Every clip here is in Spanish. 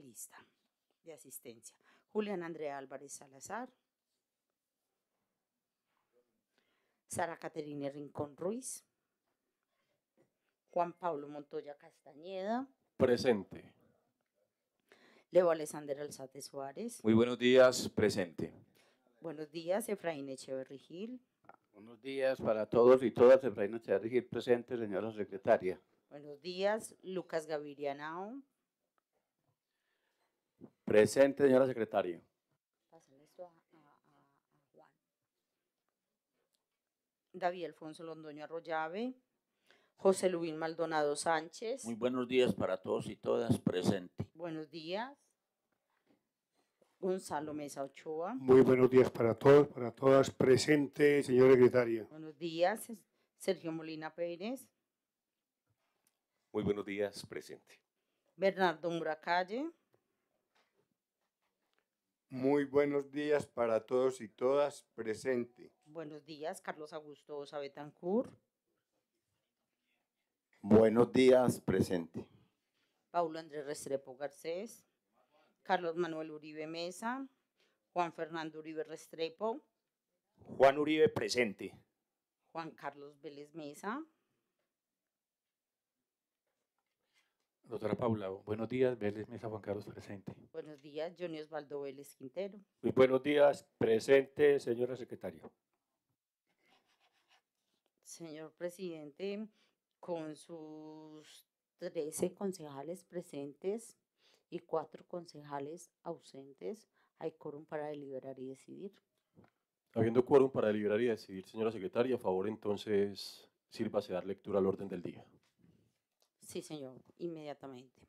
lista de asistencia. Julián Andrea Álvarez Salazar. Sara Caterine Rincón Ruiz. Juan Pablo Montoya Castañeda. Presente. Leo Alexander Alzate Suárez. Muy buenos días, presente. Buenos días, Efraín Echeverri Gil. Buenos días para todos y todas, Efraín Echeverri presente, señora secretaria. Buenos días, Lucas Gaviria Nao. Presente, señora secretaria. David Alfonso Londoño Arroyave, José Luis Maldonado Sánchez. Muy buenos días para todos y todas presente. Buenos días. Gonzalo Mesa Ochoa. Muy buenos días para todos, para todas presente, señora secretaria. Buenos días. Sergio Molina Pérez. Muy buenos días, presente. Bernardo Muracalle. Muy buenos días para todos y todas presente. Buenos días, Carlos Augusto Osa Buenos días, presente. Paulo Andrés Restrepo Garcés. Carlos Manuel Uribe Mesa. Juan Fernando Uribe Restrepo. Juan Uribe, presente. Juan Carlos Vélez Mesa. Doctora Paula, buenos días. Vélez Mesa Juan Carlos presente. Buenos días, Johnny Osvaldo Vélez Quintero. Muy buenos días, presente, señora secretaria. Señor presidente, con sus 13 concejales presentes y 4 concejales ausentes, hay quórum para deliberar y decidir. Habiendo quórum para deliberar y decidir, señora secretaria, a favor entonces, sírvase dar lectura al orden del día. Sí, señor, inmediatamente.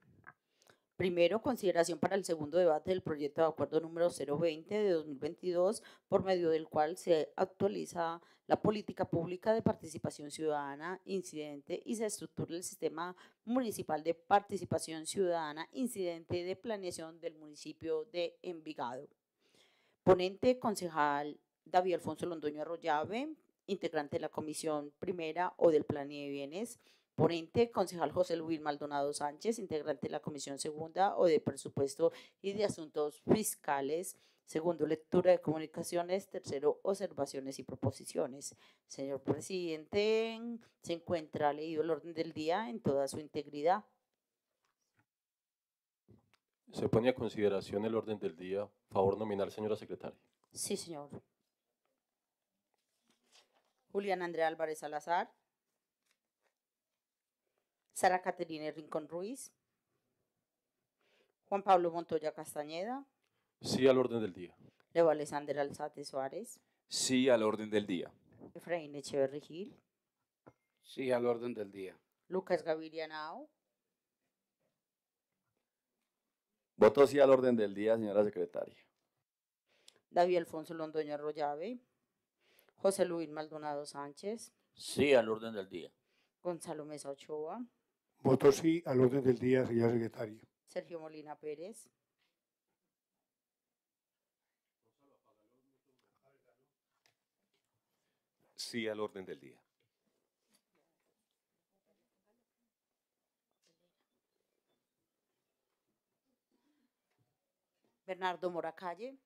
Primero, consideración para el segundo debate del proyecto de acuerdo número 020 de 2022, por medio del cual se actualiza la política pública de participación ciudadana incidente y se estructura el sistema municipal de participación ciudadana incidente de planeación del municipio de Envigado. Ponente, concejal David Alfonso Londoño Arroyave, integrante de la Comisión Primera o del Plan de Bienes, Ponente, concejal José Luis Maldonado Sánchez, integrante de la Comisión Segunda o de Presupuesto y de Asuntos Fiscales. Segundo, lectura de comunicaciones. Tercero, observaciones y proposiciones. Señor presidente, se encuentra leído el orden del día en toda su integridad. Se pone a consideración el orden del día. Favor nominal, señora secretaria. Sí, señor. Julián Andrea Álvarez Salazar. Sara Caterina Rincón Ruiz. Juan Pablo Montoya Castañeda. Sí al orden del día. Leo Alexander Alzate Suárez. Sí al orden del día. Efraín Echeverri Gil. Sí al orden del día. Lucas Gaviria Nao. Voto sí al orden del día, señora secretaria. David Alfonso Londoño Arroyave. José Luis Maldonado Sánchez. Sí al orden del día. Gonzalo Mesa Ochoa. Voto sí al orden del día, señor secretario. Sergio Molina Pérez. Sí al orden del día. Bernardo Moracalle.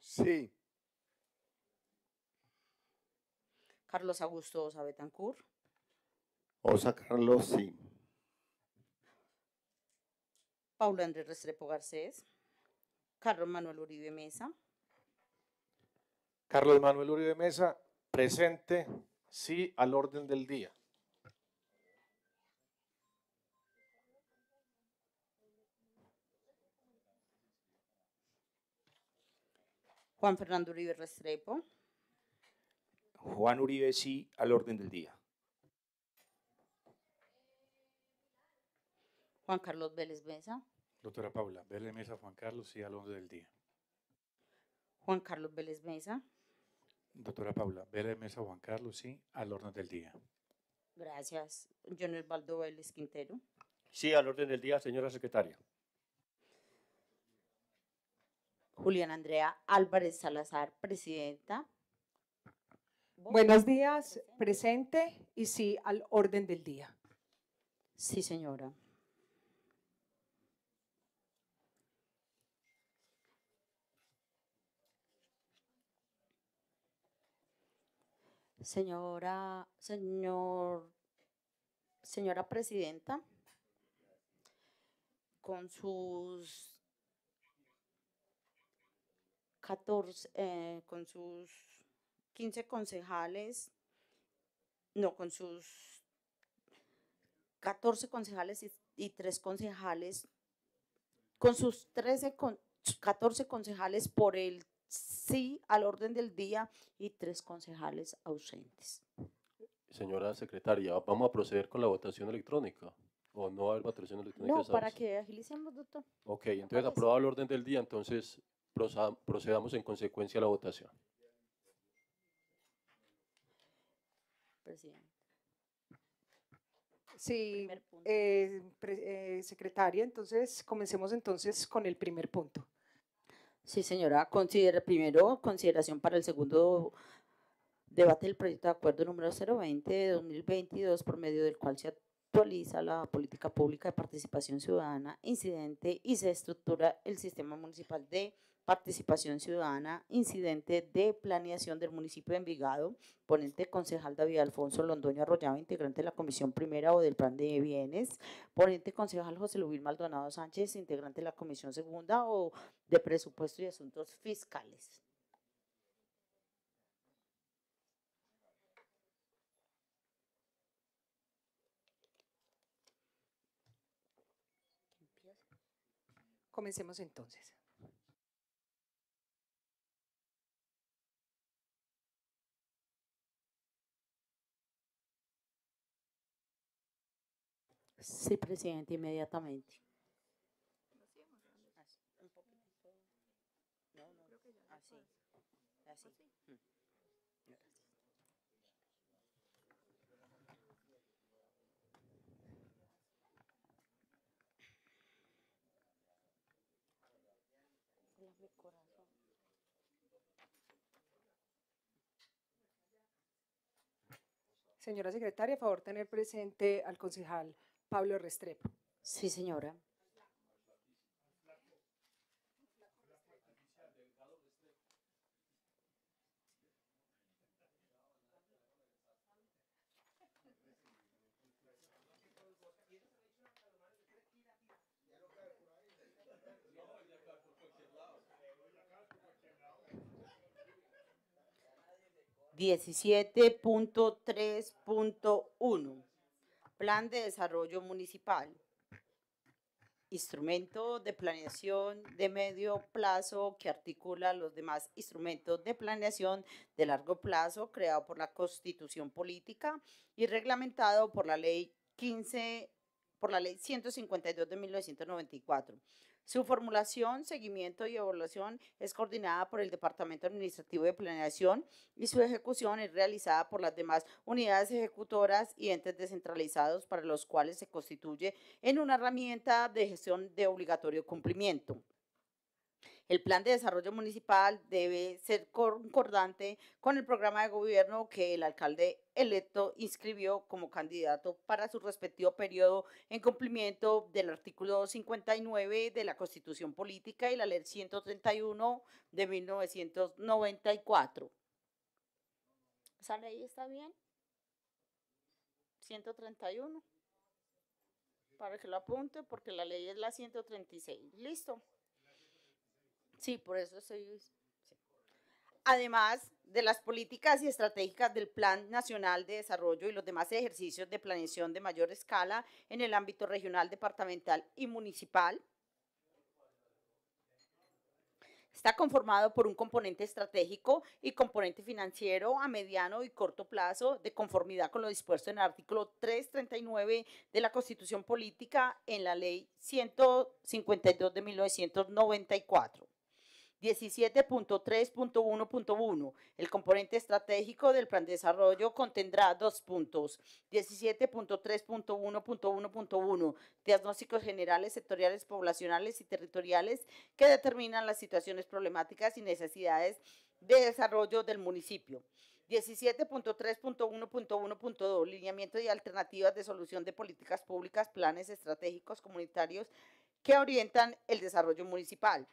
Sí. Carlos Augusto Sabetancur. Osa Carlos, sí. Paula Andrés Restrepo Garcés. Carlos Manuel Uribe Mesa. Carlos Manuel Uribe Mesa, presente, sí al orden del día. Juan Fernando Uribe Restrepo. Juan Uribe, sí al orden del día. Juan Carlos Vélez Mesa. Doctora Paula, Vélez Mesa, Juan Carlos sí, al orden del Día. Juan Carlos Vélez Mesa. Doctora Paula, Vélez Mesa, Juan Carlos sí, al orden del día. Gracias. John Osvaldo Vélez Quintero. Sí, al orden del día, señora secretaria. Julián Andrea Álvarez Salazar, presidenta. Buenos días, presente y sí, al orden del día. Sí, señora. Señora, señor, señora presidenta, con sus 14, eh, con sus 15 concejales, no, con sus 14 concejales y, y 3 concejales, con sus 13 con, 14 concejales por el sí al orden del día y tres concejales ausentes. Señora secretaria, vamos a proceder con la votación electrónica. ¿O no la votación electrónica? No, para que agilicemos, doctor. Ok, entonces aprobado el orden del día, entonces procedamos en consecuencia a la votación. Presidente. Sí, eh, eh, secretaria, entonces comencemos entonces con el primer punto. Sí, señora. Considera, primero, consideración para el segundo debate del proyecto de acuerdo número 020 de 2022, por medio del cual se actualiza la política pública de participación ciudadana incidente y se estructura el sistema municipal de Participación Ciudadana, incidente de planeación del municipio de Envigado, ponente concejal David Alfonso Londoño Arroyado, integrante de la Comisión Primera o del Plan de Bienes, ponente concejal José Luis Maldonado Sánchez, integrante de la Comisión Segunda o de Presupuesto y Asuntos Fiscales. Comencemos entonces. Sí, presidente, inmediatamente. Señora secretaria, por favor tener presente al concejal Pablo Restrepo. Sí, señora. Diecisiete punto tres punto uno. Plan de Desarrollo Municipal, instrumento de planeación de medio plazo que articula los demás instrumentos de planeación de largo plazo creado por la Constitución Política y reglamentado por la Ley 15 por la Ley 152 de 1994 su formulación, seguimiento y evaluación es coordinada por el Departamento Administrativo de Planeación y su ejecución es realizada por las demás unidades ejecutoras y entes descentralizados para los cuales se constituye en una herramienta de gestión de obligatorio cumplimiento. El plan de desarrollo municipal debe ser concordante con el programa de gobierno que el alcalde electo inscribió como candidato para su respectivo periodo en cumplimiento del artículo 59 de la Constitución Política y la Ley 131 de 1994. ¿Esa ley está bien? 131. Para que lo apunte, porque la ley es la 136. Listo. Sí, por eso soy... Además de las políticas y estratégicas del Plan Nacional de Desarrollo y los demás ejercicios de planeación de mayor escala en el ámbito regional, departamental y municipal, está conformado por un componente estratégico y componente financiero a mediano y corto plazo de conformidad con lo dispuesto en el artículo 339 de la Constitución Política en la Ley 152 de 1994. 17.3.1.1. El componente estratégico del plan de desarrollo contendrá dos puntos. 17.3.1.1.1. Diagnósticos generales, sectoriales, poblacionales y territoriales que determinan las situaciones problemáticas y necesidades de desarrollo del municipio. 17.3.1.1.2, lineamiento y alternativas de solución de políticas públicas, planes estratégicos comunitarios que orientan el desarrollo municipal.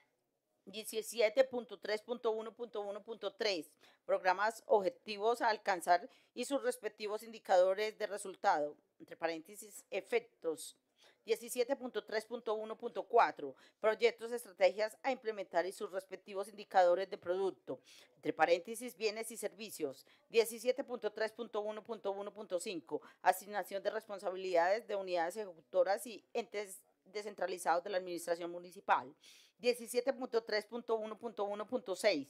17.3.1.1.3, programas objetivos a alcanzar y sus respectivos indicadores de resultado, entre paréntesis, efectos. 17.3.1.4, proyectos, estrategias a implementar y sus respectivos indicadores de producto, entre paréntesis, bienes y servicios. 17.3.1.1.5, asignación de responsabilidades de unidades ejecutoras y entes descentralizados de la administración municipal. 17.3.1.1.6.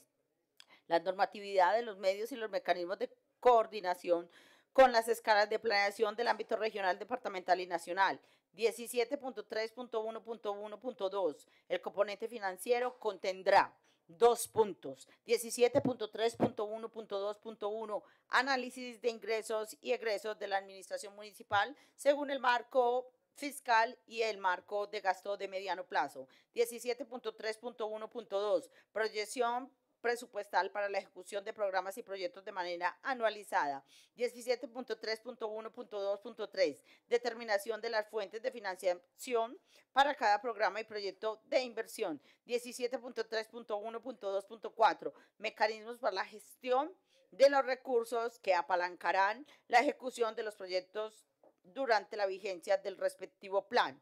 La normatividad de los medios y los mecanismos de coordinación con las escalas de planeación del ámbito regional, departamental y nacional. 17.3.1.1.2. El componente financiero contendrá dos puntos. 17.3.1.2.1. Análisis de ingresos y egresos de la administración municipal según el marco fiscal y el marco de gasto de mediano plazo. 17.3.1.2, proyección presupuestal para la ejecución de programas y proyectos de manera anualizada. 17.3.1.2.3. Determinación de las fuentes de financiación para cada programa y proyecto de inversión. 17.3.1.2.4. Mecanismos para la gestión de los recursos que apalancarán la ejecución de los proyectos durante la vigencia del respectivo plan.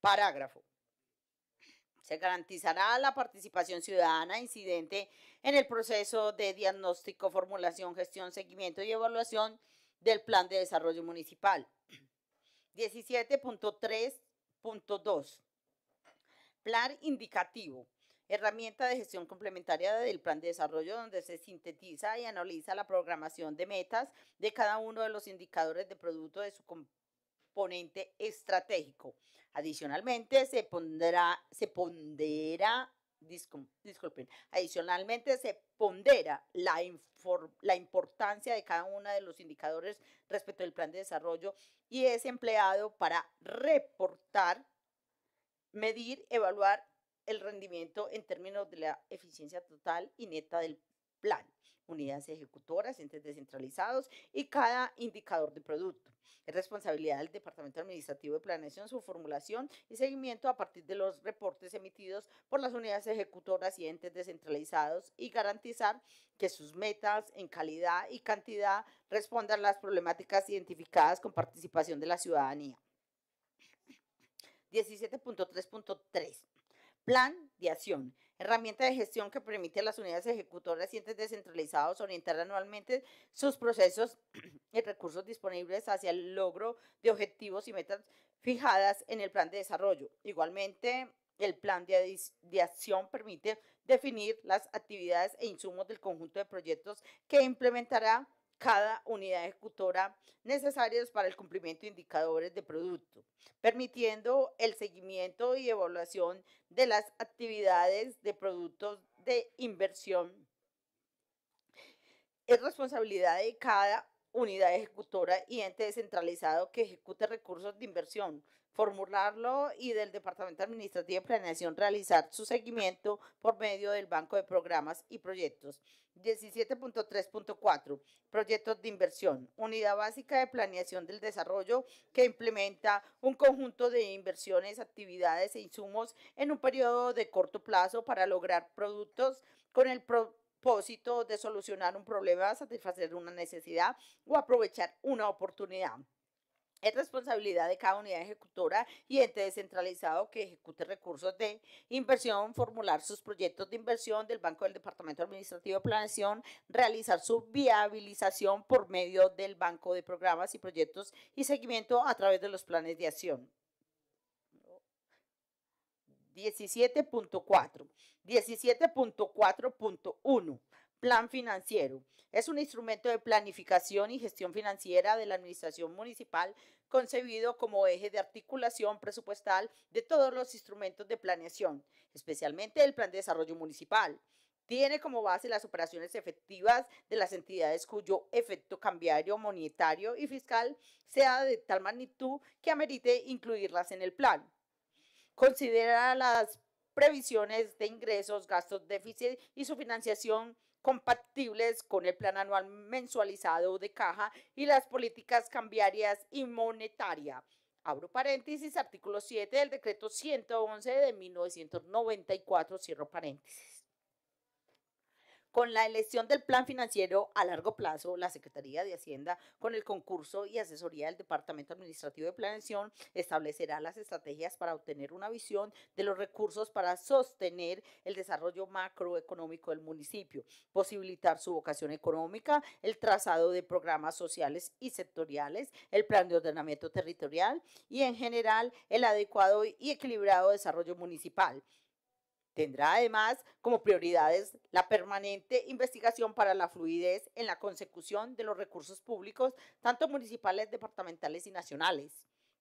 Parágrafo. Se garantizará la participación ciudadana incidente en el proceso de diagnóstico, formulación, gestión, seguimiento y evaluación del Plan de Desarrollo Municipal. 17.3.2. Plan indicativo. Herramienta de gestión complementaria del plan de desarrollo donde se sintetiza y analiza la programación de metas de cada uno de los indicadores de producto de su componente estratégico. Adicionalmente, se, pondrá, se pondera, disculpen, adicionalmente se pondera la, la importancia de cada uno de los indicadores respecto del plan de desarrollo y es empleado para reportar, medir, evaluar el rendimiento en términos de la eficiencia total y neta del plan unidades ejecutoras, entes descentralizados y cada indicador de producto. Es responsabilidad del Departamento Administrativo de Planeación su formulación y seguimiento a partir de los reportes emitidos por las unidades ejecutoras y entes descentralizados y garantizar que sus metas en calidad y cantidad respondan a las problemáticas identificadas con participación de la ciudadanía. 17.3.3 Plan de acción, herramienta de gestión que permite a las unidades ejecutoras y descentralizados orientar anualmente sus procesos y recursos disponibles hacia el logro de objetivos y metas fijadas en el plan de desarrollo. Igualmente, el plan de, de, acción permite definir las actividades e insumos del conjunto de proyectos que implementará cada unidad ejecutora necesarios para el cumplimiento de indicadores de producto, permitiendo el seguimiento y evaluación de las actividades de productos de inversión. Es responsabilidad de cada unidad ejecutora y ente descentralizado que ejecute recursos de inversión formularlo y del Departamento Administrativo de Planeación realizar su seguimiento por medio del Banco de Programas y Proyectos. 17.3.4 Proyectos de inversión, unidad básica de planeación del desarrollo que implementa un conjunto de inversiones, actividades e insumos en un periodo de corto plazo para lograr productos con el propósito de solucionar un problema, satisfacer una necesidad o aprovechar una oportunidad. Es responsabilidad de cada unidad ejecutora y ente descentralizado que ejecute recursos de inversión, formular sus proyectos de inversión del Banco del Departamento Administrativo de Planeación, realizar su viabilización por medio del Banco de Programas y Proyectos y seguimiento a través de los planes de acción. 17.4. 17.4.1 plan financiero. Es un instrumento de planificación y gestión financiera de la Administración Municipal concebido como eje de articulación presupuestal de todos los instrumentos de planeación, especialmente el Plan de Desarrollo Municipal. Tiene como base las operaciones efectivas de las entidades cuyo efecto cambiario, monetario y fiscal sea de tal magnitud que amerite incluirlas en el plan. Considera las previsiones de ingresos, gastos, déficit y su financiación compatibles con el plan anual mensualizado de caja y las políticas cambiarias y monetaria. Abro paréntesis, artículo 7 del decreto 111 de 1994, cierro paréntesis con la elección del plan financiero a largo plazo, la Secretaría de Hacienda, con el concurso y asesoría del Departamento Administrativo de Planeación, establecerá las estrategias para obtener una visión de los recursos para sostener el desarrollo macroeconómico del municipio, posibilitar su vocación económica, el trazado de programas sociales y sectoriales, el plan de ordenamiento territorial y, en general, el adecuado y equilibrado desarrollo municipal. Tendrá además como prioridades la permanente investigación para la fluidez en la consecución de los recursos públicos, tanto municipales, departamentales y nacionales.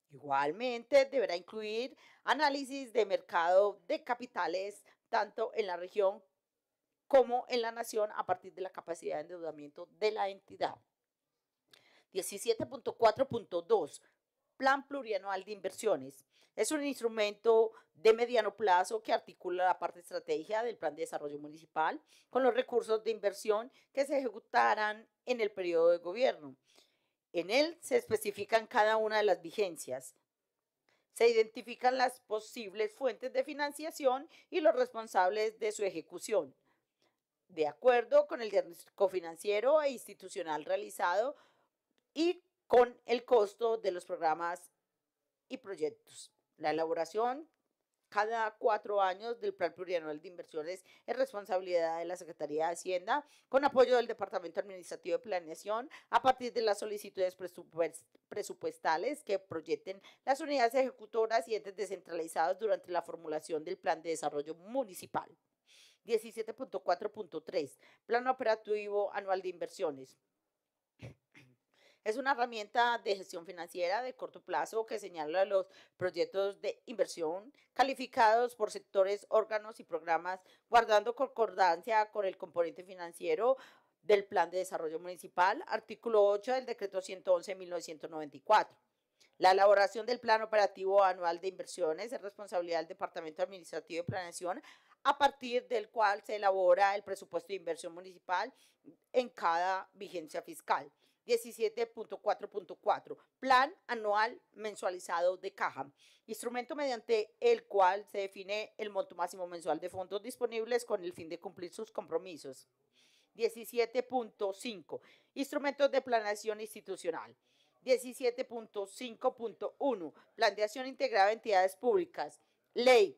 Igualmente, deberá incluir análisis de mercado de capitales, tanto en la región como en la nación, a partir de la capacidad de endeudamiento de la entidad. 17.4.2. Plan plurianual de inversiones. Es un instrumento de mediano plazo que articula la parte estrategia del plan de desarrollo municipal con los recursos de inversión que se ejecutarán en el periodo de gobierno. En él se especifican cada una de las vigencias. Se identifican las posibles fuentes de financiación y los responsables de su ejecución. De acuerdo con el diagnóstico financiero e institucional realizado y con el costo de los programas y proyectos. La elaboración cada cuatro años del Plan Plurianual de Inversiones es responsabilidad de la Secretaría de Hacienda, con apoyo del Departamento Administrativo de Planeación, a partir de las solicitudes presupuestales que proyecten las unidades ejecutoras y entes descentralizados durante la formulación del Plan de Desarrollo Municipal. 17.4.3 Plan Operativo Anual de Inversiones. Es una herramienta de gestión financiera de corto plazo que señala los proyectos de inversión calificados por sectores, órganos y programas, guardando concordancia con el componente financiero del Plan de Desarrollo Municipal, artículo 8 del decreto 111-1994. La elaboración del Plan Operativo Anual de Inversiones es responsabilidad del Departamento Administrativo de Planeación, a partir del cual se elabora el presupuesto de inversión municipal en cada vigencia fiscal. 17.4.4, plan anual mensualizado de caja, instrumento mediante el cual se define el monto máximo mensual de fondos disponibles con el fin de cumplir sus compromisos. 17.5, instrumentos de planeación institucional. 17.5.1, plan de acción integrada de entidades públicas. Ley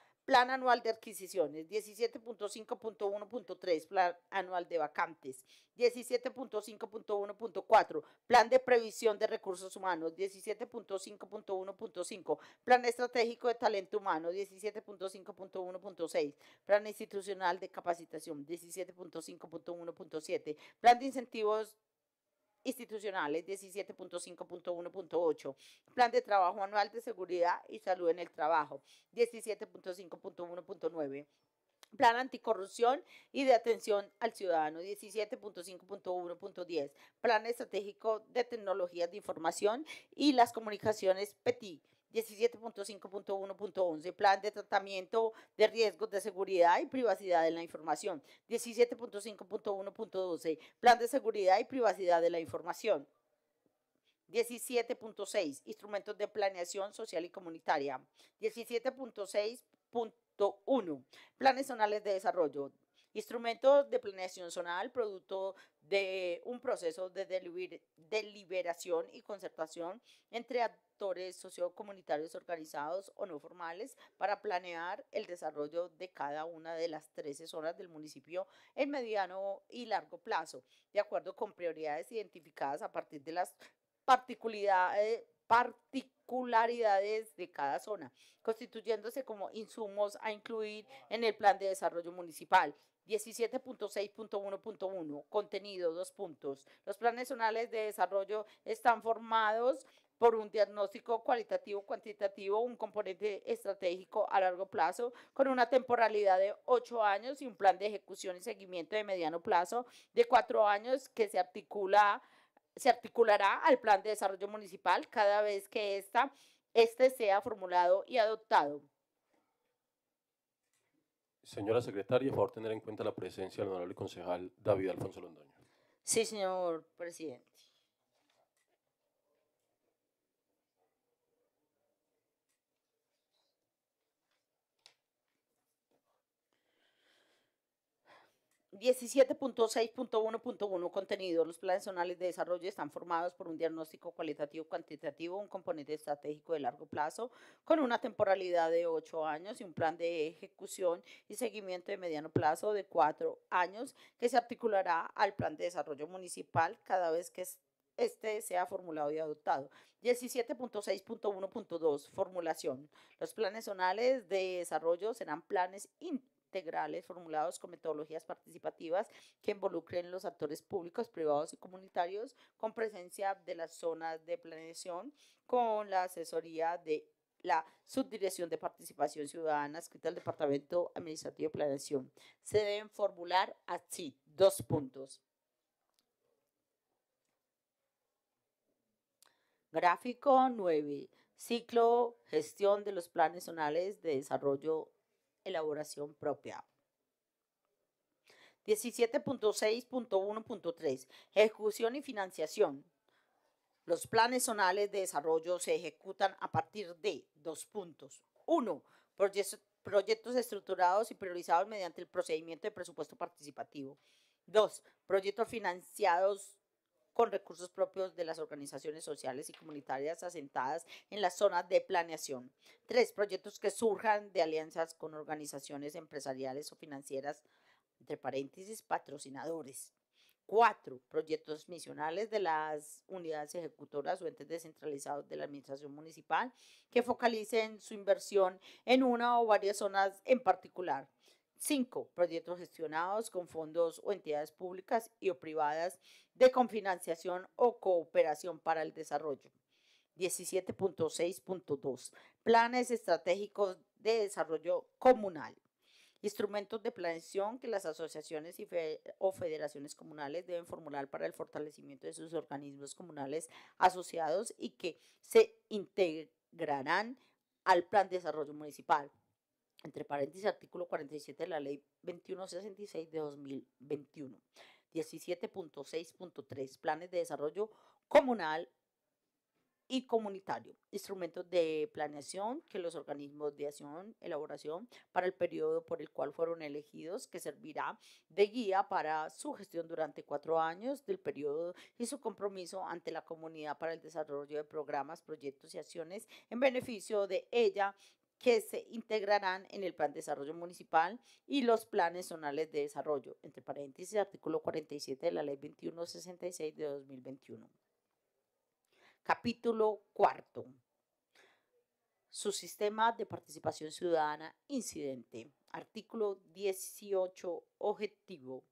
Plan anual de adquisiciones, 17.5.1.3, plan anual de vacantes, 17.5.1.4, plan de previsión de recursos humanos, 17.5.1.5, plan estratégico de talento humano, 17.5.1.6, plan institucional de capacitación, 17.5.1.7, plan de incentivos institucionales 17.5.1.8, Plan de Trabajo Anual de Seguridad y Salud en el Trabajo 17.5.1.9. Plan Anticorrupción y de Atención al Ciudadano 17.5.1.10, Plan Estratégico de Tecnologías de Información y las Comunicaciones PETI 17.5.1.11, plan de tratamiento de riesgos de seguridad y privacidad de la información. 17.5.1.12, plan de seguridad y privacidad de la información. 17.6, instrumentos de planeación social y comunitaria. 17.6.1, planes zonales de desarrollo. Instrumento de planeación zonal, producto de un proceso de deliberación y concertación entre actores sociocomunitarios organizados o no formales para planear el desarrollo de cada una de las 13 zonas del municipio en mediano y largo plazo, de acuerdo con prioridades identificadas a partir de las particularidades particularidades de cada zona, constituyéndose como insumos a incluir en el plan de desarrollo municipal. 17.6.1.1, contenido, dos puntos. Los planes zonales de desarrollo están formados por un diagnóstico cualitativo, cuantitativo, un componente estratégico a largo plazo, con una temporalidad de ocho años y un plan de ejecución y seguimiento de mediano plazo de cuatro años que se articula se articulará al plan de desarrollo municipal cada vez que esta, este sea formulado y adoptado. Señora secretaria, por favor tener en cuenta la presencia del honorable concejal David Alfonso Londoño. Sí, señor presidente. 17.6.1.1 Contenido. Los planes zonales de desarrollo están formados por un diagnóstico cualitativo cuantitativo, un componente estratégico de largo plazo con una temporalidad de ocho años y un plan de ejecución y seguimiento de mediano plazo de cuatro años que se articulará al plan de desarrollo municipal cada vez que este sea formulado y adoptado. 17.6.1.2 Formulación. Los planes zonales de desarrollo serán planes integrales formulados con metodologías participativas que involucren los actores públicos, privados y comunitarios con presencia de las zonas de planeación, con la asesoría de la Subdirección de Participación Ciudadana escrita al Departamento Administrativo de Planeación. Se deben formular así, dos puntos. Gráfico 9. Ciclo gestión de los planes zonales de desarrollo elaboración propia. 17.6.1.3 Ejecución y financiación. Los planes zonales de desarrollo se ejecutan a partir de dos puntos. Uno, Proyectos estructurados y priorizados mediante el procedimiento de presupuesto participativo. Dos, Proyectos financiados con recursos propios de las organizaciones sociales y comunitarias asentadas en las zonas de planeación. Tres, proyectos que surjan de alianzas con organizaciones empresariales o financieras, entre paréntesis, patrocinadores. Cuatro, proyectos misionales de las unidades ejecutoras o entes descentralizados de la administración municipal que focalicen su inversión en una o varias zonas en particular. Cinco, proyectos gestionados con fondos o entidades públicas y o privadas de confinanciación o cooperación para el desarrollo. 17.6.2. Planes estratégicos de desarrollo comunal. Instrumentos de planeación que las asociaciones y o federaciones comunales deben formular para el fortalecimiento de sus organismos comunales asociados y que se integrarán al plan de desarrollo municipal entre paréntesis, artículo 47 de la ley 2166 de 2021. 17.6.3, planes de desarrollo comunal y comunitario, instrumentos de planeación que los organismos de acción, elaboración para el periodo por el cual fueron elegidos, que servirá de guía para su gestión durante cuatro años del periodo y su compromiso ante la comunidad para el desarrollo de programas, proyectos y acciones en beneficio de ella que se integrarán en el Plan de Desarrollo Municipal y los planes zonales de desarrollo, entre paréntesis, artículo 47 de la Ley 2166 de 2021. Capítulo cuarto. Su sistema de participación ciudadana incidente. Artículo 18. Objetivo.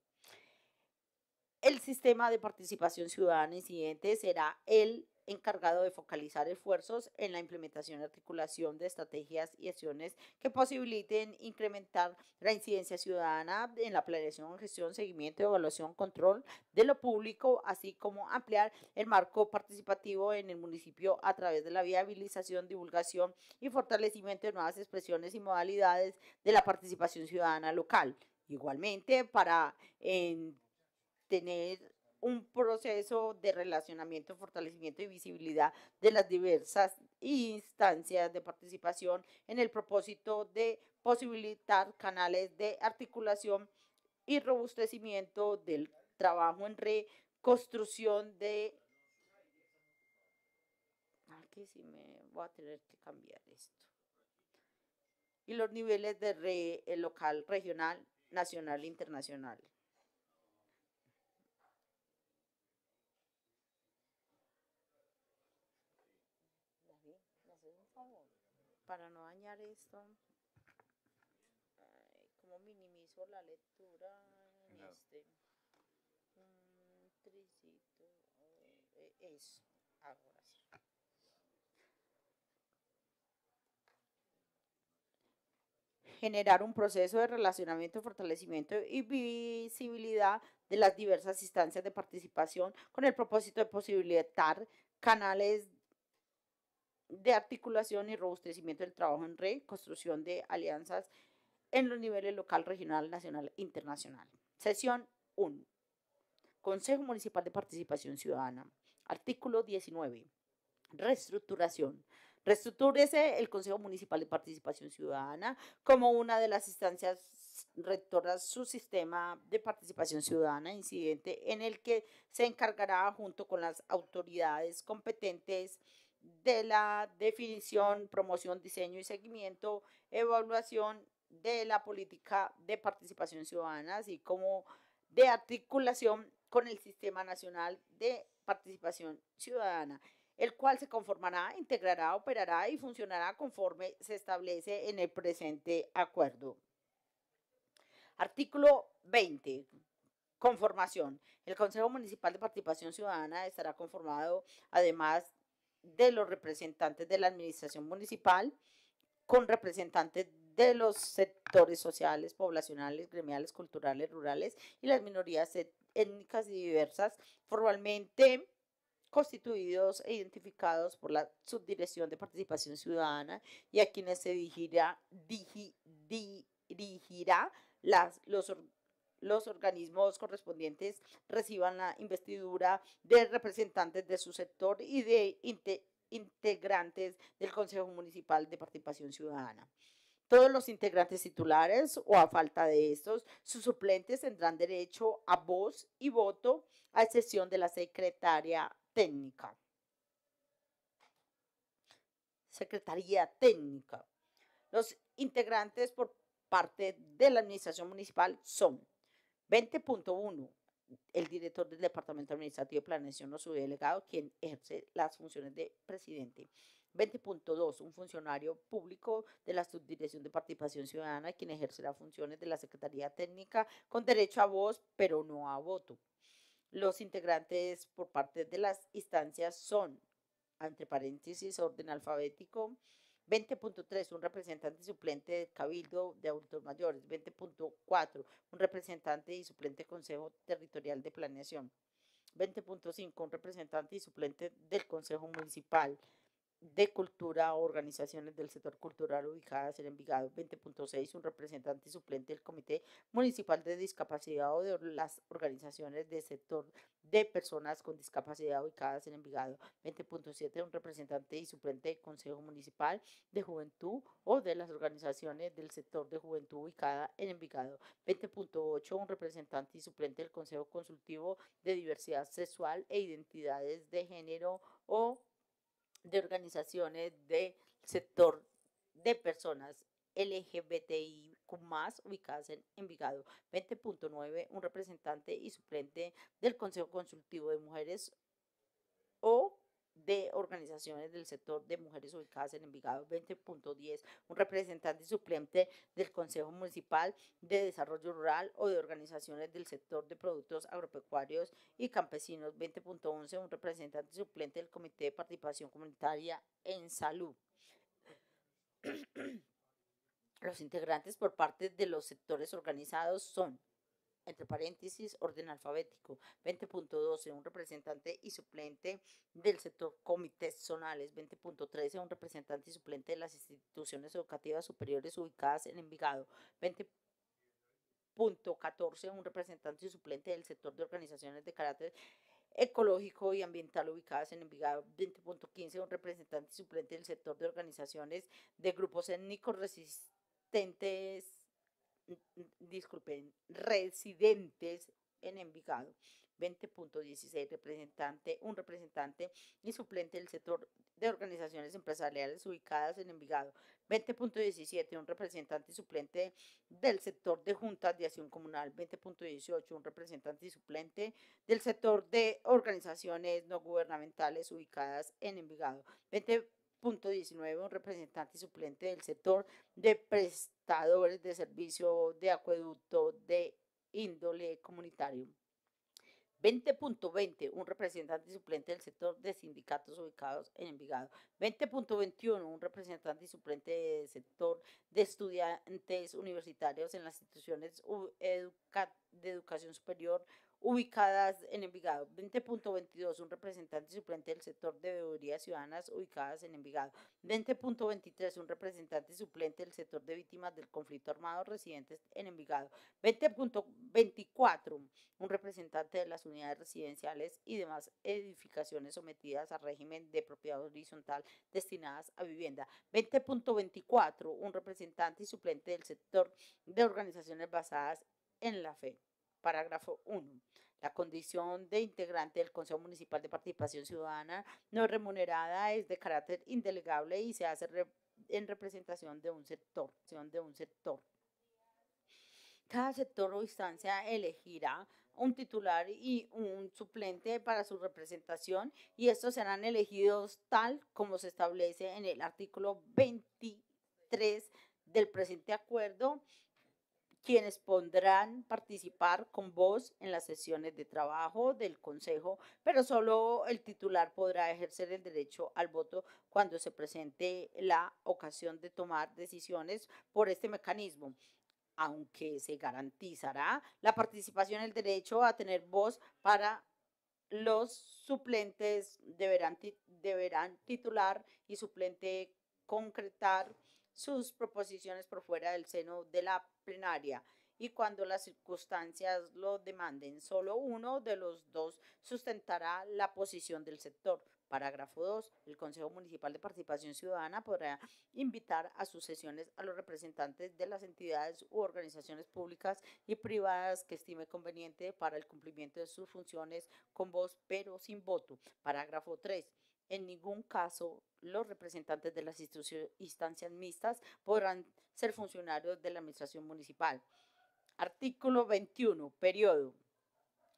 El sistema de participación ciudadana incidente será el encargado de focalizar esfuerzos en la implementación y articulación de estrategias y acciones que posibiliten incrementar la incidencia ciudadana en la planeación, gestión, seguimiento, evaluación, control de lo público, así como ampliar el marco participativo en el municipio a través de la viabilización, divulgación y fortalecimiento de nuevas expresiones y modalidades de la participación ciudadana local. Igualmente, para tener un proceso de relacionamiento, fortalecimiento y visibilidad de las diversas instancias de participación en el propósito de posibilitar canales de articulación y robustecimiento del trabajo en reconstrucción de... Aquí ah, sí me voy a tener que cambiar esto. Y los niveles de eh, local, regional, nacional e internacional. minimizo la lectura este mm, eh, generar un proceso de relacionamiento, fortalecimiento y visibilidad de las diversas instancias de participación con el propósito de posibilitar canales de articulación y robustecimiento del trabajo en red, construcción de alianzas en los niveles local, regional, nacional e internacional. Sesión 1. Consejo Municipal de Participación Ciudadana. Artículo 19. Reestructuración. Reestructúrese el Consejo Municipal de Participación Ciudadana como una de las instancias rectoras su sistema de participación ciudadana incidente en el que se encargará junto con las autoridades competentes de la definición, promoción, diseño y seguimiento, evaluación de la política de participación ciudadana, así como de articulación con el Sistema Nacional de Participación Ciudadana, el cual se conformará, integrará, operará y funcionará conforme se establece en el presente acuerdo. Artículo 20. Conformación. El Consejo Municipal de Participación Ciudadana estará conformado, además de los representantes de la administración municipal con representantes de los sectores sociales, poblacionales, gremiales, culturales, rurales y las minorías étnicas y diversas, formalmente constituidos e identificados por la Subdirección de Participación Ciudadana y a quienes se dirigirá, dirigirá las, los los organismos correspondientes reciban la investidura de representantes de su sector y de integrantes del Consejo Municipal de Participación Ciudadana. Todos los integrantes titulares o a falta de estos, sus suplentes tendrán derecho a voz y voto, a excepción de la secretaria técnica. Secretaría técnica. Los integrantes por parte de la administración municipal son 20.1. El director del Departamento Administrativo de Planeación o su delegado, quien ejerce las funciones de presidente. 20.2. Un funcionario público de la Subdirección de Participación Ciudadana, quien ejercerá funciones de la Secretaría Técnica con derecho a voz, pero no a voto. Los integrantes por parte de las instancias son, entre paréntesis, orden alfabético, 20.3, un representante suplente del Cabildo de Adultos Mayores. 20.4, un representante y suplente del Consejo Territorial de Planeación. 20.5, un representante y suplente del Consejo Municipal de Cultura o organizaciones del sector cultural ubicadas en Envigado 20.6, un representante y suplente del Comité Municipal de Discapacidad o de las organizaciones del sector de personas con discapacidad ubicadas en Envigado 20.7, un representante y suplente del Consejo Municipal de Juventud o de las organizaciones del sector de juventud ubicada en Envigado 20.8, un representante y suplente del Consejo Consultivo de Diversidad Sexual e Identidades de Género o de organizaciones del sector de personas LGBTIQ más ubicadas en Envigado. 20.9, un representante y suplente del Consejo Consultivo de Mujeres de organizaciones del sector de mujeres ubicadas en Envigado 20.10, un representante suplente del Consejo Municipal de Desarrollo Rural o de organizaciones del sector de productos agropecuarios y campesinos 20.11, un representante suplente del Comité de Participación Comunitaria en Salud. Los integrantes por parte de los sectores organizados son entre paréntesis, orden alfabético. 20.12, un representante y suplente del sector comités zonales. 20.13, un representante y suplente de las instituciones educativas superiores ubicadas en Envigado. 20.14, Punto un representante y suplente del sector de organizaciones de carácter ecológico y ambiental ubicadas en Envigado 20.15, un representante y suplente del sector de organizaciones de grupos étnicos resistentes disculpen, residentes en Envigado, 20.16 representante, un representante y suplente del sector de organizaciones empresariales ubicadas en Envigado, 20.17 un representante y suplente del sector de juntas de acción comunal, 20.18 un representante y suplente del sector de organizaciones no gubernamentales ubicadas en Envigado, 20 19, un representante suplente del sector de prestadores de servicio de acueducto de índole comunitario. 20.20, un representante suplente del sector de sindicatos ubicados en Envigado. 20.21, un representante y suplente del sector de estudiantes universitarios en las instituciones de educación superior ubicadas en Envigado. 20.22, un representante suplente del sector de bebidas ciudadanas ubicadas en Envigado. 20.23, un representante suplente del sector de víctimas del conflicto armado residentes en Envigado. 20.24, un representante de las unidades residenciales y demás edificaciones sometidas a régimen de propiedad horizontal destinadas a vivienda. 20.24, un representante y suplente del sector de organizaciones basadas en la fe. Parágrafo 1. La condición de integrante del Consejo Municipal de Participación Ciudadana no remunerada es de carácter indelegable y se hace en representación de un sector. De un sector. Cada sector o instancia elegirá un titular y un suplente para su representación y estos serán elegidos tal como se establece en el artículo 23 del presente acuerdo quienes podrán participar con voz en las sesiones de trabajo del Consejo, pero solo el titular podrá ejercer el derecho al voto cuando se presente la ocasión de tomar decisiones por este mecanismo aunque se garantizará la participación, el derecho a tener voz para los suplentes deberán, deberán titular y suplente concretar sus proposiciones por fuera del seno de la y cuando las circunstancias lo demanden. Solo uno de los dos sustentará la posición del sector. Parágrafo 2. El Consejo Municipal de Participación Ciudadana podrá invitar a sus sesiones a los representantes de las entidades u organizaciones públicas y privadas que estime conveniente para el cumplimiento de sus funciones con voz pero sin voto. Parágrafo 3. En ningún caso los representantes de las instancias mixtas podrán ser funcionarios de la Administración Municipal. Artículo 21, periodo.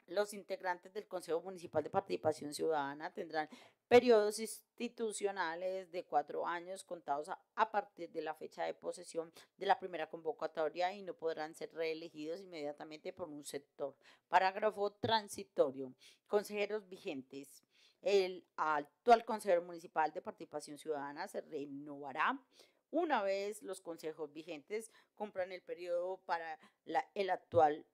Los integrantes del Consejo Municipal de Participación Ciudadana tendrán periodos institucionales de cuatro años contados a, partir de la fecha de posesión de la primera convocatoria y no podrán ser reelegidos inmediatamente por un sector. Parágrafo transitorio. Consejeros vigentes. El actual Consejo Municipal de Participación Ciudadana se renovará una vez los consejos vigentes cumplan el periodo para el actual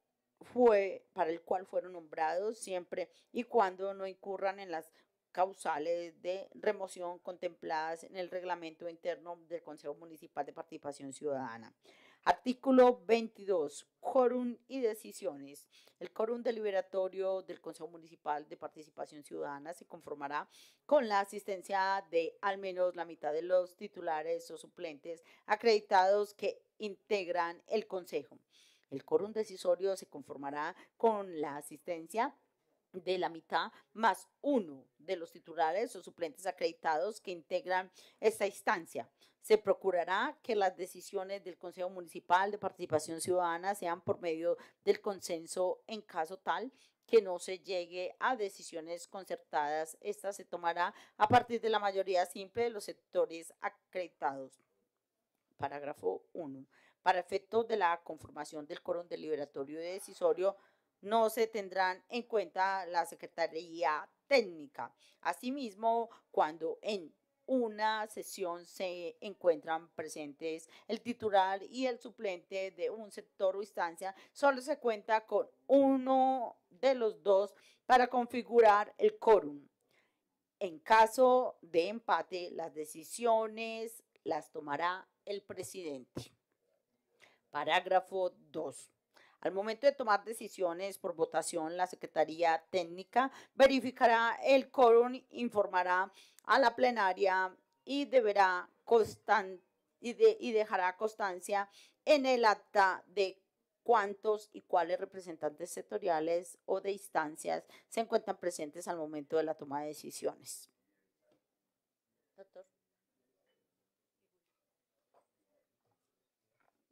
fue para el cual fueron nombrados siempre y cuando no incurran en las causales de remoción contempladas en el reglamento interno del Consejo Municipal de Participación Ciudadana. Artículo 22. Quórum y decisiones. El quórum deliberatorio del Consejo Municipal de Participación Ciudadana se conformará con la asistencia de al menos la mitad de los titulares o suplentes acreditados que integran el Consejo. El quórum decisorio se conformará con la asistencia de la mitad más uno de los titulares o suplentes acreditados que integran esta instancia se procurará que las decisiones del Consejo Municipal de Participación Ciudadana sean por medio del consenso en caso tal que no se llegue a decisiones concertadas. Esta se tomará a partir de la mayoría simple de los sectores acreditados. Parágrafo 1. Para efectos de la conformación del coron deliberatorio y decisorio, no se tendrán en cuenta la Secretaría Técnica. Asimismo, cuando en una sesión se encuentran presentes el titular y el suplente de un sector o instancia, solo se cuenta con uno de los dos para configurar el quórum. En caso de empate, las decisiones las tomará el presidente. Parágrafo 2. Al momento de tomar decisiones por votación, la Secretaría Técnica verificará el quórum, informará a la plenaria y deberá y, y dejará constancia en el acta de cuántos y cuáles representantes sectoriales o de instancias se encuentran presentes al momento de la toma de decisiones.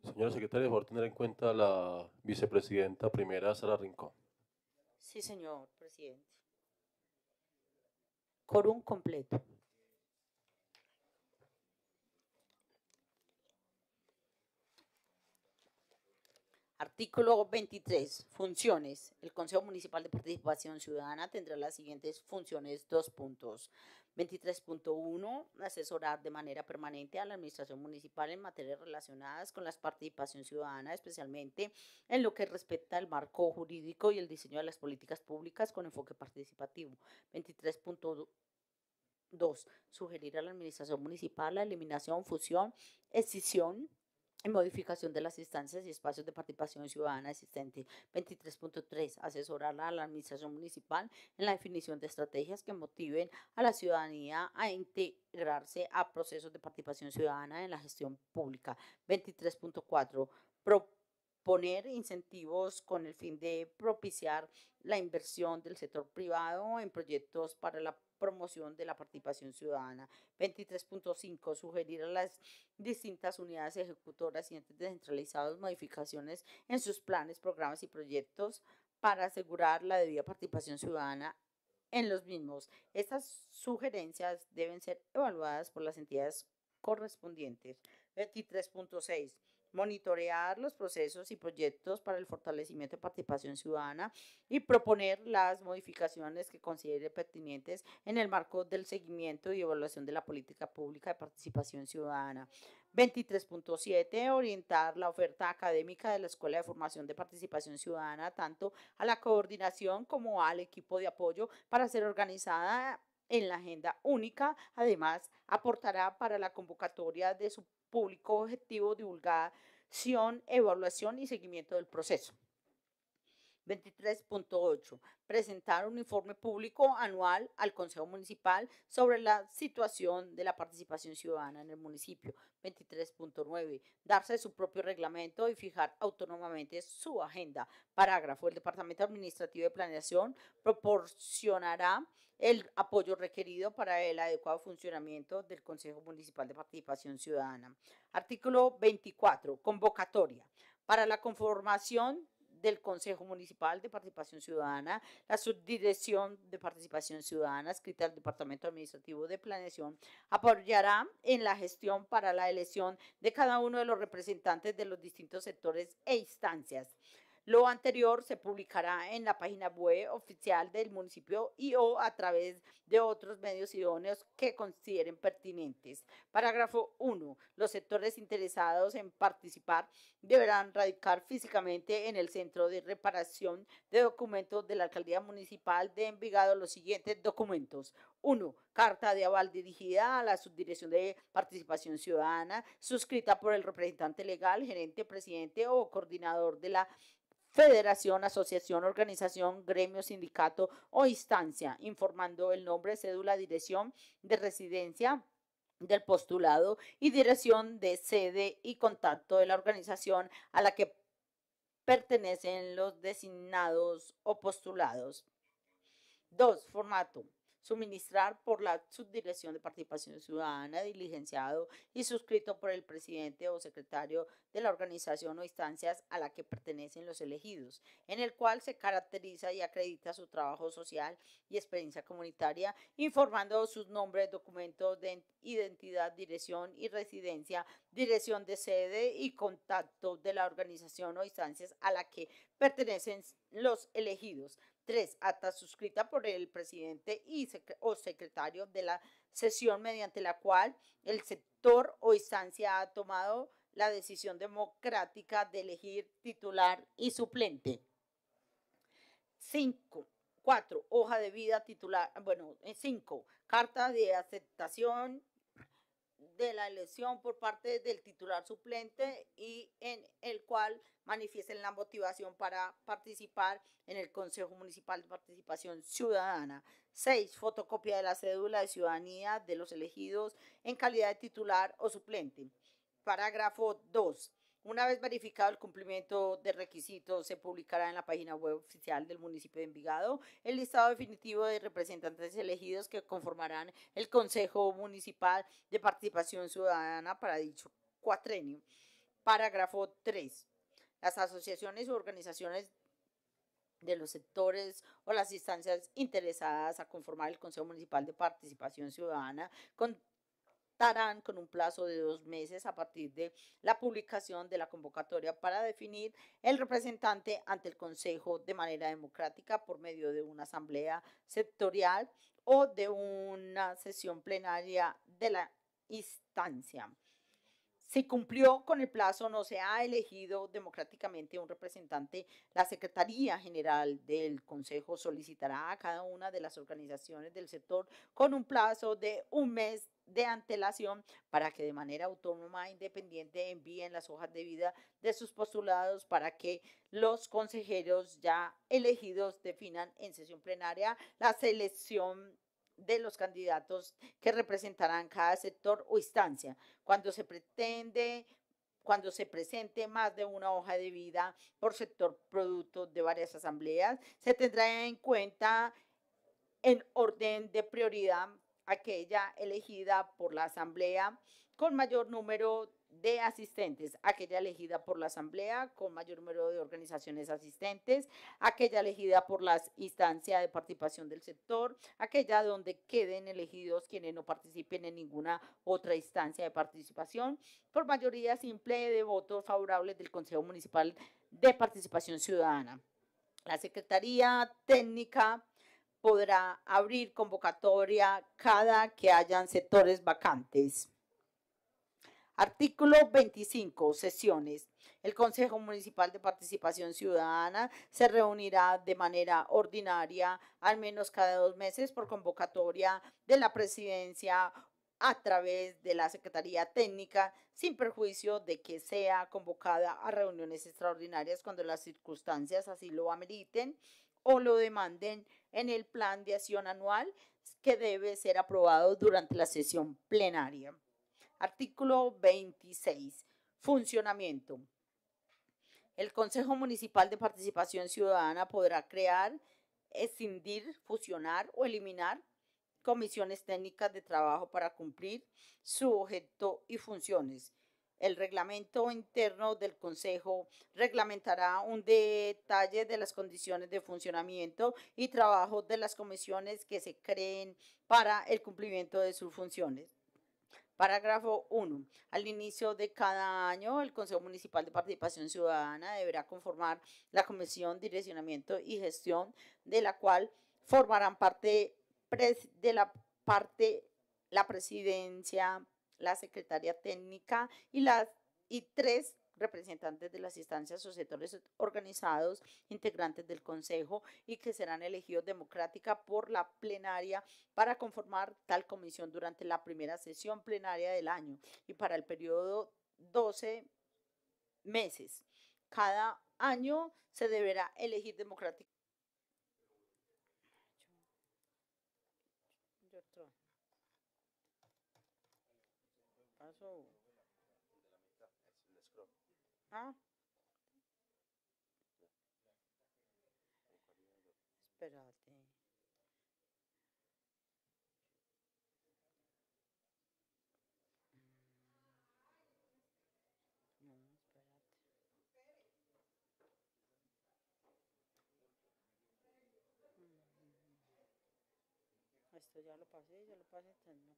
Señora secretaria, por tener en cuenta la vicepresidenta primera, Sara Rincón. Sí, señor presidente. Corum completo. Artículo 23. Funciones. El Consejo Municipal de Participación Ciudadana tendrá las siguientes funciones. Dos puntos. 23.1. Asesorar de manera permanente a la Administración Municipal en materias relacionadas con la participación ciudadana, especialmente en lo que respecta al marco jurídico y el diseño de las políticas públicas con enfoque participativo. 23.2. Sugerir a la Administración Municipal la eliminación, fusión, escisión en modificación de las instancias y espacios de participación ciudadana existente. 23.3. Asesorar a la administración municipal en la definición de estrategias que motiven a la ciudadanía a integrarse a procesos de participación ciudadana en la gestión pública. 23.4 poner incentivos con el fin de propiciar la inversión del sector privado en proyectos para la promoción de la participación ciudadana. 23.5. Sugerir a las distintas unidades ejecutoras y entes descentralizados modificaciones en sus planes, programas y proyectos para asegurar la debida participación ciudadana en los mismos. Estas sugerencias deben ser evaluadas por las entidades correspondientes. 23.6 monitorear los procesos y proyectos para el fortalecimiento de participación ciudadana y proponer las modificaciones que considere pertinentes en el marco del seguimiento y evaluación de la política pública de participación ciudadana. 23.7. Orientar la oferta académica de la Escuela de Formación de Participación Ciudadana tanto a la coordinación como al equipo de apoyo para ser organizada en la agenda única. Además, aportará para la convocatoria de su público objetivo divulgación, evaluación y seguimiento del proceso. 23.8. Presentar un informe público anual al Consejo Municipal sobre la situación de la participación ciudadana en el municipio. 23.9. Darse su propio reglamento y fijar autónomamente su agenda. Parágrafo. El Departamento Administrativo de Planeación proporcionará el apoyo requerido para el adecuado funcionamiento del Consejo Municipal de Participación Ciudadana. Artículo 24. Convocatoria. Para la conformación del Consejo Municipal de Participación Ciudadana, la Subdirección de Participación Ciudadana, escrita al Departamento Administrativo de Planeación, apoyará en la gestión para la elección de cada uno de los representantes de los distintos sectores e instancias lo anterior se publicará en la página web oficial del municipio y o a través de otros medios idóneos que consideren pertinentes. Parágrafo 1. Los sectores interesados en participar deberán radicar físicamente en el Centro de Reparación de Documentos de la Alcaldía Municipal de Envigado los siguientes documentos. 1. Carta de aval dirigida a la Subdirección de Participación Ciudadana, suscrita por el representante legal, gerente, presidente o coordinador de la federación, asociación, organización, gremio, sindicato o instancia, informando el nombre, cédula, dirección de residencia del postulado y dirección de sede y contacto de la organización a la que pertenecen los designados o postulados. Dos, Formato suministrar por la Subdirección de Participación Ciudadana, diligenciado y suscrito por el presidente o secretario de la organización o instancias a la que pertenecen los elegidos, en el cual se caracteriza y acredita su trabajo social y experiencia comunitaria, informando sus nombres, documentos de identidad, dirección y residencia, dirección de sede y contacto de la organización o instancias a la que pertenecen los elegidos, 3. Acta suscrita por el presidente y o secretario de la sesión mediante la cual el sector o instancia ha tomado la decisión democrática de elegir titular y suplente. 5. 4. Hoja de vida titular. Bueno, 5. Eh, carta de aceptación de la elección por parte del titular suplente y en el cual manifiesten la motivación para participar en el Consejo Municipal de Participación Ciudadana. 6. Fotocopia de la cédula de ciudadanía de los elegidos en calidad de titular o suplente. Parágrafo 2. Una vez verificado el cumplimiento de requisitos, se publicará en la página web oficial del municipio de Envigado el listado definitivo de representantes elegidos que conformarán el Consejo Municipal de Participación Ciudadana para dicho cuatrenio. Parágrafo 3. Las asociaciones u organizaciones de los sectores o las instancias interesadas a conformar el Consejo Municipal de Participación Ciudadana estarán con un plazo de dos meses a partir de la publicación de la convocatoria para definir el representante ante el Consejo de manera democrática por medio de una asamblea sectorial o de una sesión plenaria de la instancia si cumplió con el plazo, no se ha elegido democráticamente un representante, la Secretaría General del Consejo solicitará a cada una de las organizaciones del sector con un plazo de un mes de antelación para que de manera autónoma e independiente envíen las hojas de vida de sus postulados para que los consejeros ya elegidos definan en sesión plenaria la selección de los candidatos que representarán cada sector o instancia. Cuando se pretende cuando se presente más de una hoja de vida por sector producto de varias asambleas, se tendrá en cuenta en orden de prioridad aquella elegida por la asamblea con mayor número de asistentes, aquella elegida por la Asamblea con mayor número de organizaciones asistentes, aquella elegida por las instancias de participación del sector, aquella donde queden elegidos quienes no participen en ninguna otra instancia de participación, por mayoría simple de votos favorables del Consejo Municipal de Participación Ciudadana. La Secretaría Técnica podrá abrir convocatoria cada que hayan sectores vacantes. Artículo 25, sesiones. El Consejo Municipal de Participación Ciudadana se reunirá de manera ordinaria al menos cada dos meses por convocatoria de la presidencia a través de la Secretaría Técnica, sin perjuicio de que sea convocada a reuniones extraordinarias cuando las circunstancias así lo ameriten o lo demanden en el plan de acción anual que debe ser aprobado durante la sesión plenaria. Artículo 26. Funcionamiento. El Consejo Municipal de Participación Ciudadana podrá crear, escindir, fusionar o eliminar comisiones técnicas de trabajo para cumplir su objeto y funciones. El reglamento interno del Consejo reglamentará un detalle de las condiciones de funcionamiento y trabajo de las comisiones que se creen para el cumplimiento de sus funciones. Parágrafo 1. Al inicio de cada año, el Consejo Municipal de Participación Ciudadana deberá conformar la Comisión de Direccionamiento y Gestión, de la cual formarán parte de la parte la presidencia, la Secretaría técnica y, las, y tres representantes de las instancias o sectores organizados, integrantes del Consejo y que serán elegidos democrática por la plenaria para conformar tal comisión durante la primera sesión plenaria del año y para el periodo 12 meses. Cada año se deberá elegir democráticamente Ah. Espérate. Mm. No, espérate. Mm, mm, Esto ya lo pasé, ya lo pasé, tengo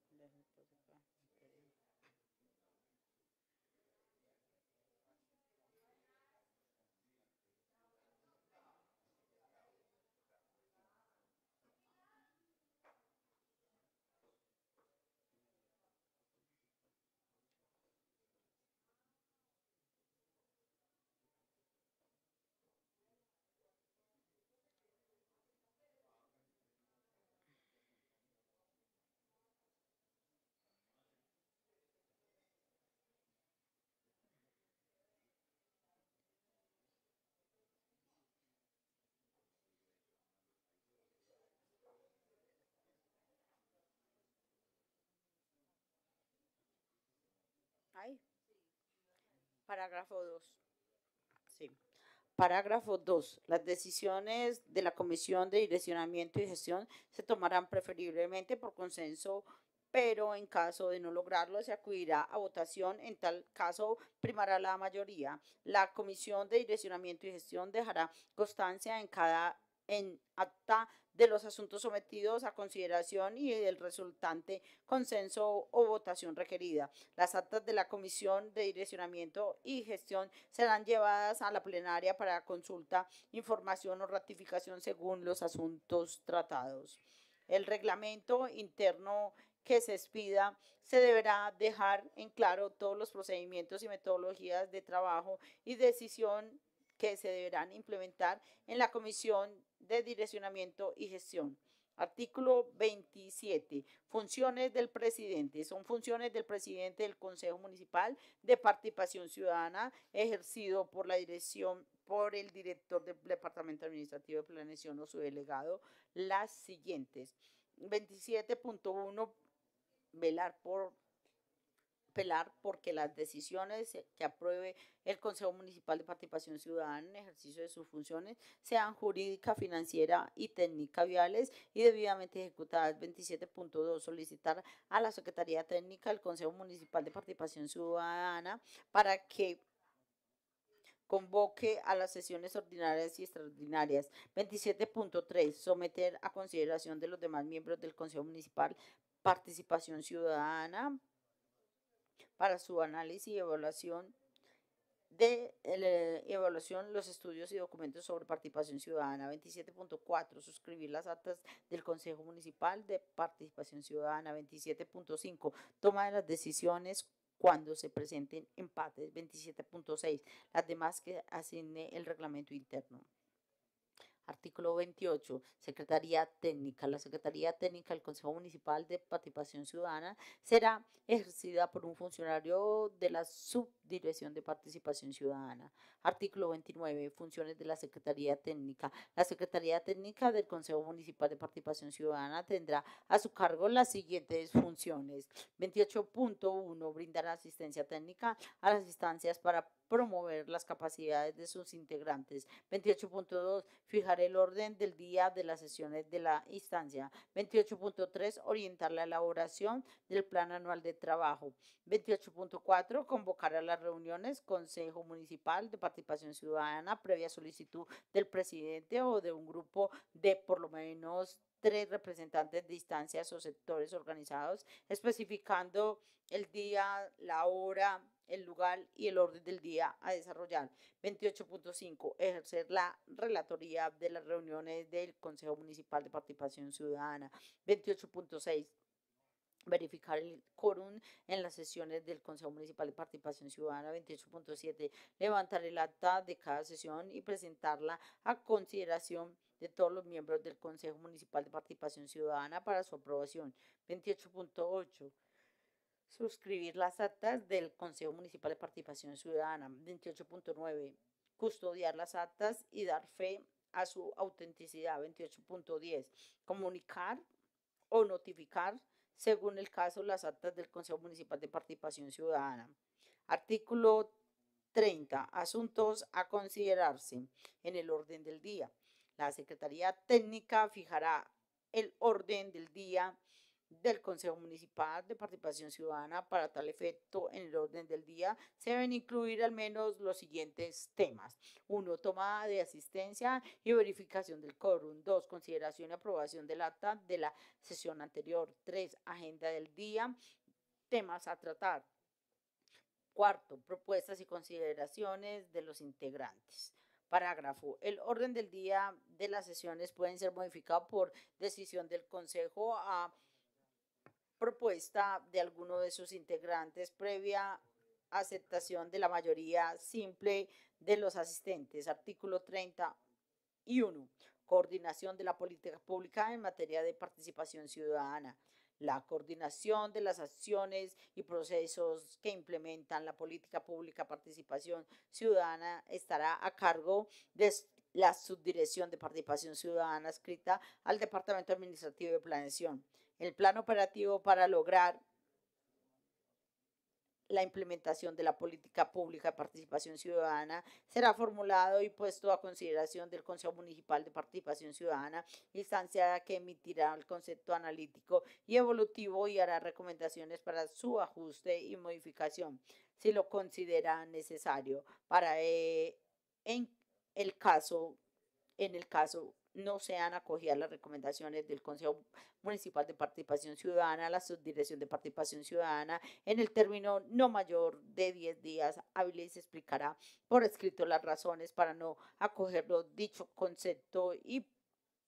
Parágrafo 2. Sí. Parágrafo 2. Las decisiones de la Comisión de Direccionamiento y Gestión se tomarán preferiblemente por consenso, pero en caso de no lograrlo se acudirá a votación. En tal caso primará la mayoría. La Comisión de Direccionamiento y Gestión dejará constancia en cada en acta de los asuntos sometidos a consideración y del resultante consenso o votación requerida. Las actas de la Comisión de Direccionamiento y Gestión serán llevadas a la plenaria para consulta, información o ratificación según los asuntos tratados. El reglamento interno que se expida, se deberá dejar en claro todos los procedimientos y metodologías de trabajo y decisión que se deberán implementar en la comisión de direccionamiento y gestión. Artículo 27. Funciones del presidente. Son funciones del presidente del Consejo Municipal de Participación Ciudadana ejercido por la dirección por el director del Departamento Administrativo de Planeación o su delegado las siguientes. 27.1. Velar por apelar porque las decisiones eh, que apruebe el Consejo Municipal de Participación Ciudadana en ejercicio de sus funciones sean jurídica, financiera y técnica viales y debidamente ejecutadas. 27.2. Solicitar a la Secretaría Técnica del Consejo Municipal de Participación Ciudadana para que convoque a las sesiones ordinarias y extraordinarias. 27.3. Someter a consideración de los demás miembros del Consejo Municipal participación ciudadana para su análisis y evaluación de eh, evaluación, los estudios y documentos sobre participación ciudadana. 27.4, suscribir las actas del Consejo Municipal de Participación Ciudadana. 27.5, toma de las decisiones cuando se presenten empates. 27.6, las demás que asigne el reglamento interno. Artículo 28. Secretaría Técnica. La Secretaría Técnica del Consejo Municipal de Participación Ciudadana será ejercida por un funcionario de la Subdirección de Participación Ciudadana. Artículo 29. Funciones de la Secretaría Técnica. La Secretaría Técnica del Consejo Municipal de Participación Ciudadana tendrá a su cargo las siguientes funciones. 28.1. Brindar asistencia técnica a las instancias para promover las capacidades de sus integrantes. 28.2, fijar el orden del día de las sesiones de la instancia. 28.3, orientar la elaboración del plan anual de trabajo. 28.4, convocar a las reuniones Consejo Municipal de Participación Ciudadana previa solicitud del presidente o de un grupo de por lo menos tres representantes de instancias o sectores organizados, especificando el día, la hora, el lugar y el orden del día a desarrollar. 28.5. Ejercer la relatoría de las reuniones del Consejo Municipal de Participación Ciudadana. 28.6 verificar el quórum en las sesiones del Consejo Municipal de Participación Ciudadana 28.7, levantar el acta de cada sesión y presentarla a consideración de todos los miembros del Consejo Municipal de Participación Ciudadana para su aprobación. 28.8 suscribir las actas del Consejo Municipal de Participación Ciudadana 28.9, custodiar las actas y dar fe a su autenticidad 28.10, comunicar o notificar según el caso las actas del Consejo Municipal de Participación Ciudadana. Artículo 30. Asuntos a considerarse en el orden del día. La Secretaría Técnica fijará el orden del día del Consejo Municipal de Participación Ciudadana para tal efecto en el orden del día se deben incluir al menos los siguientes temas. Uno, Toma de asistencia y verificación del quórum. 2. Consideración y aprobación del acta de la sesión anterior. 3. Agenda del día. Temas a tratar. Cuarto, propuestas y consideraciones de los integrantes. Parágrafo. El orden del día de las sesiones pueden ser modificado por decisión del Consejo a propuesta de alguno de sus integrantes previa aceptación de la mayoría simple de los asistentes. Artículo 31. Coordinación de la política pública en materia de participación ciudadana. La coordinación de las acciones y procesos que implementan la política pública participación ciudadana estará a cargo de la Subdirección de Participación Ciudadana escrita al Departamento Administrativo de Planeación el plan operativo para lograr la implementación de la política pública de participación ciudadana será formulado y puesto a consideración del Consejo Municipal de Participación Ciudadana, instancia que emitirá el concepto analítico y evolutivo y hará recomendaciones para su ajuste y modificación, si lo considera necesario, para eh, en el caso en el caso no se sean acogido las recomendaciones del Consejo Municipal de Participación Ciudadana, la Subdirección de Participación Ciudadana, en el término no mayor de 10 días Avilés explicará por escrito las razones para no acogerlo dicho concepto y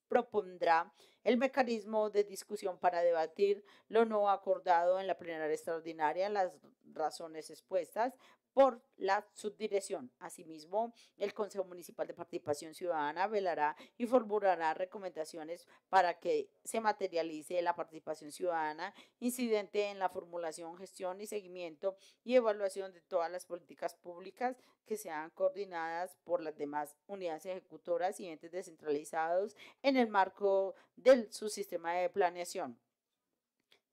propondrá el mecanismo de discusión para debatir lo no acordado en la plenaria extraordinaria, las razones expuestas por la subdirección. Asimismo, el Consejo Municipal de Participación Ciudadana velará y formulará recomendaciones para que se materialice la participación ciudadana incidente en la formulación, gestión y seguimiento y evaluación de todas las políticas públicas que sean coordinadas por las demás unidades ejecutoras y entes descentralizados en el marco del su sistema de planeación.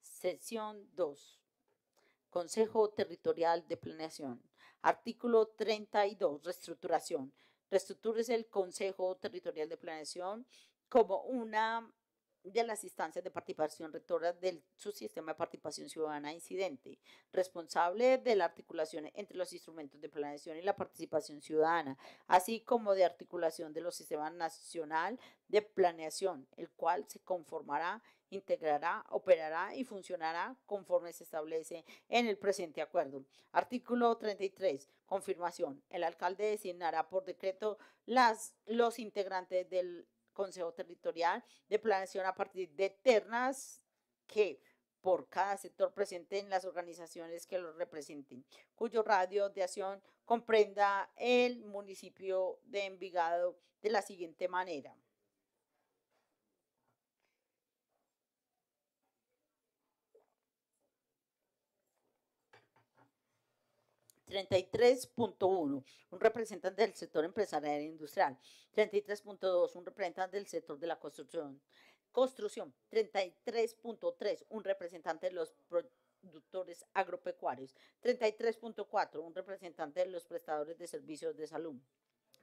sesión 2. Consejo Territorial de Planeación. Artículo 32. Reestructuración. Reestructúrese el Consejo Territorial de Planeación como una de las instancias de participación rectora del subsistema de participación ciudadana incidente, responsable de la articulación entre los instrumentos de planeación y la participación ciudadana, así como de articulación de los sistemas nacional de planeación, el cual se conformará, integrará, operará y funcionará conforme se establece en el presente acuerdo. Artículo 33. Confirmación. El alcalde designará por decreto las, los integrantes del Consejo Territorial de Planeación a partir de ternas que por cada sector presente en las organizaciones que lo representen, cuyo radio de acción comprenda el municipio de Envigado de la siguiente manera. 33.1, un representante del sector empresarial e industrial. 33.2, un representante del sector de la construcción. Construcción, 33.3, un representante de los productores agropecuarios. 33.4, un representante de los prestadores de servicios de salud.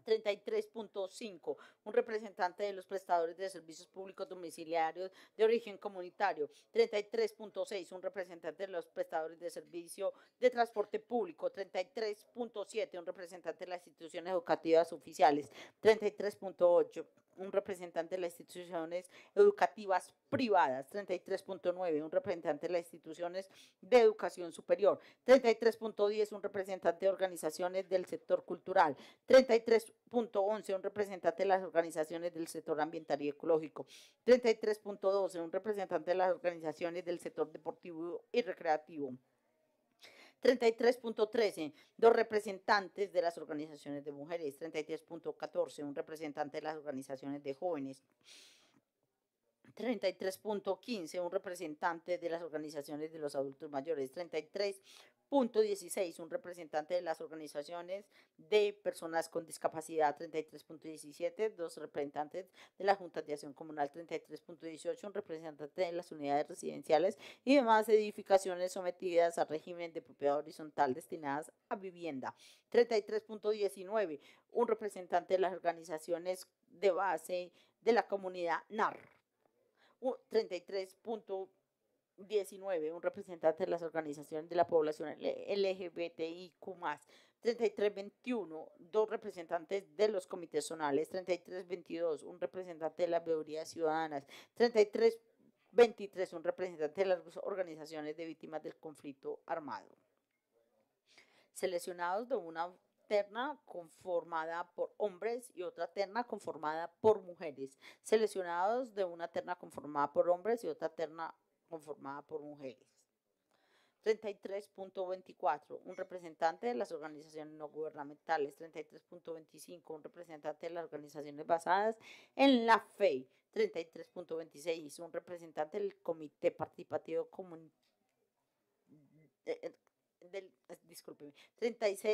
33.5, un representante de los prestadores de servicios públicos domiciliarios de origen comunitario. 33.6, un representante de los prestadores de servicio de transporte público. 33.7, un representante de las instituciones educativas oficiales. 33.8 un representante de las instituciones educativas privadas, 33.9, un representante de las instituciones de educación superior, 33.10, un representante de organizaciones del sector cultural, 33.11, un representante de las organizaciones del sector ambiental y ecológico, 33.12, un representante de las organizaciones del sector deportivo y recreativo. 33.13, dos representantes de las organizaciones de mujeres. 33.14, un representante de las organizaciones de jóvenes. 33.15, un representante de las organizaciones de los adultos mayores. 33. Punto 16, un representante de las organizaciones de personas con discapacidad, 33.17, dos representantes de la Junta de Acción Comunal, 33.18, un representante de las unidades residenciales y demás edificaciones sometidas a régimen de propiedad horizontal destinadas a vivienda, 33.19, un representante de las organizaciones de base de la comunidad NAR, 33. 19, un representante de las organizaciones de la población LGBTIQ+, 3321, dos representantes de los comités zonales, 3322, un representante de las veedurías ciudadanas, 3323, un representante de las organizaciones de víctimas del conflicto armado. Seleccionados de una terna conformada por hombres y otra terna conformada por mujeres. Seleccionados de una terna conformada por hombres y otra terna conformada por mujeres. 33.24, un representante de las organizaciones no gubernamentales. 33.25, un representante de las organizaciones basadas en la fe. 33.26, un representante del Comité Participativo Comunitario. Eh, del, 33.26,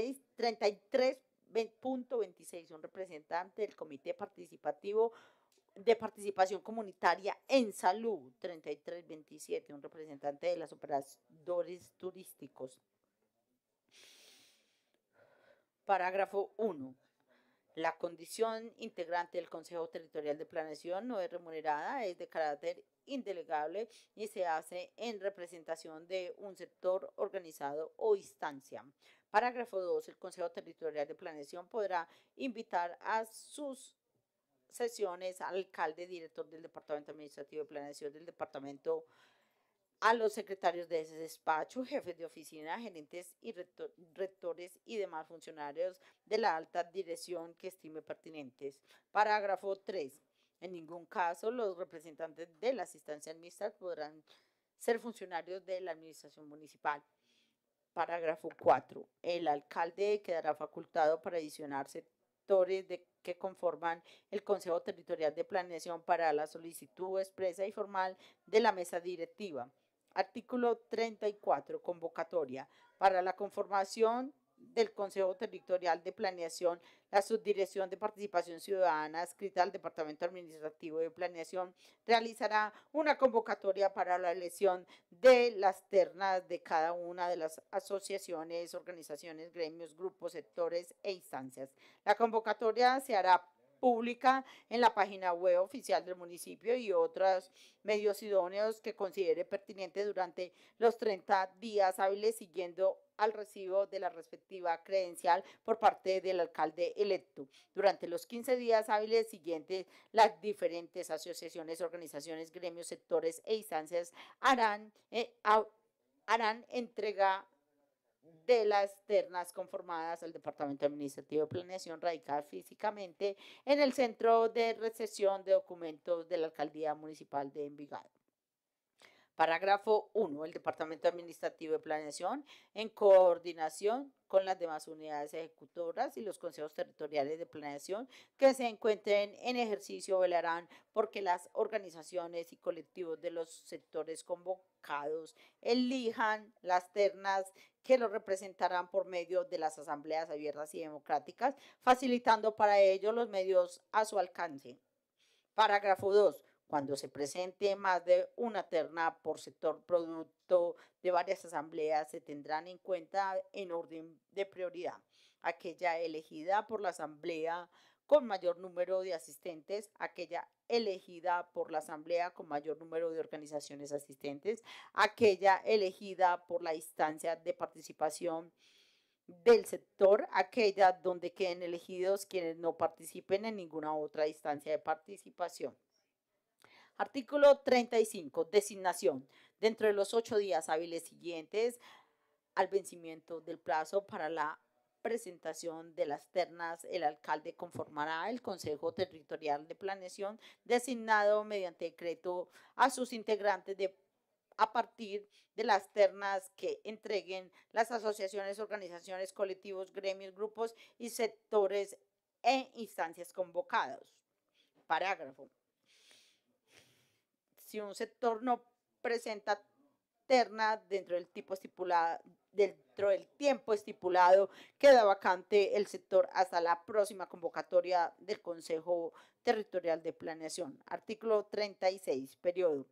eh, un representante del Comité Participativo de participación comunitaria en salud 3327, un representante de los operadores turísticos. Parágrafo 1. La condición integrante del Consejo Territorial de Planeación no es remunerada, es de carácter indelegable y se hace en representación de un sector organizado o instancia. Parágrafo 2. El Consejo Territorial de Planeación podrá invitar a sus sesiones al alcalde, director del Departamento Administrativo de Planeación del Departamento, a los secretarios de ese despacho, jefes de oficina, gerentes y rectores y demás funcionarios de la alta dirección que estime pertinentes. Parágrafo 3. En ningún caso los representantes de la asistencia administrativa podrán ser funcionarios de la administración municipal. Parágrafo 4. El alcalde quedará facultado para adicionar sectores de que conforman el Consejo Territorial de Planeación para la solicitud expresa y formal de la mesa directiva. Artículo 34. Convocatoria. Para la conformación del Consejo Territorial de Planeación, la Subdirección de Participación Ciudadana, escrita al Departamento Administrativo de Planeación, realizará una convocatoria para la elección de las ternas de cada una de las asociaciones, organizaciones, gremios, grupos, sectores e instancias. La convocatoria se hará pública en la página web oficial del municipio y otros medios idóneos que considere pertinente durante los 30 días hábiles siguiendo al recibo de la respectiva credencial por parte del alcalde electo. Durante los 15 días hábiles siguientes, las diferentes asociaciones, organizaciones, gremios, sectores e instancias harán, eh, harán entrega de las ternas conformadas al Departamento Administrativo de Planeación radicada físicamente en el Centro de Recepción de Documentos de la Alcaldía Municipal de Envigado. Parágrafo 1. El Departamento Administrativo de Planeación, en coordinación con las demás unidades ejecutoras y los consejos territoriales de planeación que se encuentren en ejercicio, velarán porque las organizaciones y colectivos de los sectores convocados elijan las ternas que los representarán por medio de las asambleas abiertas y democráticas, facilitando para ello los medios a su alcance. Parágrafo 2 cuando se presente más de una terna por sector producto de varias asambleas, se tendrán en cuenta en orden de prioridad aquella elegida por la asamblea con mayor número de asistentes, aquella elegida por la asamblea con mayor número de organizaciones asistentes, aquella elegida por la instancia de participación del sector, aquella donde queden elegidos quienes no participen en ninguna otra instancia de participación. Artículo 35. Designación. Dentro de los ocho días hábiles siguientes al vencimiento del plazo para la presentación de las ternas, el alcalde conformará el Consejo Territorial de Planeación designado mediante decreto a sus integrantes de a partir de las ternas que entreguen las asociaciones, organizaciones, colectivos, gremios, grupos y sectores e instancias convocados. Parágrafo si un sector no presenta terna dentro del tipo estipulado, dentro del tiempo estipulado, queda vacante el sector hasta la próxima convocatoria del Consejo Territorial de Planeación. Artículo 36, periodo.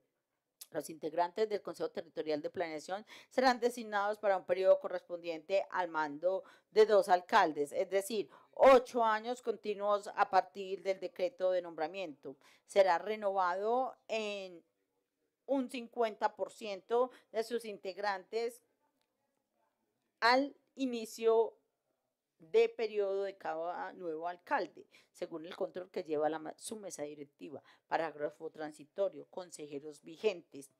Los integrantes del Consejo Territorial de Planeación serán designados para un periodo correspondiente al mando de dos alcaldes, es decir, ocho años continuos a partir del decreto de nombramiento. Será renovado en un 50% de sus integrantes al inicio de periodo de cada nuevo alcalde, según el control que lleva la, su mesa directiva, parágrafo transitorio, consejeros vigentes,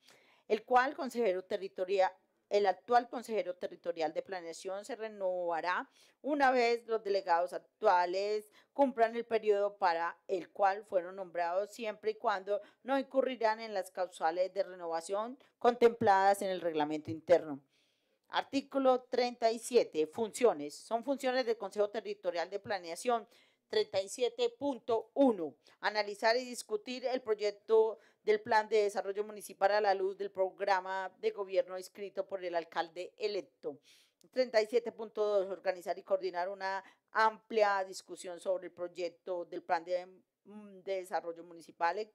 el cual consejero territorial el actual consejero territorial de planeación se renovará una vez los delegados actuales cumplan el periodo para el cual fueron nombrados siempre y cuando no incurrirán en las causales de renovación contempladas en el reglamento interno. Artículo 37. Funciones. Son funciones del Consejo Territorial de Planeación. 37.1. Analizar y discutir el proyecto del Plan de Desarrollo Municipal a la luz del programa de gobierno escrito por el alcalde electo. 37.2. Organizar y coordinar una amplia discusión sobre el proyecto del Plan de, mm, de Desarrollo Municipal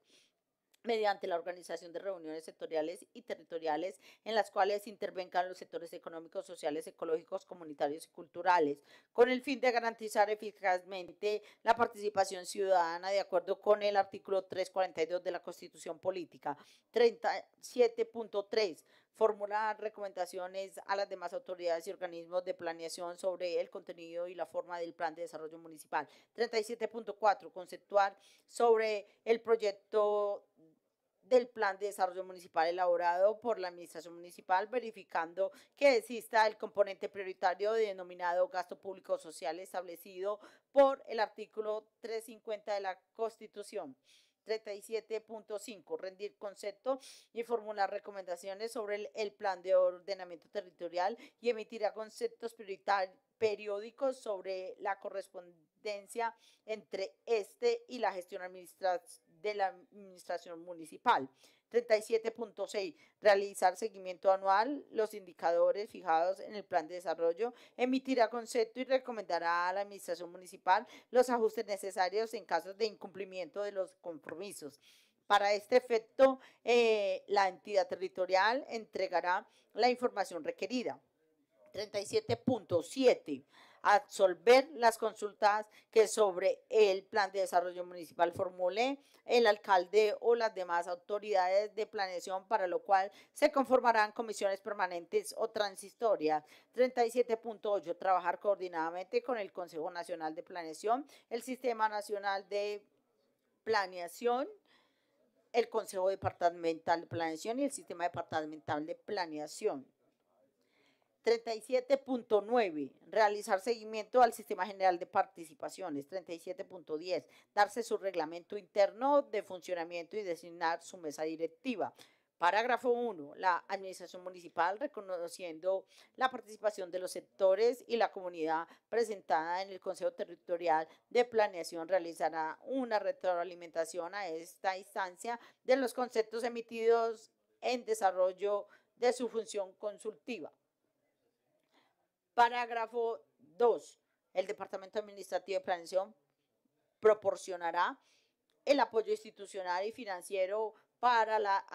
mediante la organización de reuniones sectoriales y territoriales en las cuales intervengan los sectores económicos, sociales, ecológicos, comunitarios y culturales, con el fin de garantizar eficazmente la participación ciudadana de acuerdo con el artículo 342 de la Constitución Política. 37.3. Formular recomendaciones a las demás autoridades y organismos de planeación sobre el contenido y la forma del plan de desarrollo municipal. 37.4. Conceptuar sobre el proyecto del plan de desarrollo municipal elaborado por la Administración Municipal, verificando que exista el componente prioritario denominado gasto público social establecido por el artículo 350 de la Constitución. 37.5, rendir concepto y formular recomendaciones sobre el, plan de ordenamiento territorial y emitirá conceptos periódicos sobre la correspondencia entre este y la gestión administrativa de la administración municipal. 37.6. Realizar seguimiento anual, los indicadores fijados en el plan de desarrollo, emitirá concepto y recomendará a la administración municipal los ajustes necesarios en casos de incumplimiento de los compromisos. Para este efecto, eh, la entidad territorial entregará la información requerida. 37.7 absolver las consultas que sobre el plan de desarrollo municipal formule el alcalde o las demás autoridades de planeación, para lo cual se conformarán comisiones permanentes o transitorias. 37.8. Trabajar coordinadamente con el Consejo Nacional de Planeación, el Sistema Nacional de Planeación, el Consejo Departamental de Planeación y el Sistema Departamental de Planeación. 37.9, realizar seguimiento al Sistema General de Participaciones. 37.10, darse su reglamento interno de funcionamiento y designar su mesa directiva. Parágrafo 1. La Administración Municipal reconociendo la participación de los sectores y la comunidad presentada en el Consejo Territorial de Planeación realizará una retroalimentación a esta instancia de los conceptos emitidos en desarrollo de su función consultiva. Parágrafo 2. El Departamento Administrativo de Planeación proporcionará el apoyo institucional y financiero para,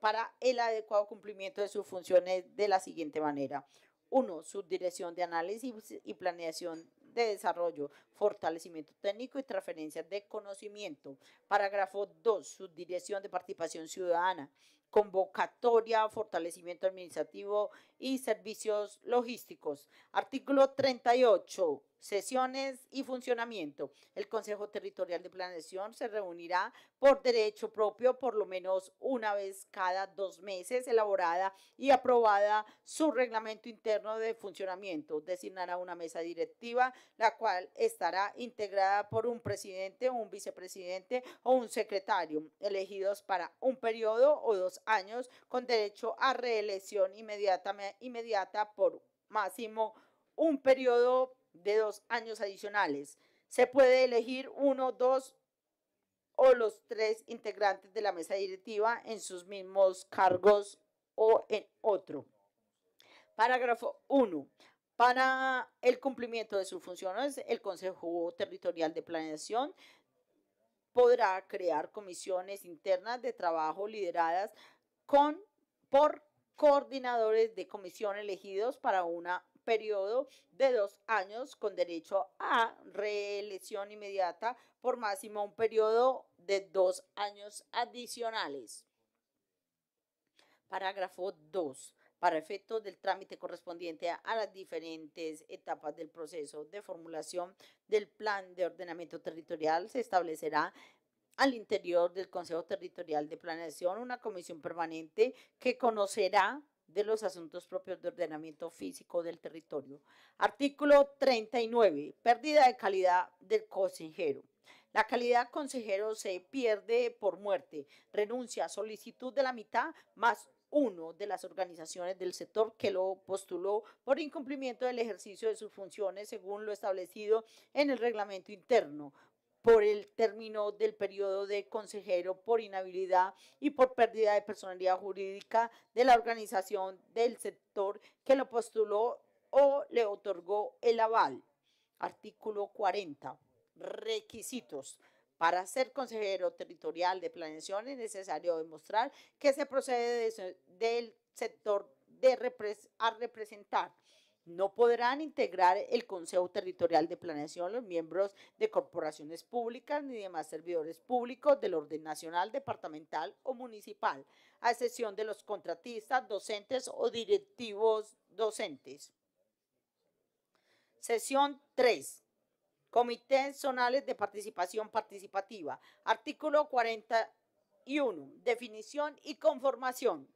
para el adecuado cumplimiento de sus funciones de la siguiente manera. 1. Subdirección de análisis y planeación de desarrollo, fortalecimiento técnico y transferencia de conocimiento. Parágrafo 2. Subdirección de participación ciudadana, convocatoria, fortalecimiento administrativo y servicios logísticos. Artículo 38. Sesiones y funcionamiento. El Consejo Territorial de Planeación se reunirá por derecho propio por lo menos una vez cada dos meses, elaborada y aprobada su reglamento interno de funcionamiento. Designará una mesa directiva, la cual estará integrada por un presidente, un vicepresidente o un secretario, elegidos para un periodo o dos años con derecho a reelección inmediata, inmediata por máximo un periodo de dos años adicionales. Se puede elegir uno, dos o los tres integrantes de la mesa directiva en sus mismos cargos o en otro. Parágrafo 1. Para el cumplimiento de sus funciones, el Consejo Territorial de Planeación podrá crear comisiones internas de trabajo lideradas con, por coordinadores de comisión elegidos para un periodo de dos años con derecho a reelección inmediata por máximo un periodo de dos años adicionales. Parágrafo 2 para efectos del trámite correspondiente a las diferentes etapas del proceso de formulación del plan de ordenamiento territorial, se establecerá al interior del Consejo Territorial de Planeación una comisión permanente que conocerá de los asuntos propios de ordenamiento físico del territorio. Artículo 39. Pérdida de calidad del consejero. La calidad consejero se pierde por muerte, renuncia, a solicitud de la mitad más uno de las organizaciones del sector que lo postuló por incumplimiento del ejercicio de sus funciones según lo establecido en el reglamento interno, por el término del periodo de consejero por inhabilidad y por pérdida de personalidad jurídica de la organización del sector que lo postuló o le otorgó el aval. Artículo 40. Requisitos. Para ser consejero territorial de planeación es necesario demostrar que se procede del sector de a representar no podrán integrar el Consejo Territorial de Planeación los miembros de corporaciones públicas ni demás servidores públicos del orden nacional, departamental o municipal, a excepción de los contratistas, docentes o directivos docentes. Sesión 3. Comités zonales de participación participativa. Artículo 41. Definición y conformación.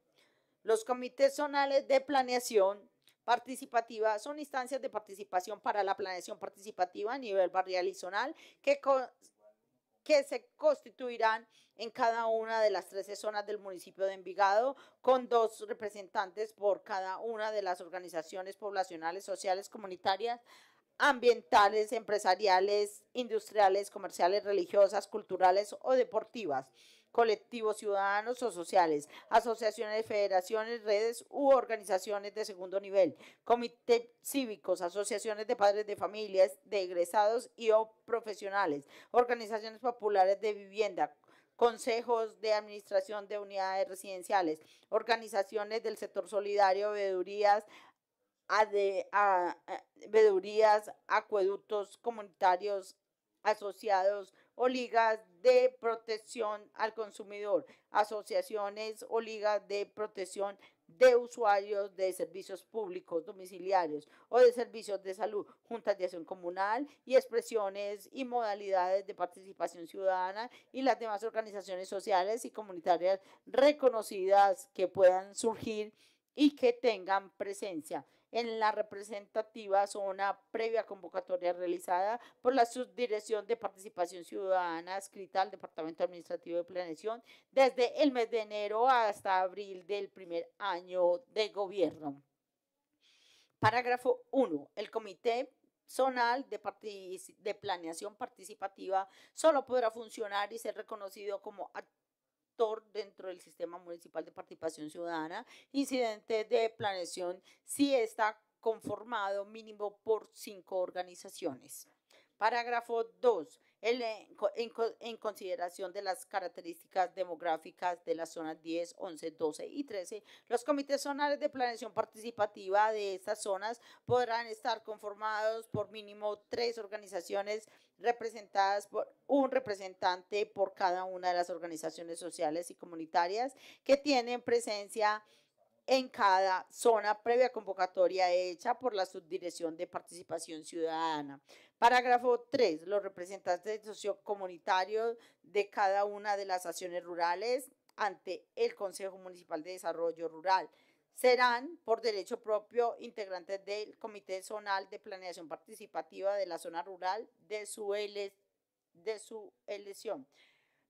Los comités zonales de planeación participativa son instancias de participación para la planeación participativa a nivel barrial y zonal que, que se constituirán en cada una de las 13 zonas del municipio de Envigado, con dos representantes por cada una de las organizaciones poblacionales, sociales, comunitarias, ambientales, empresariales, industriales, comerciales, religiosas, culturales o deportivas colectivos ciudadanos o sociales, asociaciones, de federaciones, redes u organizaciones de segundo nivel, comités cívicos, asociaciones de padres de familias, de egresados y o profesionales, organizaciones populares de vivienda, consejos de administración de unidades residenciales, organizaciones del sector solidario, veedurías, acueductos comunitarios asociados o ligas de protección al consumidor, asociaciones o ligas de protección de usuarios de servicios públicos domiciliarios o de servicios de salud, juntas de acción comunal y expresiones y modalidades de participación ciudadana y las demás organizaciones sociales y comunitarias reconocidas que puedan surgir y que tengan presencia en la representativa zona previa convocatoria realizada por la Subdirección de Participación Ciudadana escrita al Departamento Administrativo de Planeación desde el mes de enero hasta abril del primer año de gobierno. Parágrafo 1. El comité zonal de, planeación participativa solo podrá funcionar y ser reconocido como dentro del sistema municipal de participación ciudadana, incidente de planeación, si está conformado mínimo por cinco organizaciones. Parágrafo 2. Eh, en, en, consideración de las características demográficas de las zonas 10, 11, 12 y 13. Los comités zonales de planeación participativa de estas zonas podrán estar conformados por mínimo tres organizaciones representadas por un representante por cada una de las organizaciones sociales y comunitarias que tienen presencia en cada zona previa convocatoria hecha por la Subdirección de Participación Ciudadana. Parágrafo 3. Los representantes sociocomunitarios de cada una de las acciones rurales ante el Consejo Municipal de Desarrollo Rural serán por derecho propio integrantes del Comité Zonal de Planeación Participativa de la Zona Rural de su, de su elección.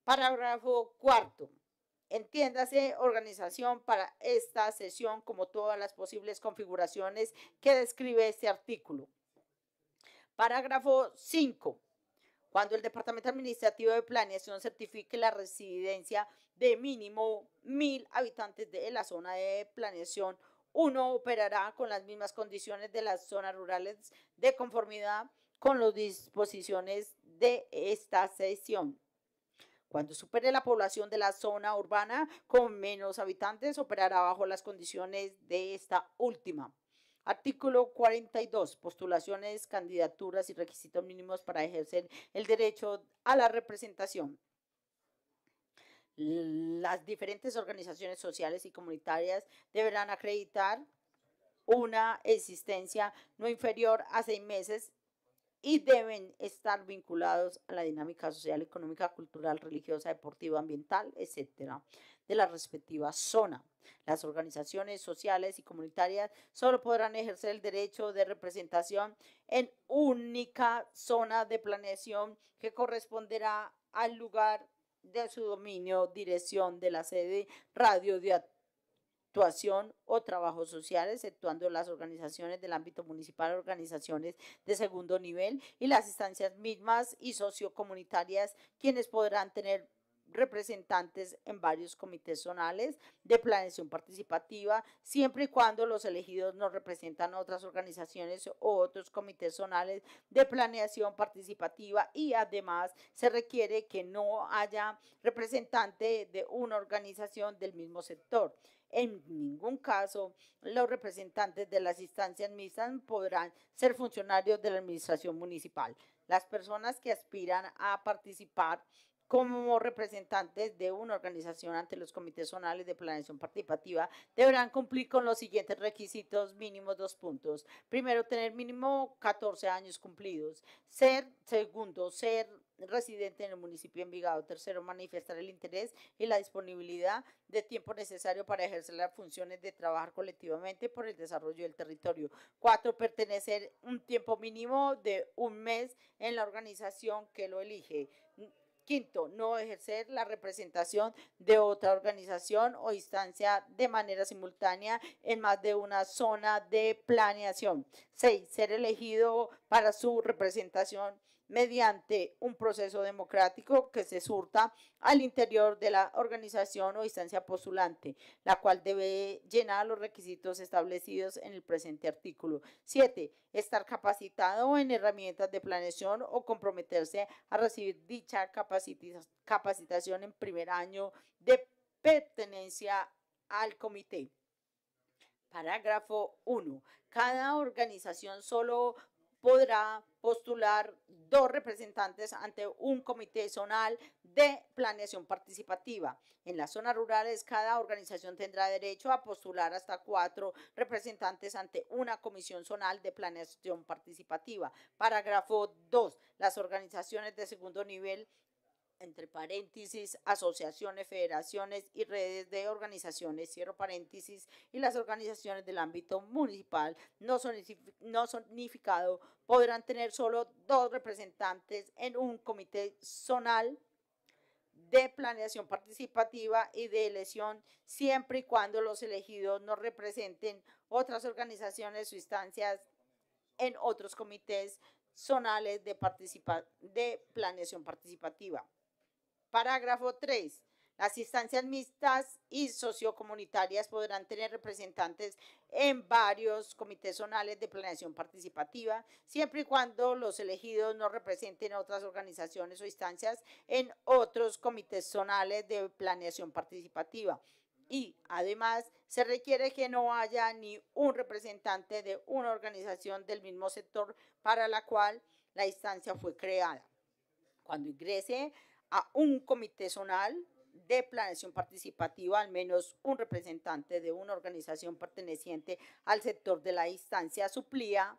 Parágrafo cuarto. Entiéndase organización para esta sesión como todas las posibles configuraciones que describe este artículo. Parágrafo 5. Cuando el Departamento Administrativo de Planeación certifique la residencia de mínimo mil habitantes de la zona de planeación, uno operará con las mismas condiciones de las zonas rurales de conformidad con las disposiciones de esta sesión. Cuando supere la población de la zona urbana con menos habitantes, operará bajo las condiciones de esta última. Artículo 42. Postulaciones, candidaturas y requisitos mínimos para ejercer el derecho a la representación. Las diferentes organizaciones sociales y comunitarias deberán acreditar una existencia no inferior a seis meses y deben estar vinculados a la dinámica social, económica, cultural, religiosa, deportiva, ambiental, etcétera, de la respectiva zona. Las organizaciones sociales y comunitarias solo podrán ejercer el derecho de representación en única zona de planeación que corresponderá al lugar de su dominio, dirección de la sede, radio de actuación o trabajos sociales, exceptuando las organizaciones del ámbito municipal, organizaciones de segundo nivel y las instancias mismas y sociocomunitarias, quienes podrán tener representantes en varios comités zonales de planeación participativa, siempre y cuando los elegidos no representan otras organizaciones o otros comités zonales de planeación participativa y además se requiere que no haya representante de una organización del mismo sector. En ningún caso, los representantes de las instancias mixtas podrán ser funcionarios de la administración municipal. Las personas que aspiran a participar como representantes de una organización ante los comités zonales de planeación participativa deberán cumplir con los siguientes requisitos mínimos dos puntos. Primero, tener mínimo 14 años cumplidos. Ser, segundo, ser residente en el municipio de Envigado. Tercero, manifestar el interés y la disponibilidad de tiempo necesario para ejercer las funciones de trabajar colectivamente por el desarrollo del territorio. Cuatro, pertenecer un tiempo mínimo de un mes en la organización que lo elige. Quinto, no ejercer la representación de otra organización o instancia de manera simultánea en más de una zona de planeación. Seis, ser elegido para su representación mediante un proceso democrático que se surta al interior de la organización o instancia postulante, la cual debe llenar los requisitos establecidos en el presente artículo. 7. Estar capacitado en herramientas de planeación o comprometerse a recibir dicha capacitación en primer año de pertenencia al comité. Parágrafo 1. Cada organización solo podrá postular dos representantes ante un comité zonal de planeación participativa. En las zonas rurales, cada organización tendrá derecho a postular hasta cuatro representantes ante una comisión zonal de planeación participativa. Parágrafo 2. Las organizaciones de segundo nivel entre paréntesis, asociaciones, federaciones y redes de organizaciones, cierro paréntesis, y las organizaciones del ámbito municipal no, no podrán tener solo dos representantes en un comité zonal de planeación participativa y de elección siempre y cuando los elegidos no representen otras organizaciones o instancias en otros comités zonales de, de planeación participativa. Parágrafo 3. Las instancias mixtas y sociocomunitarias podrán tener representantes en varios comités zonales de planeación participativa, siempre y cuando los elegidos no representen otras organizaciones o instancias en otros comités zonales de planeación participativa. Y además se requiere que no haya ni un representante de una organización del mismo sector para la cual la instancia fue creada. Cuando ingrese a un comité zonal de planeación participativa, al menos un representante de una organización perteneciente al sector de la instancia suplía,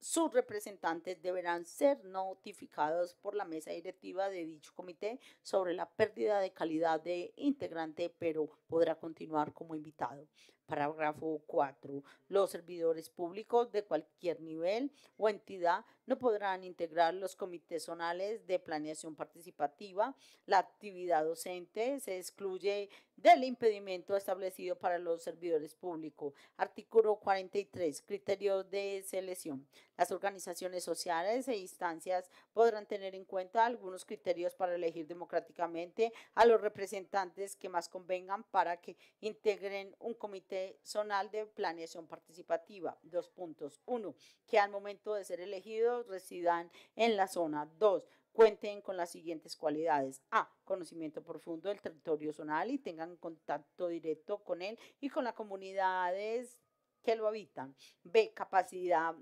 sus representantes deberán ser notificados por la mesa directiva de dicho comité sobre la pérdida de calidad de integrante, pero podrá continuar como invitado. Parágrafo 4. Los servidores públicos de cualquier nivel o entidad no podrán integrar los comités zonales de planeación participativa. La actividad docente se excluye del impedimento establecido para los servidores públicos. Artículo 43. Criterios de selección. Las organizaciones sociales e instancias podrán tener en cuenta algunos criterios para elegir democráticamente a los representantes que más convengan para que integren un comité zonal de planeación participativa. Dos puntos. Uno, que al momento de ser elegidos residan en la zona. 2 cuenten con las siguientes cualidades. A. Conocimiento profundo del territorio zonal y tengan contacto directo con él y con las comunidades que lo habitan. B. Capacidad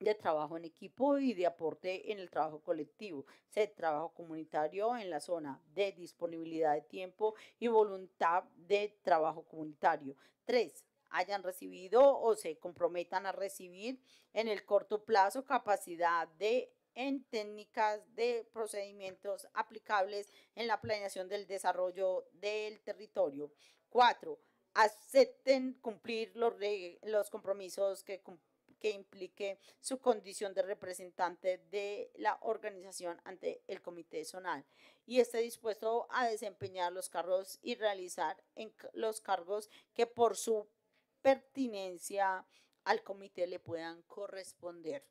de trabajo en equipo y de aporte en el trabajo colectivo, se trabajo comunitario en la zona de disponibilidad de tiempo y voluntad de trabajo comunitario. Tres, hayan recibido o se comprometan a recibir en el corto plazo capacidad de en técnicas de procedimientos aplicables en la planeación del desarrollo del territorio. Cuatro, acepten cumplir los, los compromisos que cumplen que implique su condición de representante de la organización ante el comité zonal y esté dispuesto a desempeñar los cargos y realizar los cargos que por su pertinencia al comité le puedan corresponder.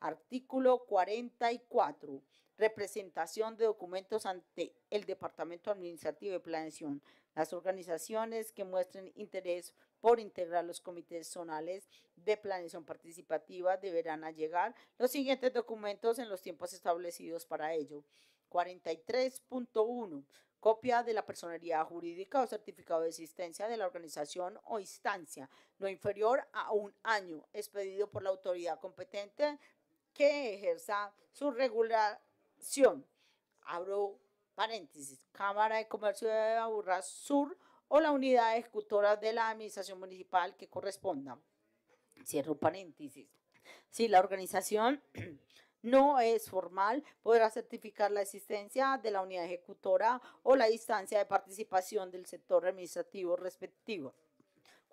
Artículo 44. Representación de documentos ante el Departamento Administrativo de Planeación. Las organizaciones que muestren interés por integrar los comités zonales de planeación participativa deberán llegar los siguientes documentos en los tiempos establecidos para ello. 43.1 copia de la personalidad jurídica o certificado de existencia de la organización o instancia, no inferior a un año, expedido por la autoridad competente que ejerza su regulación. Abro paréntesis, Cámara de Comercio de Aburra Sur o la unidad ejecutora de la administración municipal que corresponda. Cierro paréntesis. Si la organización no es formal, podrá certificar la existencia de la unidad ejecutora o la distancia de participación del sector administrativo respectivo.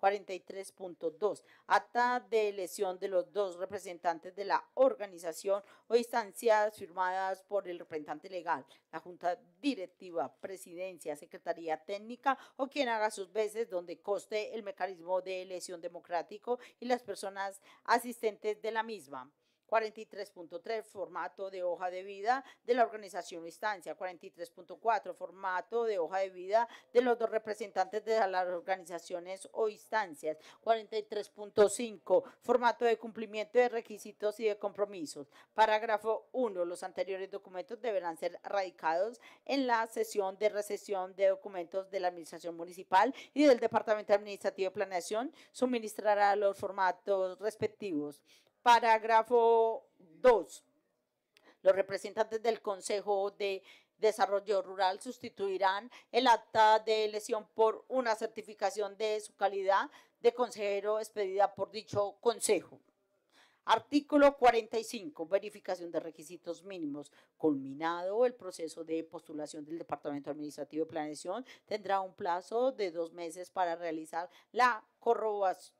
43.2, acta de elección de los dos representantes de la organización o instancias firmadas por el representante legal, la Junta Directiva, Presidencia, Secretaría Técnica o quien haga sus veces donde coste el mecanismo de elección democrático y las personas asistentes de la misma. 43.3 formato de hoja de vida de la organización o instancia, 43.4 formato de hoja de vida de los dos representantes de las organizaciones o instancias, 43.5 formato de cumplimiento de requisitos y de compromisos. Parágrafo 1. Los anteriores documentos deberán ser radicados en la sesión de recesión de documentos de la Administración Municipal y del Departamento Administrativo de Planeación. Suministrará los formatos respectivos. Parágrafo 2. Los representantes del Consejo de Desarrollo Rural sustituirán el acta de elección por una certificación de su calidad de consejero expedida por dicho Consejo. Artículo 45. Verificación de requisitos mínimos. Culminado el proceso de postulación del Departamento Administrativo de Planeación, tendrá un plazo de dos meses para realizar la corroboración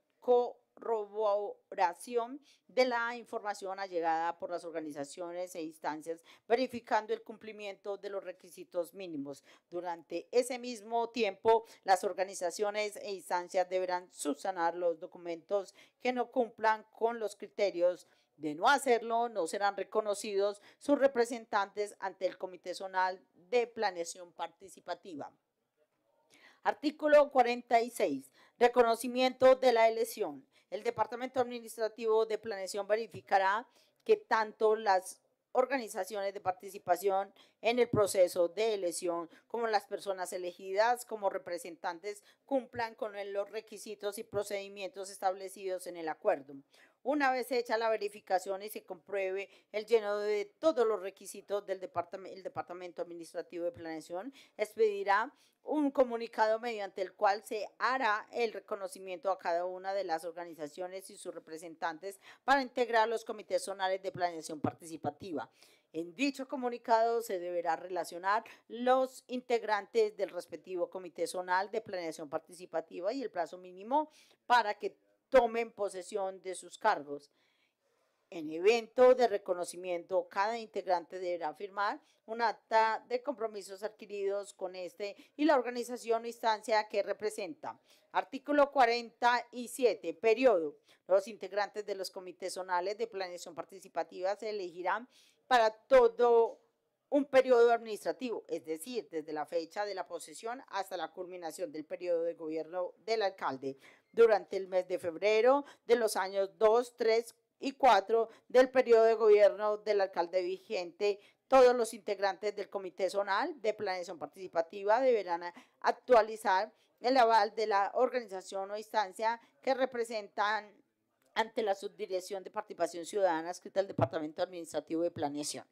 corroboración de la información allegada por las organizaciones e instancias, verificando el cumplimiento de los requisitos mínimos. Durante ese mismo tiempo, las organizaciones e instancias deberán subsanar los documentos que no cumplan con los criterios de no hacerlo, no serán reconocidos sus representantes ante el Comité Zonal de Planeación Participativa. Artículo 46. Reconocimiento de la elección. El Departamento Administrativo de Planeación verificará que tanto las organizaciones de participación en el proceso de elección, como las personas elegidas como representantes cumplan con los requisitos y procedimientos establecidos en el acuerdo una vez hecha la verificación y se compruebe el lleno de todos los requisitos del departamento, el Departamento Administrativo de Planeación, expedirá un comunicado mediante el cual se hará el reconocimiento a cada una de las organizaciones y sus representantes para integrar los comités zonales de planeación participativa. En dicho comunicado se deberá relacionar los integrantes del respectivo comité zonal de planeación participativa y el plazo mínimo para que tomen posesión de sus cargos. En evento de reconocimiento, cada integrante deberá firmar un acta de compromisos adquiridos con este y la organización o instancia que representa. Artículo 47. Periodo. Los integrantes de los comités zonales de planeación participativa se elegirán para todo un periodo administrativo, es decir, desde la fecha de la posesión hasta la culminación del periodo de gobierno del alcalde durante el mes de febrero de los años 2, 3 y 4 del periodo de gobierno del alcalde vigente. Todos los integrantes del Comité Zonal de Planeación Participativa deberán actualizar el aval de la organización o instancia que representan ante la Subdirección de Participación Ciudadana escrita el Departamento Administrativo de Planeación.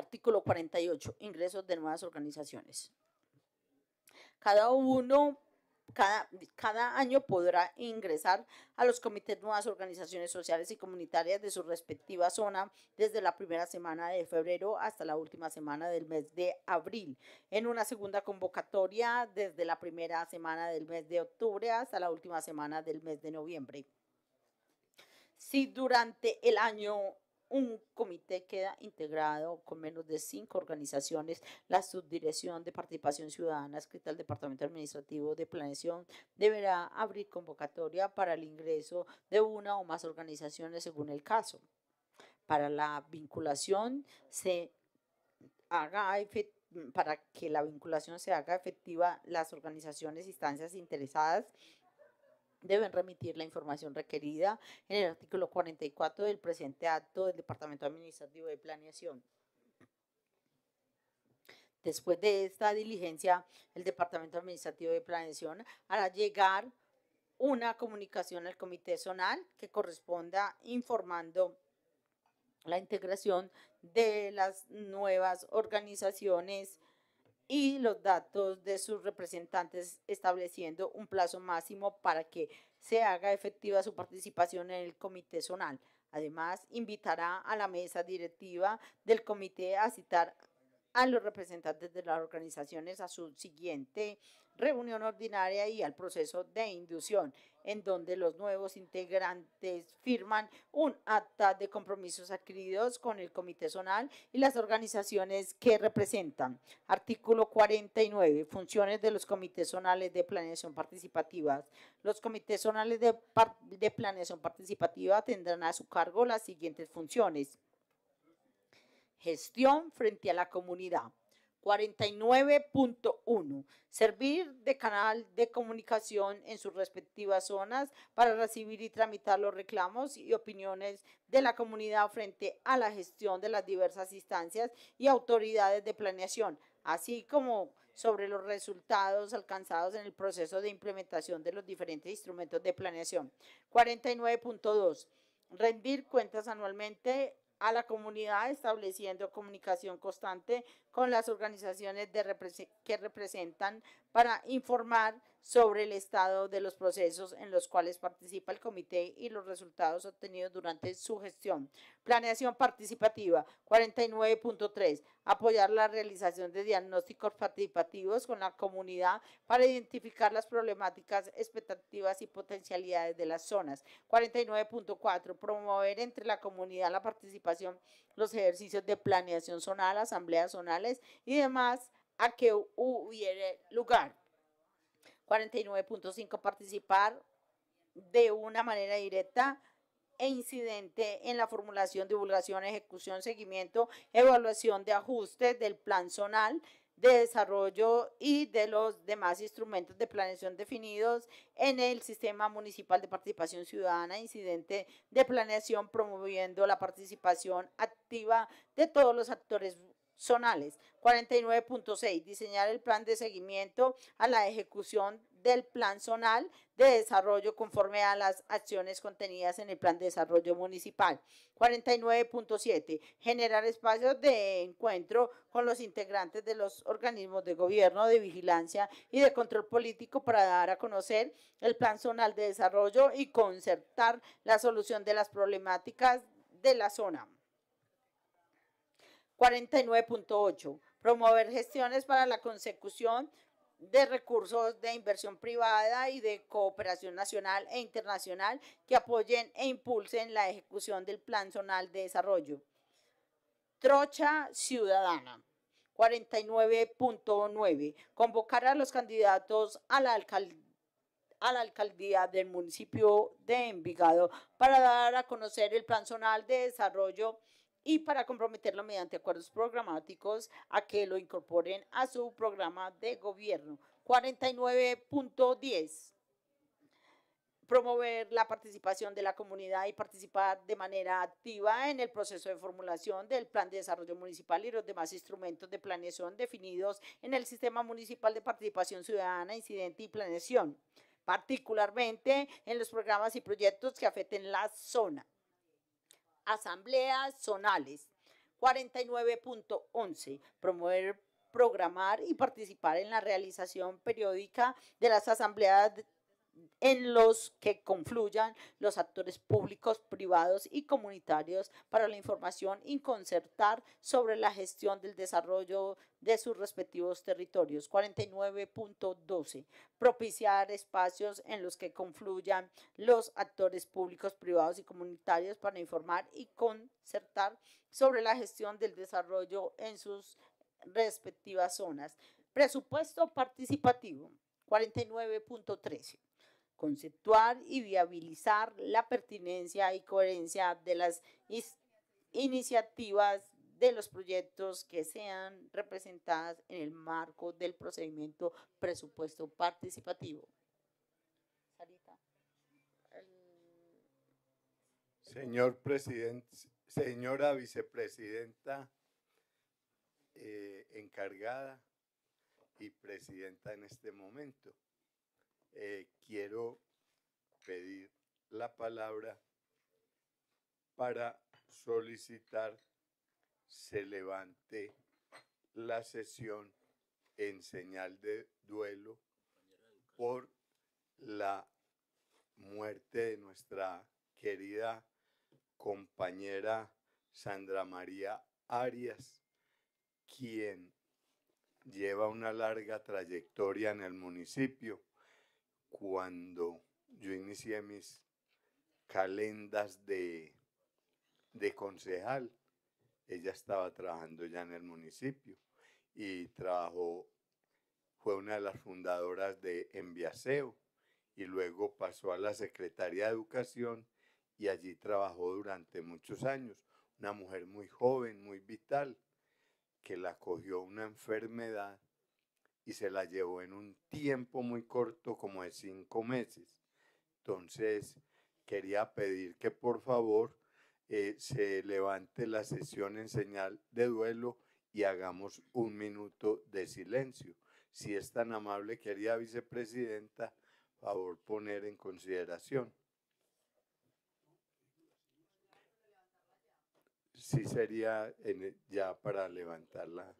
Artículo 48. Ingresos de nuevas organizaciones. Cada uno, cada, año podrá ingresar a los comités nuevas organizaciones sociales y comunitarias de su respectiva zona desde la primera semana de febrero hasta la última semana del mes de abril, en una segunda convocatoria desde la primera semana del mes de octubre hasta la última semana del mes de noviembre. Si durante el año un comité queda integrado con menos de cinco organizaciones, la subdirección de participación ciudadana escrita al Departamento Administrativo de Planeación deberá abrir convocatoria para el ingreso de una o más organizaciones según el caso. Para la vinculación se haga para que la vinculación se haga efectiva, las organizaciones e instancias interesadas deben remitir la información requerida en el artículo 44 del presente acto del Departamento Administrativo de Planeación. Después de esta diligencia, el Departamento Administrativo de Planeación hará llegar una comunicación al Comité Zonal que corresponda informando la integración de las nuevas organizaciones y los datos de sus representantes estableciendo un plazo máximo para que se haga efectiva su participación en el comité zonal. Además, invitará a la mesa directiva del comité a citar a los representantes de las organizaciones a su siguiente reunión ordinaria y al proceso de inducción en donde los nuevos integrantes firman un acta de compromisos adquiridos con el Comité Zonal y las organizaciones que representan. Artículo 49. Funciones de los comités zonales de planeación participativa. Los comités zonales de, planeación participativa tendrán a su cargo las siguientes funciones. Gestión frente a la comunidad 49.1. Servir de canal de comunicación en sus respectivas zonas para recibir y tramitar los reclamos y opiniones de la comunidad frente a la gestión de las diversas instancias y autoridades de planeación, así como sobre los resultados alcanzados en el proceso de implementación de los diferentes instrumentos de planeación. 49.2. Rendir cuentas anualmente a la comunidad, estableciendo comunicación constante con las organizaciones que representan para informar sobre el estado de los procesos en los cuales participa el comité y los resultados obtenidos durante su gestión. Planeación participativa 49.3. Apoyar la realización de diagnósticos participativos con la comunidad para identificar las problemáticas, expectativas y potencialidades de las zonas. 49.4. Promover entre la comunidad la participación, los ejercicios de planeación zonal, asambleas zonales y demás a que hubiera lugar. 49.5 participar de una manera directa e incidente en la formulación, divulgación, ejecución, seguimiento, evaluación de ajustes del plan zonal de desarrollo y de los demás instrumentos de planeación definidos en el sistema municipal de participación ciudadana, incidente de planeación, promoviendo la participación activa de todos los actores zonales. 49.6. Diseñar el plan de seguimiento a la ejecución del plan zonal de desarrollo conforme a las acciones contenidas en el plan de desarrollo municipal. 49.7. Generar espacios de encuentro con los integrantes de los organismos de gobierno, de vigilancia y de control político para dar a conocer el plan zonal de desarrollo y concertar la solución de las problemáticas de la zona. 49.8. Promover gestiones para la consecución de recursos de inversión privada y de cooperación nacional e internacional que apoyen e impulsen la ejecución del Plan Zonal de Desarrollo. Trocha Ciudadana. 49.9. Convocar a los candidatos a la, a la alcaldía del municipio de Envigado para dar a conocer el Plan Zonal de Desarrollo y para comprometerlo mediante acuerdos programáticos a que lo incorporen a su programa de gobierno. 49.10. Promover la participación de la comunidad y participar de manera activa en el proceso de formulación del Plan de Desarrollo Municipal y los demás instrumentos de planeación definidos en el Sistema Municipal de Participación Ciudadana, Incidente y Planeación, particularmente en los programas y proyectos que afecten la zona asambleas zonales. 49.11. Promover programar y participar en la realización periódica de las asambleas en los que confluyan los actores públicos, privados y comunitarios para la información y concertar sobre la gestión del desarrollo de sus respectivos territorios. 49.12. Propiciar espacios en los que confluyan los actores públicos, privados y comunitarios para informar y concertar sobre la gestión del desarrollo en sus respectivas zonas. Presupuesto participativo. 49.13 conceptuar y viabilizar la pertinencia y coherencia de las iniciativas de los proyectos que sean representadas en el marco del procedimiento presupuesto participativo. Señor presidente, señora vicepresidenta eh, encargada y presidenta en este momento. Eh, quiero pedir la palabra para solicitar se levante la sesión en señal de duelo por la muerte de nuestra querida compañera Sandra María Arias, quien lleva una larga trayectoria en el municipio cuando yo inicié mis calendas de, concejal, ella estaba trabajando ya en el municipio y trabajó, fue una de las fundadoras de Enviaseo y luego pasó a la Secretaría de Educación y allí trabajó durante muchos años. Una mujer muy joven, muy vital, que la cogió una enfermedad y se la llevó en un tiempo muy corto, como de cinco meses. Entonces, quería pedir que por favor eh, se levante la sesión en señal de duelo y hagamos un minuto de silencio. Si es tan amable, querida vicepresidenta, favor poner en consideración. Sí sería ya para levantarla.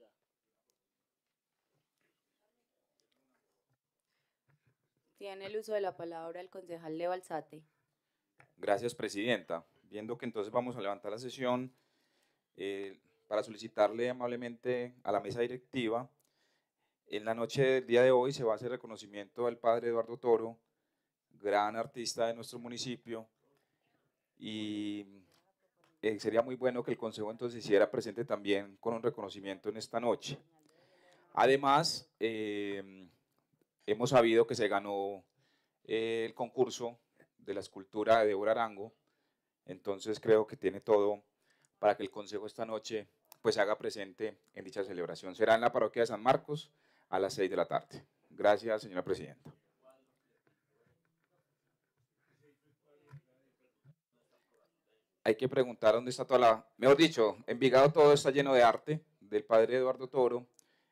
Tiene el uso de la palabra el concejal Leo Balsate. Gracias, presidenta. Viendo que entonces vamos a levantar la sesión eh, para solicitarle amablemente a la mesa directiva. En la noche del día de hoy se va a hacer reconocimiento al padre Eduardo Toro, gran artista de nuestro municipio, y eh, sería muy bueno que el Consejo entonces hiciera presente también con un reconocimiento en esta noche. Además, eh, Hemos sabido que se ganó eh, el concurso de la escultura de Débora Arango, entonces creo que tiene todo para que el consejo esta noche pues haga presente en dicha celebración. Será en la parroquia de San Marcos a las 6 de la tarde. Gracias, señora presidenta. Hay que preguntar dónde está toda la... Mejor dicho, Envigado todo está lleno de arte del padre Eduardo Toro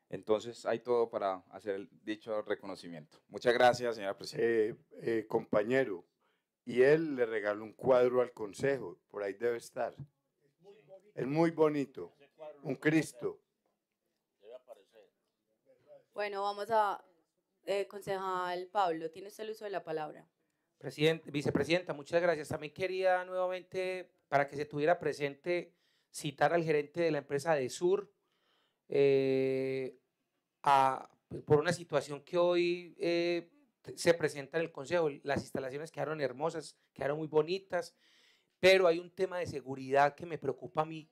entonces hay todo para hacer dicho reconocimiento. Muchas gracias, señora presidenta. Eh, eh, compañero, y él le regaló un cuadro al Consejo, por ahí debe estar. es muy bonito, un Cristo. Debe aparecer. Bueno, vamos a, eh, concejal Pablo, tiene usted el uso de la palabra. Presidente, vicepresidenta, muchas gracias. También quería nuevamente, para que se tuviera presente, citar al gerente de la empresa de Sur, eh, por una situación que hoy eh, se presenta en el Consejo. Las instalaciones quedaron hermosas, quedaron muy bonitas, pero hay un tema de seguridad que me preocupa a mí,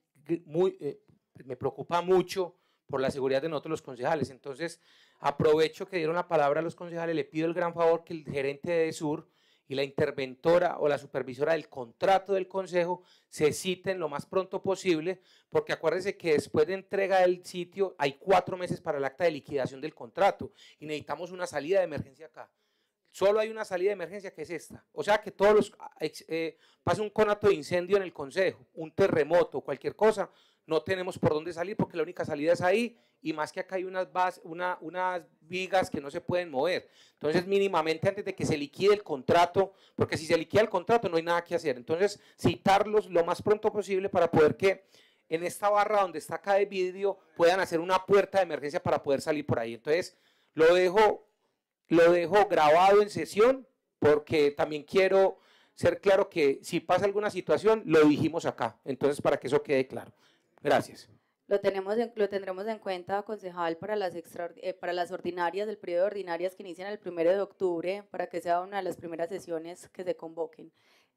muy, eh, me preocupa mucho por la seguridad de nosotros los concejales. Entonces, aprovecho que dieron la palabra a los concejales, le pido el gran favor que el gerente de Sur y la interventora o la supervisora del contrato del consejo se citen lo más pronto posible, porque acuérdense que después de entrega del sitio hay cuatro meses para el acta de liquidación del contrato y necesitamos una salida de emergencia acá. Solo hay una salida de emergencia que es esta. O sea que todos los eh, eh, pasa un conato de incendio en el consejo, un terremoto, cualquier cosa, no tenemos por dónde salir porque la única salida es ahí y más que acá hay unas, unas vigas que no se pueden mover. Entonces, mínimamente antes de que se liquide el contrato, porque si se liquida el contrato no hay nada que hacer. Entonces, citarlos lo más pronto posible para poder que en esta barra donde está acá de vidrio puedan hacer una puerta de emergencia para poder salir por ahí. Entonces, lo dejo, lo dejo grabado en sesión porque también quiero ser claro que si pasa alguna situación, lo dijimos acá. Entonces, para que eso quede claro. Gracias. Lo, tenemos lo tendremos en cuenta, concejal, para las, extra, eh, para las ordinarias, del periodo de ordinarias que inician el 1 de octubre, para que sea una de las primeras sesiones que se convoquen.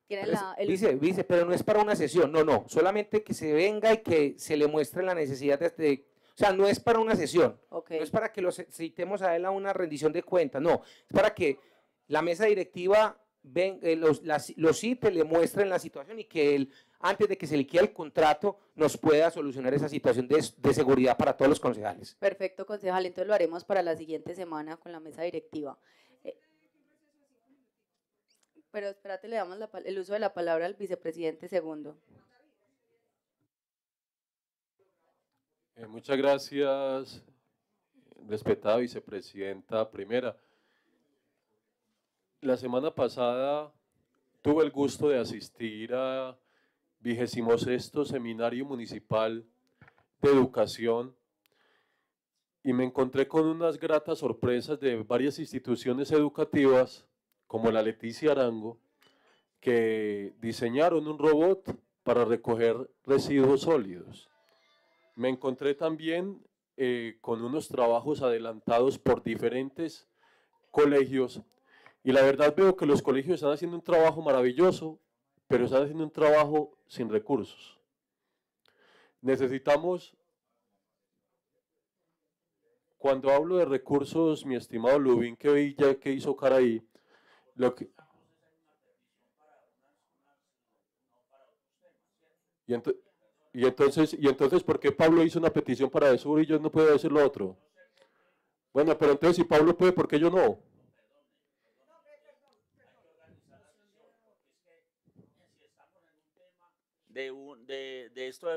Tiene pues, la, dice, dice, pero no es para una sesión, no, no, solamente que se venga y que se le muestre la necesidad de, o sea, no es para una sesión, no es para que lo citemos a él a una rendición de cuentas, no, es para que la mesa directiva eh, lo los, cite, le muestren la situación y que él antes de que se liquide el contrato, nos pueda solucionar esa situación de, seguridad para todos los concejales. Perfecto, concejal. Entonces lo haremos para la siguiente semana con la mesa directiva. Eh, pero espérate, le damos el uso de la palabra al vicepresidente segundo. Eh, muchas gracias, respetada vicepresidenta primera. La semana pasada tuve el gusto de asistir a 26 sexto Seminario Municipal de Educación y me encontré con unas gratas sorpresas de varias instituciones educativas, como la Leticia Arango, que diseñaron un robot para recoger residuos sólidos. Me encontré también eh, con unos trabajos adelantados por diferentes colegios y la verdad veo que los colegios están haciendo un trabajo maravilloso pero están haciendo un trabajo sin recursos. Necesitamos, cuando hablo de recursos, mi estimado Lubin, que que hizo cara ahí, lo que... Y, entonces, y entonces, ¿por qué Pablo hizo una petición para eso y yo no puedo decir lo otro? Bueno, pero entonces si Pablo puede, ¿por qué yo no? de, esto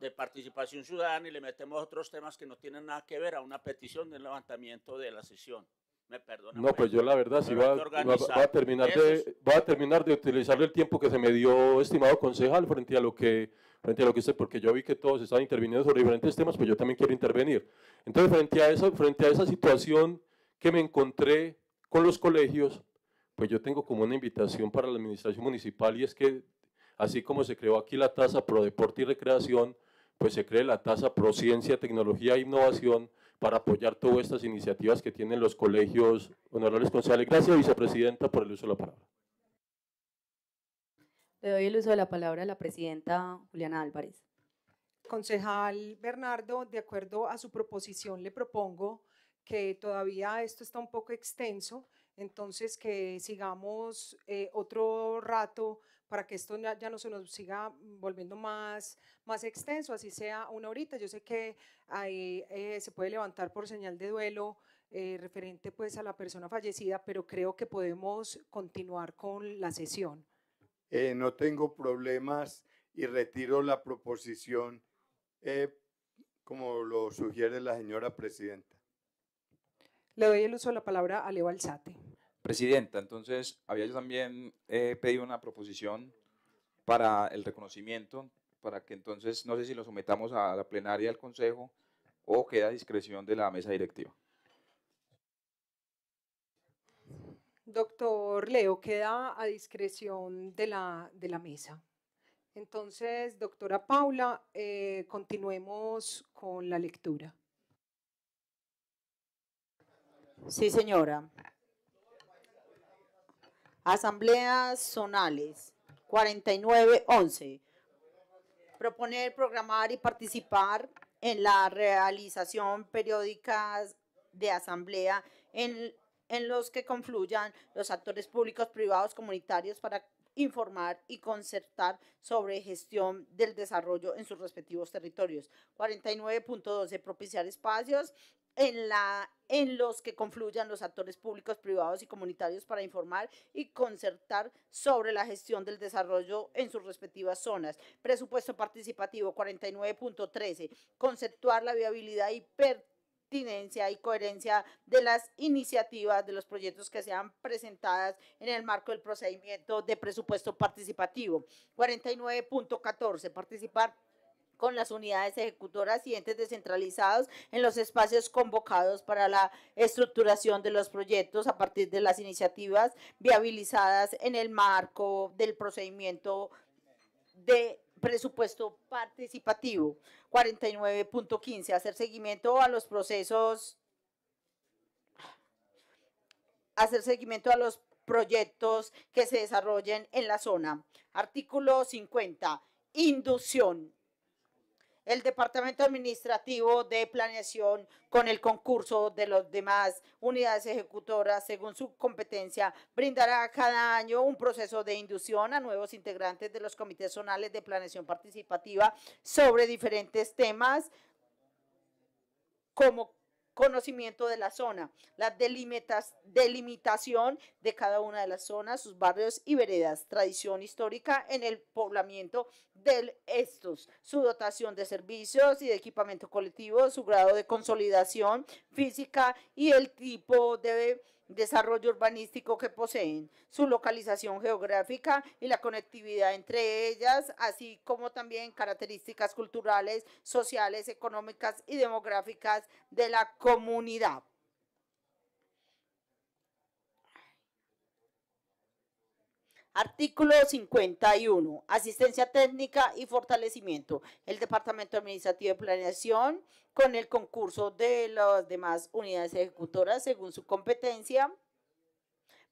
de, participación ciudadana y le metemos otros temas que no tienen nada que ver a una petición de levantamiento de la sesión. Me perdonan. No, pues yo la verdad si va, a terminar de, va a terminar de utilizar el tiempo que se me dio, estimado concejal, frente a lo que frente a lo que usted, porque yo vi que todos están interviniendo sobre diferentes temas, pues yo también quiero intervenir. Entonces, frente a eso frente a esa situación que me encontré con los colegios, pues yo tengo como una invitación para la administración municipal y es que Así como se creó aquí la tasa pro deporte y recreación, pues se cree la tasa pro ciencia, tecnología e innovación para apoyar todas estas iniciativas que tienen los colegios honorables concejales. Gracias, vicepresidenta, por el uso de la palabra. Le doy el uso de la palabra a la presidenta Juliana Álvarez. Concejal Bernardo, de acuerdo a su proposición, le propongo que todavía esto está un poco extenso, entonces que sigamos eh, otro rato para que esto ya no se nos siga mm, volviendo más, más extenso, así sea una horita. Yo sé que eh, se puede levantar por señal de duelo eh, referente pues a la persona fallecida, pero creo que podemos continuar con la sesión. Eh, no tengo problemas y retiro la proposición como lo sugiere la señora presidenta. Le doy el uso de la palabra a Leo Alzate. Presidenta, entonces había yo también eh, pedido una proposición para el reconocimiento, para que entonces, no sé si lo sometamos a la plenaria del Consejo o queda a discreción de la mesa directiva. Doctor Leo, queda a discreción de la, de la mesa. Entonces, doctora Paula, eh, continuemos con la lectura. Sí, señora. Asambleas zonales 4911. Proponer, programar y participar en la realización periódica de asamblea en, los que confluyan los actores públicos, privados, comunitarios para informar y concertar sobre gestión del desarrollo en sus respectivos territorios. 49.12. Propiciar espacios en la en los que confluyan los actores públicos, privados y comunitarios para informar y concertar sobre la gestión del desarrollo en sus respectivas zonas. Presupuesto participativo 49.13. Conceptuar la viabilidad y pertinencia y coherencia de las iniciativas de los proyectos que sean presentadas en el marco del procedimiento de presupuesto participativo. 49.14. Participar con las unidades ejecutoras y entes descentralizados en los espacios convocados para la estructuración de los proyectos a partir de las iniciativas viabilizadas en el marco del procedimiento de presupuesto participativo. 49.15, hacer seguimiento a los procesos, hacer seguimiento a los proyectos que se desarrollen en la zona. Artículo 50, inducción el Departamento Administrativo de Planeación con el concurso de las demás unidades ejecutoras según su competencia. Brindará cada año un proceso de inducción a nuevos integrantes de los comités zonales de planeación participativa sobre diferentes temas como conocimiento de la zona, la delimitas, delimitación de cada una de las zonas, sus barrios y veredas, tradición histórica en el poblamiento de estos, su dotación de servicios y de equipamiento colectivo, su grado de consolidación física y el tipo de desarrollo urbanístico que poseen, su localización geográfica y la conectividad entre ellas, así como también características culturales, sociales, económicas y demográficas de la comunidad. Artículo 51. Asistencia técnica y fortalecimiento. El Departamento Administrativo de Planeación con el concurso de las demás unidades ejecutoras según su competencia.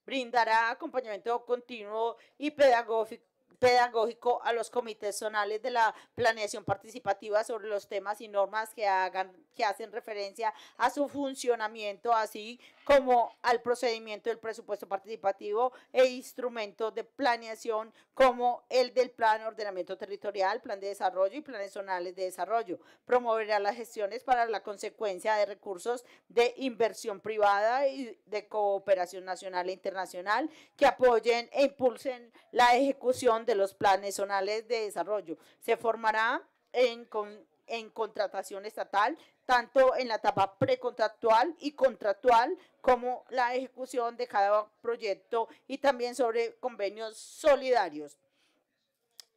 Brindará acompañamiento continuo y pedagógico pedagógico a los comités zonales de la planeación participativa sobre los temas y normas que hagan que hacen referencia a su funcionamiento, así como al procedimiento del presupuesto participativo e instrumentos de planeación como el del plan ordenamiento territorial, plan de desarrollo y planes zonales de desarrollo. Promoverá las gestiones para la consecuencia de recursos de inversión privada y de cooperación nacional e internacional que apoyen e impulsen la ejecución de los planes zonales de desarrollo. Se formará en, en contratación estatal, tanto en la etapa precontractual y contractual, como la ejecución de cada proyecto y también sobre convenios solidarios.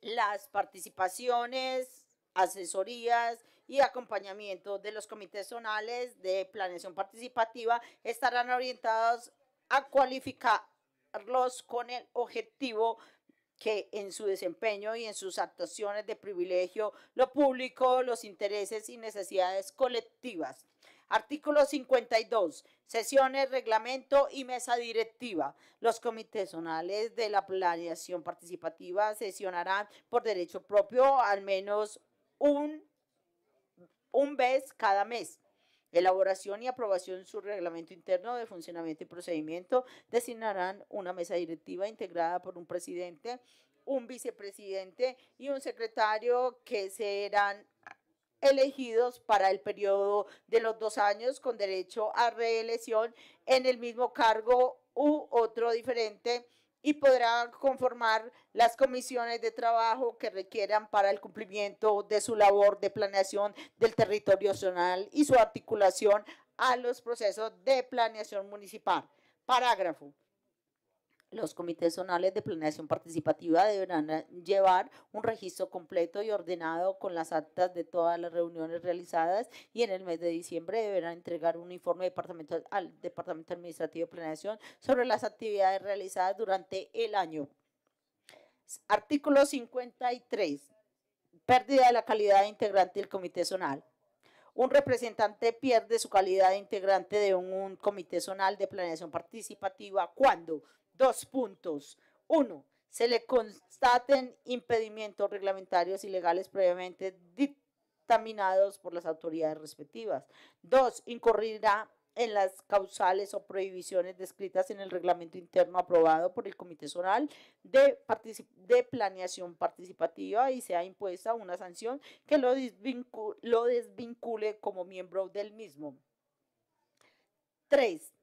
Las participaciones asesorías y acompañamiento de los comités zonales de planeación participativa estarán orientados a cualificarlos con el objetivo que en su desempeño y en sus actuaciones de privilegio lo público, los intereses y necesidades colectivas. Artículo 52. Sesiones, reglamento y mesa directiva. Los comités zonales de la planeación participativa sesionarán por derecho propio al menos un, un vez cada mes Elaboración y aprobación su reglamento interno de funcionamiento y procedimiento designarán una mesa directiva integrada por un presidente, un vicepresidente y un secretario que serán elegidos para el periodo de los dos años con derecho a reelección en el mismo cargo u otro diferente y podrá conformar las comisiones de trabajo que requieran para el cumplimiento de su labor de planeación del territorio zonal y su articulación a los procesos de planeación municipal. Parágrafo. Los comités zonales de planeación participativa deberán eh, llevar un registro completo y ordenado con las actas de todas las reuniones realizadas y en el mes de diciembre deberán entregar un informe al Departamento Administrativo de Planeación sobre las actividades realizadas durante el año. Artículo 53. Pérdida de la calidad de integrante del comité zonal un representante pierde su calidad de integrante de un, un, comité zonal de planeación participativa cuando Dos puntos. Uno, se le constaten impedimentos reglamentarios y legales previamente dictaminados por las autoridades respectivas. Dos, incurrirá en las causales o prohibiciones descritas en el reglamento interno aprobado por el Comité Zonal de, de Planeación Participativa y sea impuesta una sanción que lo, lo desvincule como miembro del mismo. Tres,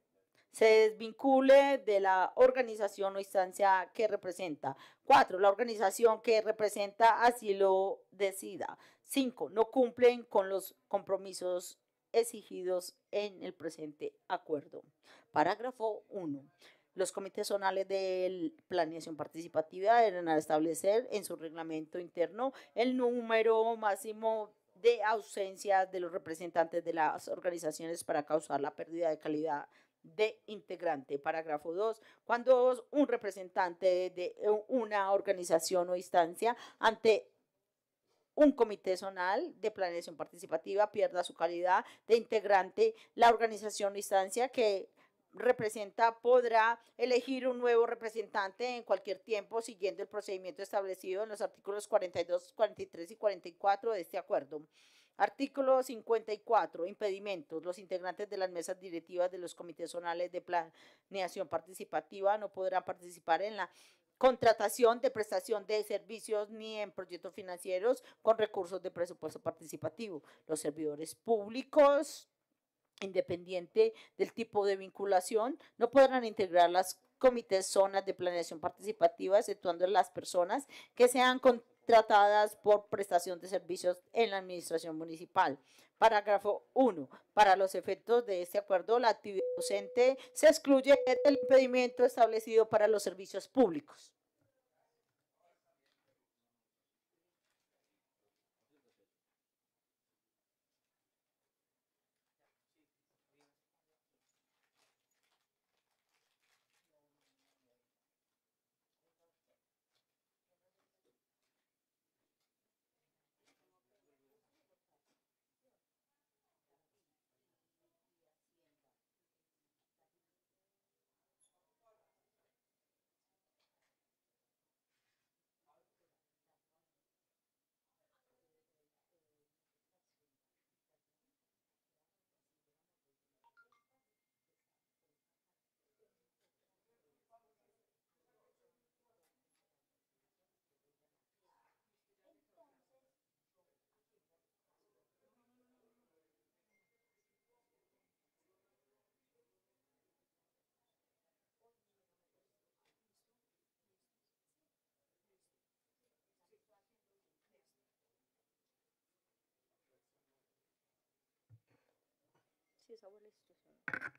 se desvincule de la organización o instancia que representa. Cuatro, la organización que representa así lo decida. Cinco, no cumplen con los compromisos exigidos en el presente acuerdo. Parágrafo 1. Los comités zonales de planeación participativa deben establecer en su reglamento interno el número máximo de ausencia de los representantes de las organizaciones para causar la pérdida de calidad de integrante. Parágrafo 2. Cuando un representante de una organización o instancia ante un comité zonal de planeación participativa pierda su calidad de integrante, la organización o instancia que representa podrá elegir un nuevo representante en cualquier tiempo siguiendo el procedimiento establecido en los artículos 42, 43 y 44 de este acuerdo. Artículo 54. Impedimentos. Los integrantes de las mesas directivas de los comités zonales de planeación participativa no podrán participar en la contratación de prestación de servicios ni en proyectos financieros con recursos de presupuesto participativo. Los servidores públicos, independiente del tipo de vinculación, no podrán integrar las comités zonas de planeación participativa, exceptuando las personas que sean contratadas tratadas por prestación de servicios en la administración municipal. Parágrafo 1. Para los efectos de este acuerdo, la actividad docente se excluye del impedimento establecido para los servicios públicos. Sí, esa la situación.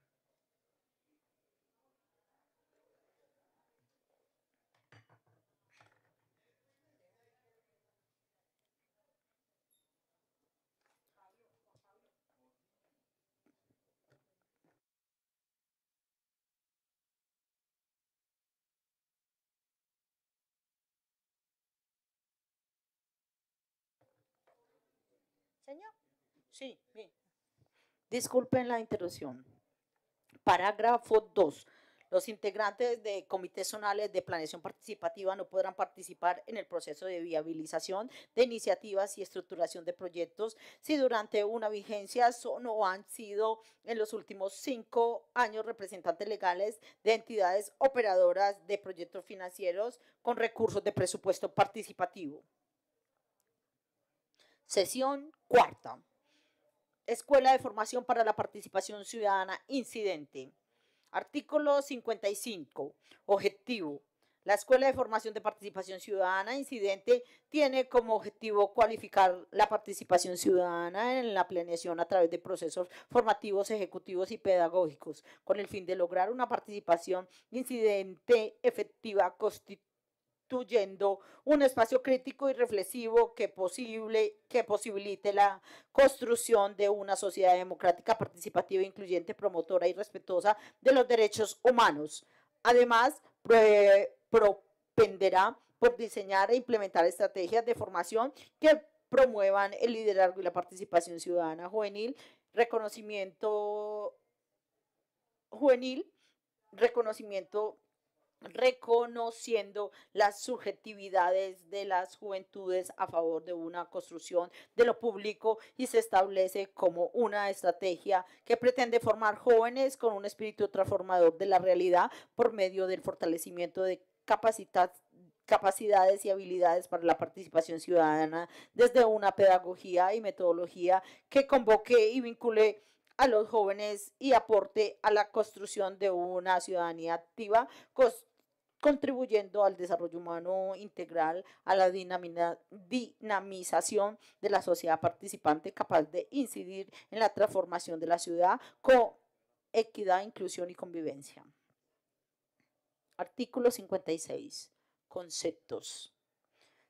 Señor? Sí, bien. Disculpen la interrupción. Parágrafo 2. Los integrantes de comités zonales de planeación participativa no podrán participar en el proceso de viabilización de iniciativas y estructuración de proyectos si durante una vigencia son o han sido en los últimos cinco años representantes legales de entidades operadoras de proyectos financieros con recursos de presupuesto participativo. Sesión cuarta. Escuela de Formación para la Participación Ciudadana Incidente. Artículo 55. Objetivo. La Escuela de Formación de Participación Ciudadana Incidente tiene como objetivo cualificar la participación ciudadana en la planeación a través de procesos formativos, ejecutivos y pedagógicos, con el fin de lograr una participación incidente efectiva, constitucional un espacio crítico y reflexivo que, posible, que posibilite la construcción de una sociedad democrática, participativa, incluyente, promotora y respetuosa de los derechos humanos. Además, propenderá por diseñar e implementar estrategias de formación que promuevan el liderazgo y la participación ciudadana juvenil, reconocimiento juvenil, reconocimiento reconociendo las subjetividades de las juventudes a favor de una construcción de lo público y se establece como una estrategia que pretende formar jóvenes con un espíritu transformador de la realidad por medio del fortalecimiento de capacidades y habilidades para la participación ciudadana desde una pedagogía y metodología que convoque y vincule a los jóvenes y aporte a la construcción de una ciudadanía activa, contribuyendo al desarrollo humano integral, a la dinamización de la sociedad participante capaz de incidir en la transformación de la ciudad con equidad, inclusión y convivencia. Artículo 56. Conceptos.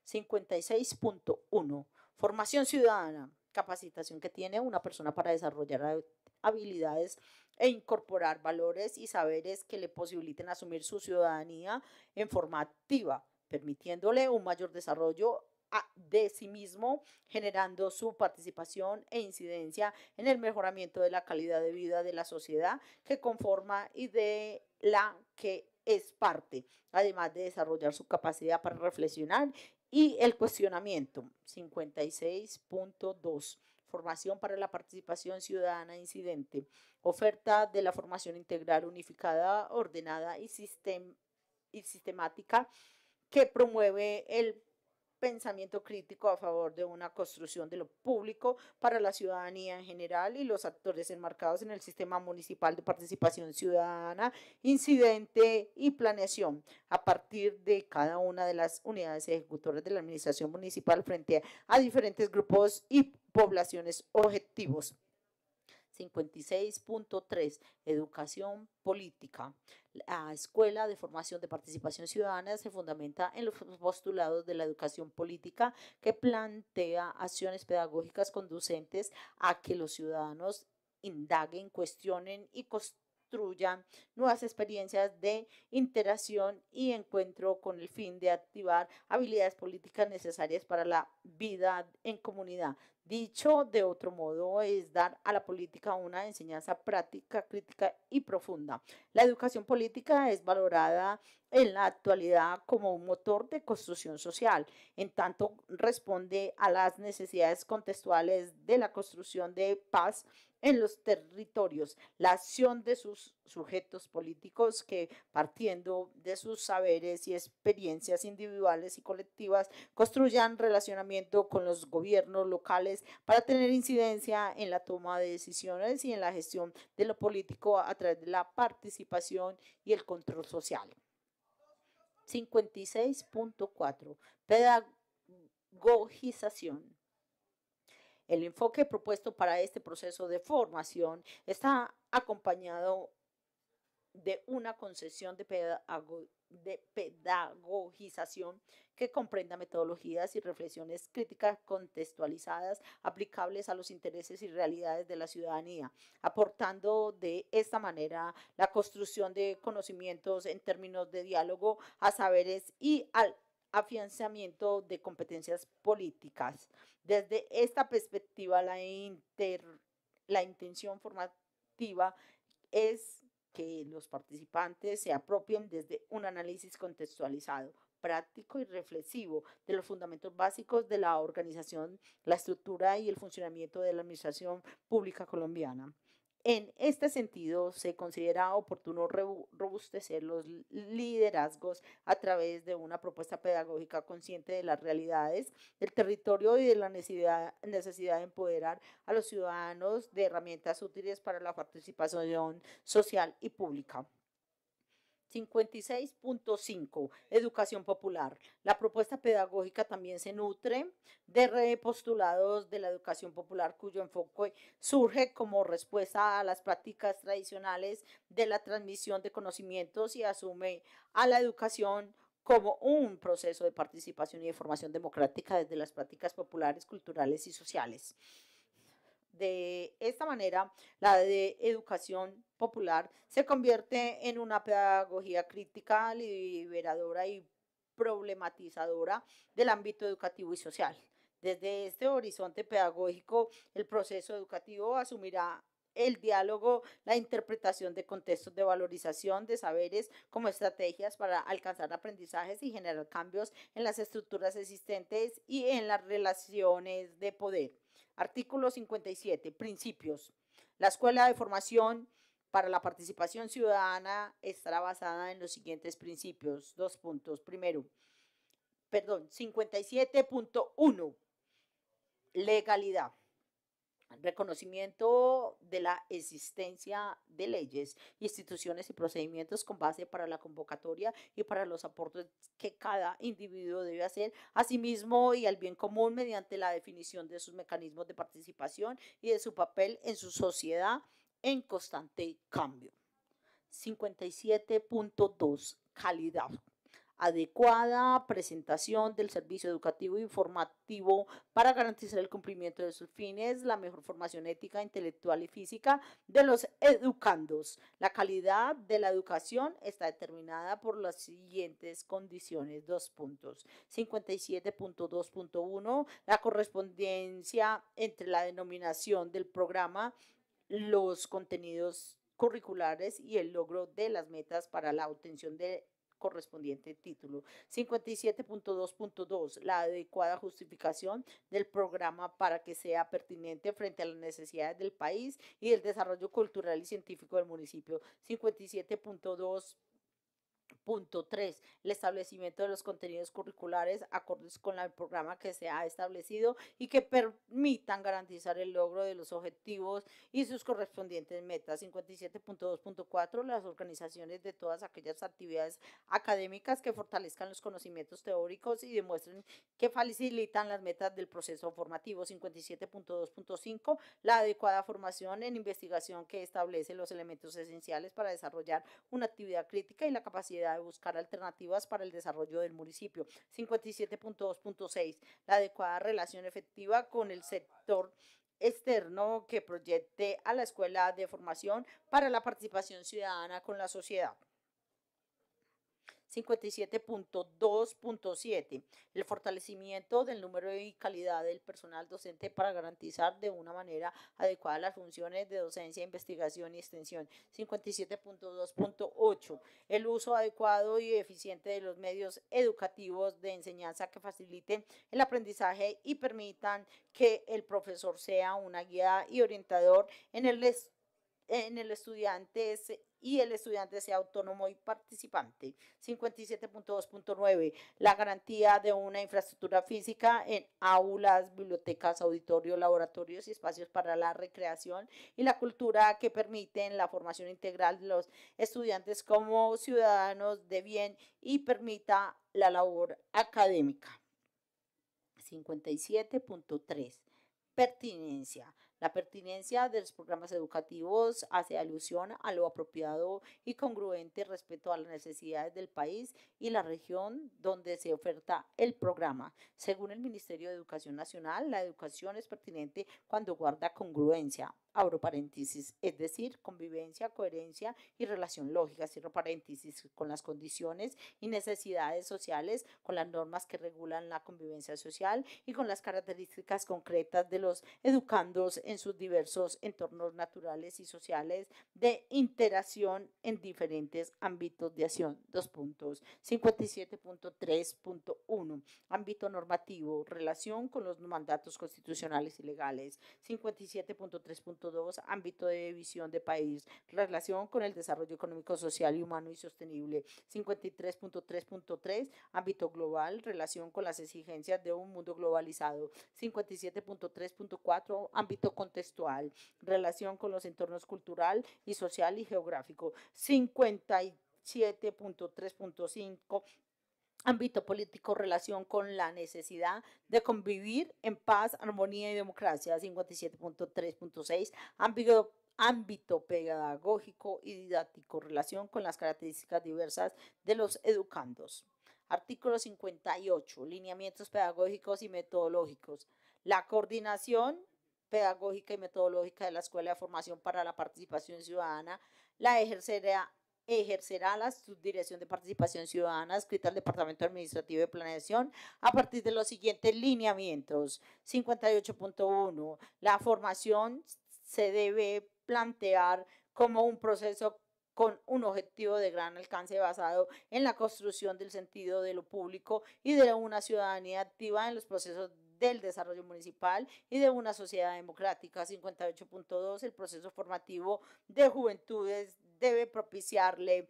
56.1. Formación ciudadana capacitación que tiene una persona para desarrollar habilidades e incorporar valores y saberes que le posibiliten asumir su ciudadanía en forma activa, permitiéndole un mayor desarrollo de sí mismo, generando su participación e incidencia en el mejoramiento de la calidad de vida de la sociedad que conforma y de la que es parte, además de desarrollar su capacidad para reflexionar y el cuestionamiento, 56.2, formación para la participación ciudadana incidente, oferta de la formación integral unificada, ordenada y, y sistemática que promueve el pensamiento crítico a favor de una construcción de lo público para la ciudadanía en general y los actores enmarcados en el sistema municipal de participación ciudadana, incidente y planeación a partir de cada una de las unidades ejecutoras de la administración municipal frente a diferentes grupos y poblaciones objetivos. 56.3, Educación Política. La Escuela de Formación de Participación Ciudadana se fundamenta en los postulados de la educación política que plantea acciones pedagógicas conducentes a que los ciudadanos indaguen, cuestionen y construyan nuevas experiencias de interacción y encuentro con el fin de activar habilidades políticas necesarias para la vida en comunidad. Dicho de otro modo, es dar a la política una enseñanza práctica, crítica y profunda. La educación política es valorada en la actualidad como un motor de construcción social, en tanto responde a las necesidades contextuales de la construcción de paz en los territorios, la acción de sus sujetos políticos que partiendo de sus saberes y experiencias individuales y colectivas construyan relacionamiento con los gobiernos locales para tener incidencia en la toma de decisiones y en la gestión de lo político a través de la participación y el control social. 56.4. Pedagogización el enfoque propuesto para este proceso de formación está acompañado de una concesión de, pedagogización que comprenda metodologías y reflexiones críticas contextualizadas aplicables a los intereses y realidades de la ciudadanía, aportando de esta manera la construcción de conocimientos en términos de diálogo a saberes y al afianzamiento de competencias políticas. Desde esta perspectiva, la, la intención formativa es que los participantes se apropien desde un análisis contextualizado, práctico y reflexivo de los fundamentos básicos de la organización, la estructura y el funcionamiento de la administración pública colombiana. En este sentido, se considera oportuno robustecer los liderazgos a través de una propuesta pedagógica consciente de las realidades del territorio y de la necesidad, de empoderar a los ciudadanos de herramientas útiles para la participación social y pública. 56.5, educación popular. La propuesta pedagógica también se nutre de repostulados de la educación popular cuyo enfoque surge como respuesta a las prácticas tradicionales de la transmisión de conocimientos y asume a la educación como un proceso de participación y de formación democrática desde las prácticas populares, culturales y sociales. De esta manera, la de educación popular se convierte en una pedagogía crítica, liberadora y problematizadora del ámbito educativo y social. Desde este horizonte pedagógico, el proceso educativo asumirá el diálogo, la interpretación de contextos de valorización de saberes como estrategias para alcanzar aprendizajes y generar cambios en las estructuras existentes y en las relaciones de poder. Artículo 57. Principios. La escuela de formación para la participación ciudadana estará basada en los siguientes principios. Dos puntos. Primero, perdón, 57.1. Legalidad reconocimiento de la existencia de leyes, instituciones y procedimientos con base para la convocatoria y para los aportes que cada individuo debe hacer a sí mismo y al bien común mediante la definición de sus mecanismos de participación y de su papel en su sociedad en constante cambio. 57.2 Calidad adecuada presentación del servicio educativo informativo para garantizar el cumplimiento de sus fines, la mejor formación ética, intelectual y física de los educandos. La calidad de la educación está determinada por las siguientes condiciones. Dos puntos. 57.2.1. La correspondencia entre la denominación del programa, los contenidos curriculares y el logro de las metas para la obtención de correspondiente título. 57.2.2. La adecuada justificación del programa para que sea pertinente frente a las necesidades del país y el desarrollo cultural y científico del municipio. 57.2 Punto 3. El establecimiento de los contenidos curriculares acordes con el programa que se ha establecido y que permitan garantizar el logro de los objetivos y sus correspondientes metas. 57.2.4. Las organizaciones de todas aquellas actividades académicas que fortalezcan los conocimientos teóricos y demuestren que facilitan las metas del proceso formativo. 57.2.5. La adecuada formación en investigación que establece los elementos esenciales para desarrollar una actividad crítica y la capacidad buscar alternativas para el desarrollo del municipio. 57.2.6, la adecuada relación efectiva con el sector externo que proyecte a la escuela de formación para la participación ciudadana con la sociedad. 57.2.7, el fortalecimiento del número y calidad del personal docente para garantizar de una manera adecuada las funciones de docencia, investigación y extensión. 57.2.8, el uso adecuado y eficiente de los medios educativos de enseñanza que faciliten el aprendizaje y permitan que el profesor sea una guía y orientador en el estudio en el estudiante y el estudiante sea autónomo y participante. 57.2.9. La garantía de una infraestructura física en aulas, bibliotecas, auditorios, laboratorios y espacios para la recreación y la cultura que permiten la formación integral de los estudiantes como ciudadanos de bien y permita la labor académica. 57.3. Pertinencia. La pertinencia de los programas educativos hace alusión a lo apropiado y congruente respecto a las necesidades del país y la región donde se oferta el programa. Según el Ministerio de Educación Nacional, la educación es pertinente cuando guarda congruencia, abro paréntesis, es decir, convivencia, coherencia y relación lógica, cierro paréntesis, con las condiciones y necesidades sociales, con las normas que regulan la convivencia social y con las características concretas de los educandos en sus diversos entornos naturales y sociales de interacción en diferentes ámbitos de acción. Dos puntos. 57.3.1. Ámbito normativo, relación con los mandatos constitucionales y legales. 57.3.2 2, ámbito de visión de país, relación con el desarrollo económico, social y humano y sostenible. 53.3.3, ámbito global, relación con las exigencias de un mundo globalizado. 57.3.4, ámbito contextual, relación con los entornos cultural y social y geográfico. 57.3.5 ámbito político relación con la necesidad de convivir en paz, armonía y democracia, 57.3.6, ámbito pedagógico y didáctico, relación con las características diversas de los educandos. Artículo 58. Lineamientos pedagógicos y metodológicos. La coordinación pedagógica y metodológica de la Escuela de Formación para la Participación Ciudadana la ejercerá ejercerá la Subdirección de Participación Ciudadana escrita al Departamento Administrativo de Planeación a partir de los siguientes lineamientos. 58.1. La formación se debe plantear como un proceso con un objetivo de gran alcance basado en la construcción del sentido de lo público y de una ciudadanía activa en los procesos del desarrollo municipal y de una sociedad democrática. 58.2, el proceso formativo de juventudes debe propiciarle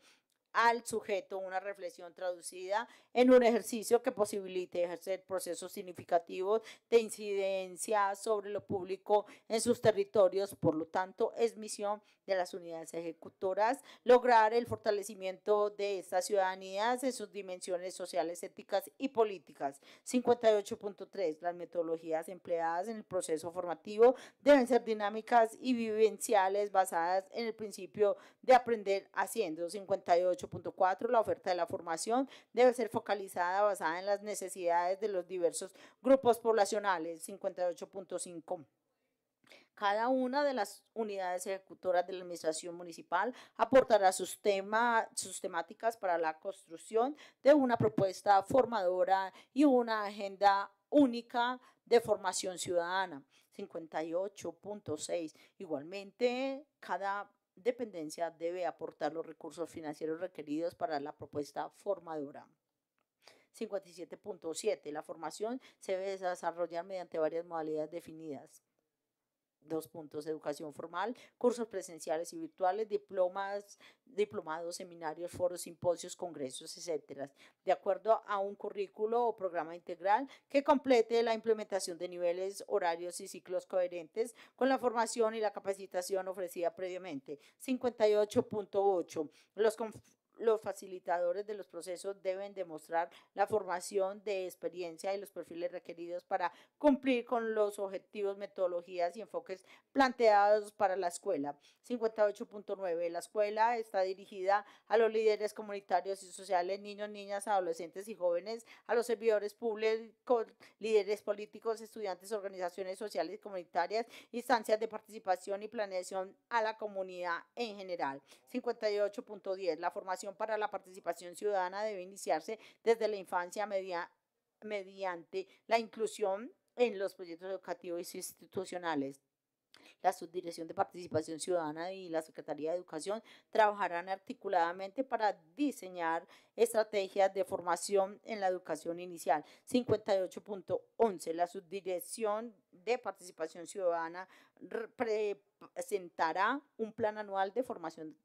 al sujeto una reflexión traducida en un ejercicio que posibilite ejercer procesos significativos de incidencia sobre lo público en sus territorios. Por lo tanto, es misión de las unidades ejecutoras, lograr el fortalecimiento de estas ciudadanías en sus dimensiones sociales, éticas y políticas. 58.3. Las metodologías empleadas en el proceso formativo deben ser dinámicas y vivenciales basadas en el principio de aprender haciendo. 58.4. La oferta de la formación debe ser focalizada basada en las necesidades de los diversos grupos poblacionales. 58.5. Cada una de las unidades ejecutoras de la Administración Municipal aportará sus, temáticas para la construcción de una propuesta formadora y una agenda única de formación ciudadana. 58.6. Igualmente, cada dependencia debe aportar los recursos financieros requeridos para la propuesta formadora. 57.7. La formación se debe desarrollar mediante varias modalidades definidas dos puntos, educación formal, cursos presenciales y virtuales, diplomas, diplomados, seminarios, foros, simposios, congresos, etcétera, de acuerdo a un currículo o programa integral que complete la implementación de niveles, horarios y ciclos coherentes con la formación y la capacitación ofrecida previamente. 58.8. Los los facilitadores de los procesos deben demostrar la formación de experiencia y los perfiles requeridos para cumplir con los objetivos, metodologías y enfoques planteados para la escuela. 58.9. La escuela está dirigida a los líderes comunitarios y sociales, niños, niñas, adolescentes y jóvenes, a los servidores públicos, líderes políticos, estudiantes, organizaciones sociales y comunitarias, instancias de participación y planeación a la comunidad en general. 58.10. La formación para la participación ciudadana debe iniciarse desde la infancia media, mediante la inclusión en los proyectos educativos institucionales. La Subdirección de Participación Ciudadana y la Secretaría de Educación trabajarán articuladamente para diseñar estrategias de formación en la educación inicial. 58.11. La Subdirección de Participación Ciudadana presentará un plan anual de formación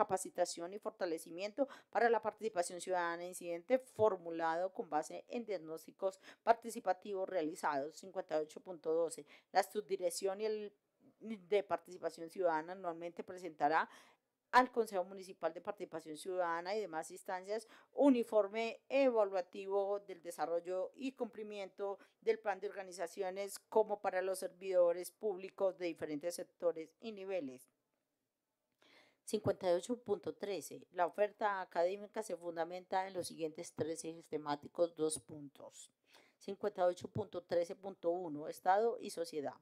capacitación y fortalecimiento para la participación ciudadana incidente formulado con base en diagnósticos participativos realizados 58.12. La subdirección y el de participación ciudadana anualmente presentará al Consejo Municipal de Participación Ciudadana y demás instancias un informe evaluativo del desarrollo y cumplimiento del plan de organizaciones como para los servidores públicos de diferentes sectores y niveles. 58.13. La oferta académica se fundamenta en los siguientes tres ejes temáticos, dos puntos. 58.13.1. Estado y sociedad.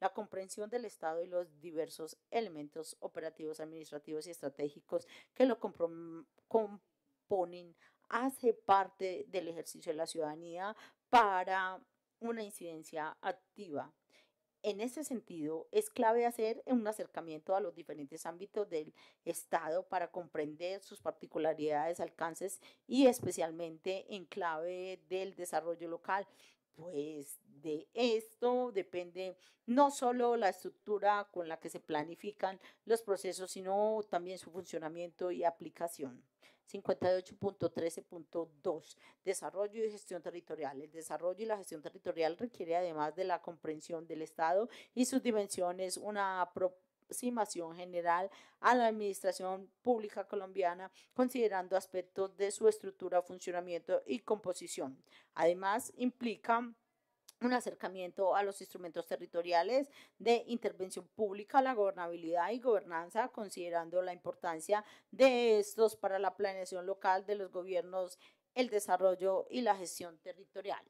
La comprensión del Estado y los diversos elementos operativos, administrativos y estratégicos que lo componen hace parte del ejercicio de la ciudadanía para una incidencia activa en ese sentido, es clave hacer un acercamiento a los diferentes ámbitos del Estado para comprender sus particularidades, alcances y especialmente en clave del desarrollo local. Pues de esto depende no solo la estructura con la que se planifican los procesos, sino también su funcionamiento y aplicación. 58.13.2, desarrollo y gestión territorial. El desarrollo y la gestión territorial requiere además de la comprensión del Estado y sus dimensiones, una aproximación general a la administración pública colombiana, considerando aspectos de su estructura, funcionamiento y composición. Además, implica un acercamiento a los instrumentos territoriales de intervención pública, la gobernabilidad y gobernanza, considerando la importancia de estos para la planeación local de los gobiernos, el desarrollo y la gestión territorial.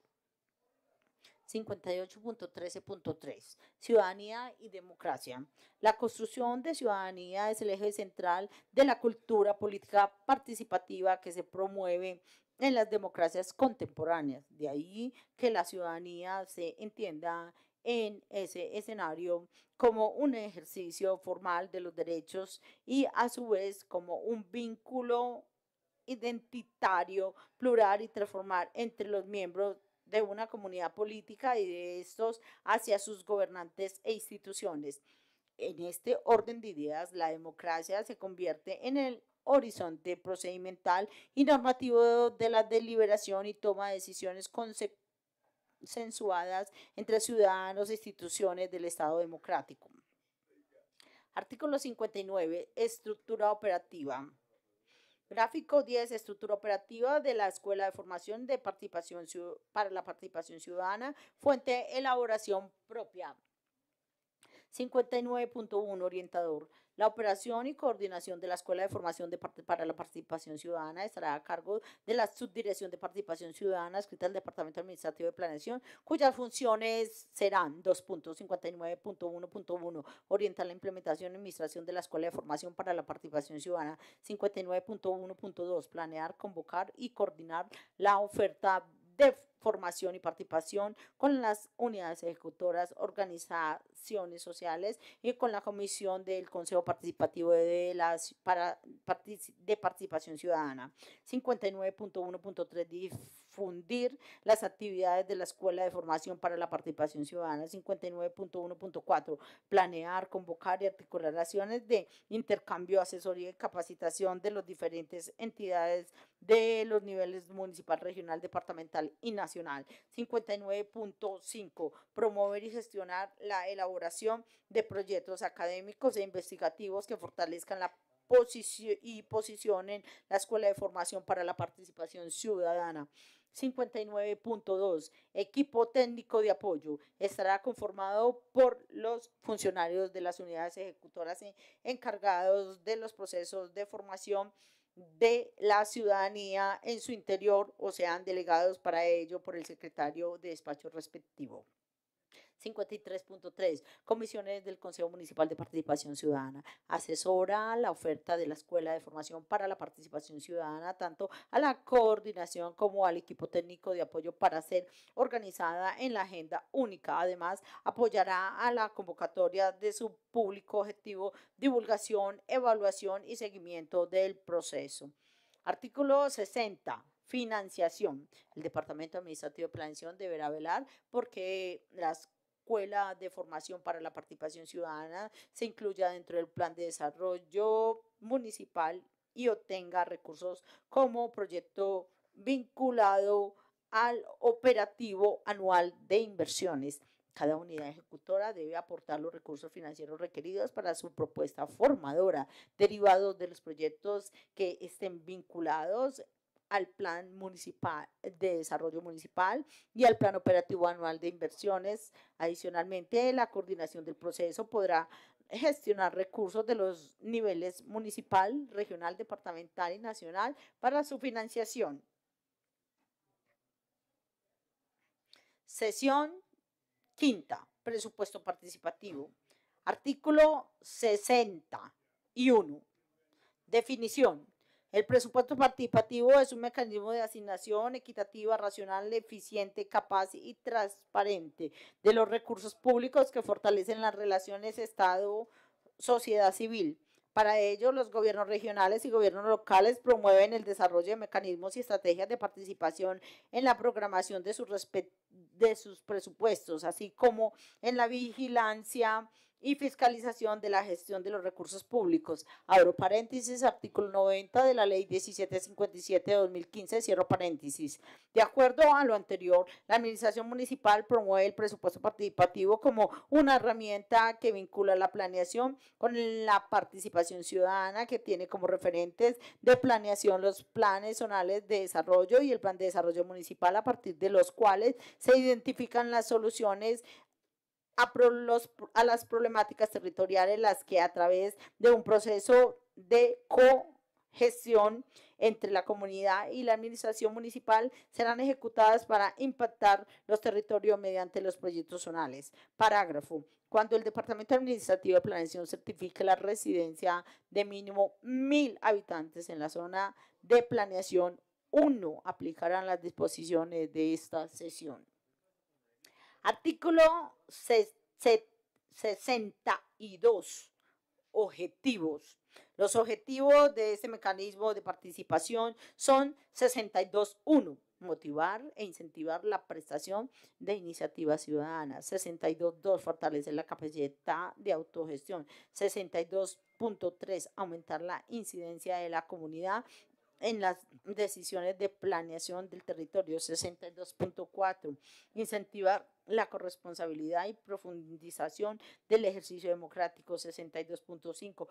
58.13.3. Ciudadanía y democracia. La construcción de ciudadanía es el eje central de la cultura política participativa que se promueve en las democracias contemporáneas. De ahí que la ciudadanía se entienda en ese escenario como un ejercicio formal de los derechos y a su vez como un vínculo identitario, plural y transformar entre los miembros de una comunidad política y de estos hacia sus gobernantes e instituciones. En este orden de ideas, la democracia se convierte en el horizonte procedimental y normativo de la deliberación y toma de decisiones consensuadas entre ciudadanos e instituciones del Estado democrático. Artículo 59. Estructura operativa. Gráfico 10, estructura operativa de la Escuela de Formación de Participación para la Participación Ciudadana, fuente elaboración propia. 59.1 Orientador. La operación y coordinación de la Escuela de Formación de para la Participación Ciudadana estará a cargo de la Subdirección de Participación Ciudadana, escrita al Departamento Administrativo de Planeación, cuyas funciones serán 2.59.1.1 orientar la implementación y administración de la Escuela de Formación para la Participación Ciudadana, 59.1.2 planear, convocar y coordinar la oferta de formación y participación con las unidades ejecutoras, organizaciones sociales y con la Comisión del Consejo Participativo de, las, para, de Participación Ciudadana. 59.1.3 Fundir las actividades de la Escuela de Formación para la Participación Ciudadana 59.1.4, planear, convocar y articular acciones de intercambio, asesoría y capacitación de las diferentes entidades de los niveles municipal, regional, departamental y nacional. 59.5, promover y gestionar la elaboración de proyectos académicos e investigativos que fortalezcan la y posicionen la Escuela de Formación para la Participación Ciudadana. 59.2. Equipo técnico de apoyo estará conformado por los funcionarios de las unidades ejecutoras encargados de los procesos de formación de la ciudadanía en su interior o sean delegados para ello por el secretario de despacho respectivo. 53.3, comisiones del Consejo Municipal de Participación Ciudadana, asesora la oferta de la Escuela de Formación para la Participación Ciudadana, tanto a la coordinación como al equipo técnico de apoyo para ser organizada en la agenda única. Además, apoyará a la convocatoria de su público objetivo, divulgación, evaluación y seguimiento del proceso. Artículo 60. Financiación. El Departamento Administrativo de prevención deberá velar porque las escuela de formación para la participación ciudadana se incluya dentro del plan de desarrollo municipal y obtenga recursos como proyecto vinculado al operativo anual de inversiones. Cada unidad ejecutora debe aportar los recursos financieros requeridos para su propuesta formadora, derivados de los proyectos que estén vinculados al Plan Municipal eh, de Desarrollo Municipal y al Plan Operativo Anual de Inversiones. Adicionalmente, la coordinación del proceso podrá gestionar recursos de los niveles municipal, regional, departamental y nacional para su financiación. Sesión quinta, presupuesto participativo. Artículo 61. Definición. El presupuesto participativo es un mecanismo de asignación equitativa, racional, eficiente, capaz y transparente de los recursos públicos que fortalecen las relaciones Estado-sociedad civil. Para ello, los gobiernos regionales y gobiernos locales promueven el desarrollo de mecanismos y estrategias de participación en la programación de sus, de sus presupuestos, así como en la vigilancia y fiscalización de la gestión de los recursos públicos. Abro paréntesis, artículo 90 de la ley 1757 de 2015, cierro paréntesis. De acuerdo a lo anterior, la administración municipal promueve el presupuesto participativo como una herramienta que vincula la planeación con la participación ciudadana que tiene como referentes de planeación los planes zonales de desarrollo y el plan de desarrollo municipal a partir de los cuales se identifican las soluciones a, las problemáticas territoriales, las que a través de un proceso de cogestión entre la comunidad y la administración municipal serán ejecutadas para impactar los territorios mediante los proyectos zonales. Parágrafo. Cuando el Departamento Administrativo de Planeación certifique la residencia de mínimo mil habitantes en la zona de planeación uno, aplicarán las disposiciones de esta sesión. Artículo 62. Objetivos. Los objetivos de este mecanismo de participación son 62.1. Motivar e incentivar la prestación de iniciativas ciudadanas. 62.2. Fortalecer la capacidad de autogestión. 62.3. Aumentar la incidencia de la comunidad en las decisiones de planeación del territorio 62.4, incentivar la corresponsabilidad y profundización del ejercicio democrático 62.5,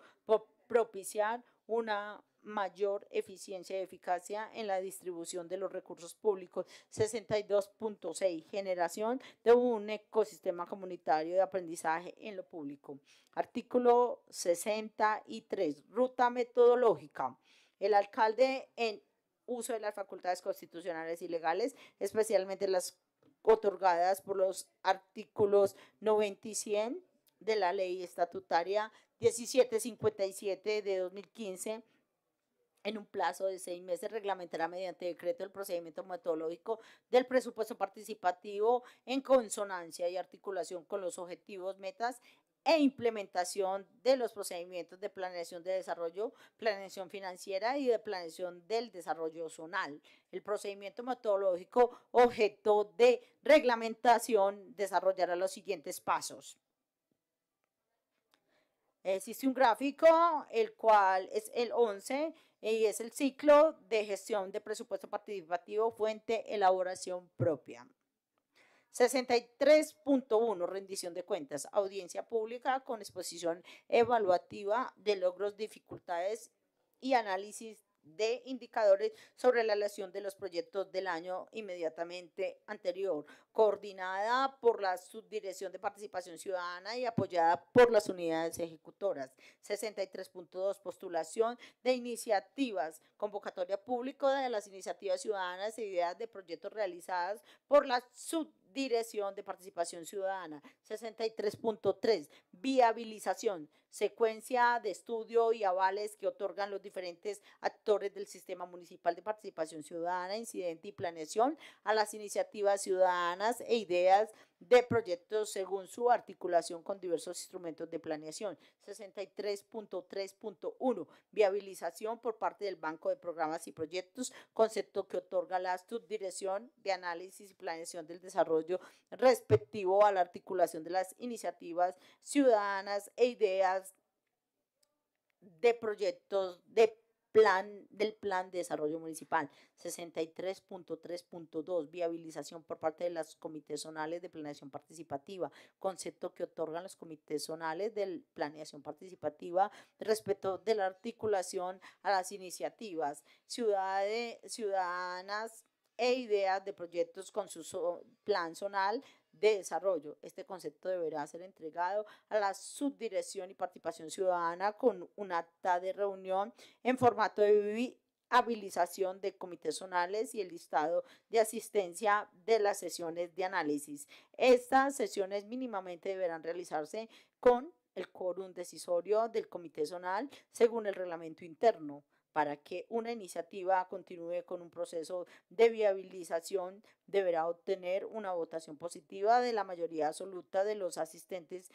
propiciar una mayor eficiencia y eficacia en la distribución de los recursos públicos. 62.6, generación de un ecosistema comunitario de aprendizaje en lo público. Artículo 63, ruta metodológica. El alcalde en uso de las facultades constitucionales y legales, especialmente las otorgadas por los artículos 90 y 100 de la ley estatutaria 1757 de 2015 en un plazo de seis meses reglamentará mediante decreto el procedimiento metodológico del presupuesto participativo en consonancia y articulación con los objetivos, metas e implementación de los procedimientos de planeación de desarrollo, planeación financiera y de planeación del desarrollo zonal. El procedimiento metodológico objeto de reglamentación desarrollará los siguientes pasos. Existe un gráfico, el cual es el 11, y es el ciclo de gestión de presupuesto participativo, fuente, elaboración propia. 63.1, rendición de cuentas, audiencia pública con exposición evaluativa de logros, dificultades y análisis de indicadores sobre la relación de los proyectos del año inmediatamente anterior coordinada por la Subdirección de Participación Ciudadana y apoyada por las unidades ejecutoras. 63.2 Postulación de iniciativas, convocatoria pública de las iniciativas ciudadanas e ideas de proyectos realizadas por la Subdirección de Participación Ciudadana. 63.3 Viabilización, secuencia de estudio y avales que otorgan los diferentes actores del sistema municipal de participación ciudadana, incidente y planeación a las iniciativas ciudadanas e ideas de proyectos según su articulación con diversos instrumentos de planeación. 63.3.1. Viabilización por parte del Banco de Programas y Proyectos, concepto que otorga la subdirección de análisis y planeación del desarrollo respectivo a la articulación de las iniciativas ciudadanas e ideas de proyectos de plan, del Plan de Desarrollo Municipal. 63.3.2, viabilización por parte de los comités zonales de planeación participativa, concepto que otorgan los comités zonales de planeación participativa respecto de la articulación a las iniciativas ciudades, ciudadanas e ideas de proyectos con su plan zonal de desarrollo. Este concepto deberá ser entregado a la subdirección y participación ciudadana con un acta de reunión en formato de habilitación de comités zonales y el listado de asistencia de las sesiones de análisis. Estas sesiones mínimamente deberán realizarse con el quórum decisorio del comité zonal según el reglamento interno. Para que una iniciativa continúe con un proceso de viabilización, deberá obtener una votación positiva de la mayoría absoluta de los asistentes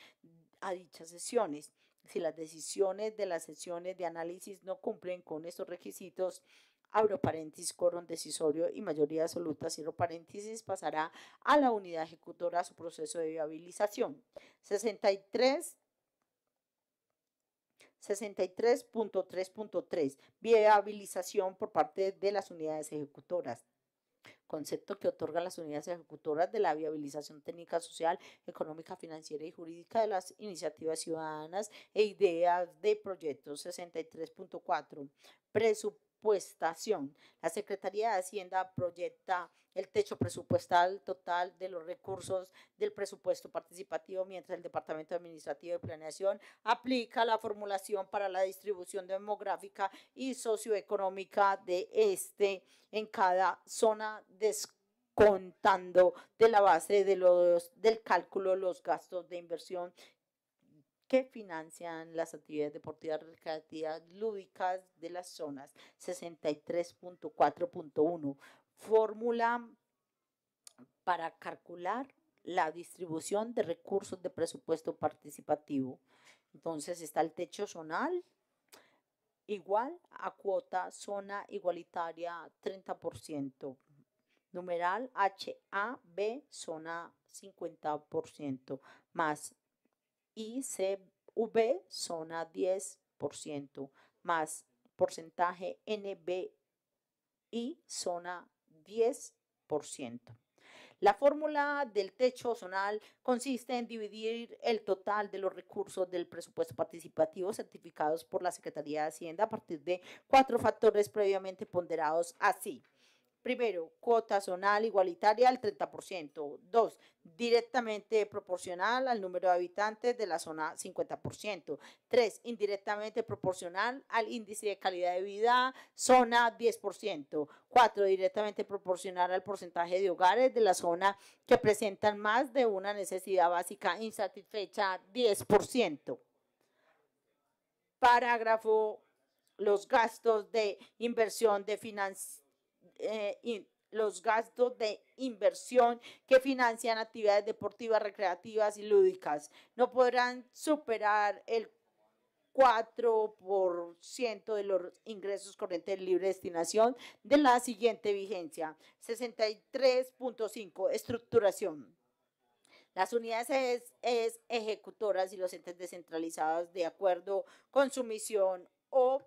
a dichas sesiones. Si las decisiones de las sesiones de análisis no cumplen con estos requisitos, abro paréntesis, coron decisorio y mayoría absoluta, cierro paréntesis, pasará a la unidad ejecutora su proceso de viabilización. 63 63.3.3, viabilización por parte de las unidades ejecutoras. Concepto que otorga las unidades ejecutoras de la viabilización técnica, social, económica, financiera y jurídica de las iniciativas ciudadanas e ideas de proyectos 63.4. Presupuesto la Secretaría de Hacienda proyecta el techo presupuestal total de los recursos del presupuesto participativo, mientras el Departamento Administrativo de Planeación aplica la formulación para la distribución demográfica y socioeconómica de este en cada zona descontando de la base del cálculo los gastos de inversión que financian las actividades deportivas, recreativas, lúdicas de las zonas 63.4.1. Fórmula para calcular la distribución de recursos de presupuesto participativo. Entonces está el techo zonal igual a cuota zona igualitaria 30%. Numeral HAB zona 50% más y CV zona 10%, más porcentaje NBI zona 10%. La fórmula del techo zonal consiste en dividir el total de los recursos del presupuesto participativo certificados por la Secretaría de Hacienda a partir de cuatro factores previamente ponderados así. Primero, cuota zonal igualitaria al 30%. Dos, directamente proporcional al número de habitantes de la zona 50%. Tres, indirectamente proporcional al índice de calidad de vida, zona 10%. Cuatro, directamente proporcional al porcentaje de hogares de la zona que presentan más de una necesidad básica insatisfecha, 10%. Parágrafo los gastos de inversión de financiación eh, los gastos de inversión que financian actividades deportivas, recreativas y lúdicas. No podrán superar el 4% de los ingresos corrientes de libre destinación de la siguiente vigencia. 63.5. Estructuración. Las unidades es, ejecutoras y los entes descentralizados de acuerdo con su misión o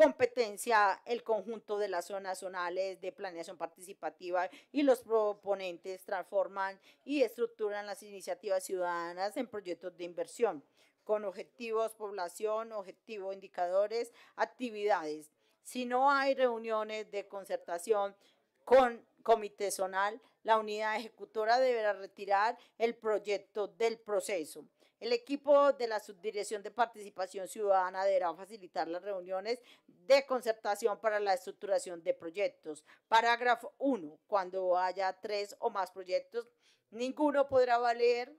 competencia el conjunto de las zonas zonales de planeación participativa y los proponentes transforman y estructuran las iniciativas ciudadanas en proyectos de inversión con objetivos, población, objetivos indicadores, actividades. Si no hay reuniones de concertación con comité zonal, la unidad ejecutora deberá retirar el proyecto del proceso. El equipo de la Subdirección de Participación Ciudadana deberá facilitar las reuniones de concertación para la estructuración de proyectos. Parágrafo 1. Cuando haya tres o más proyectos, ninguno podrá valer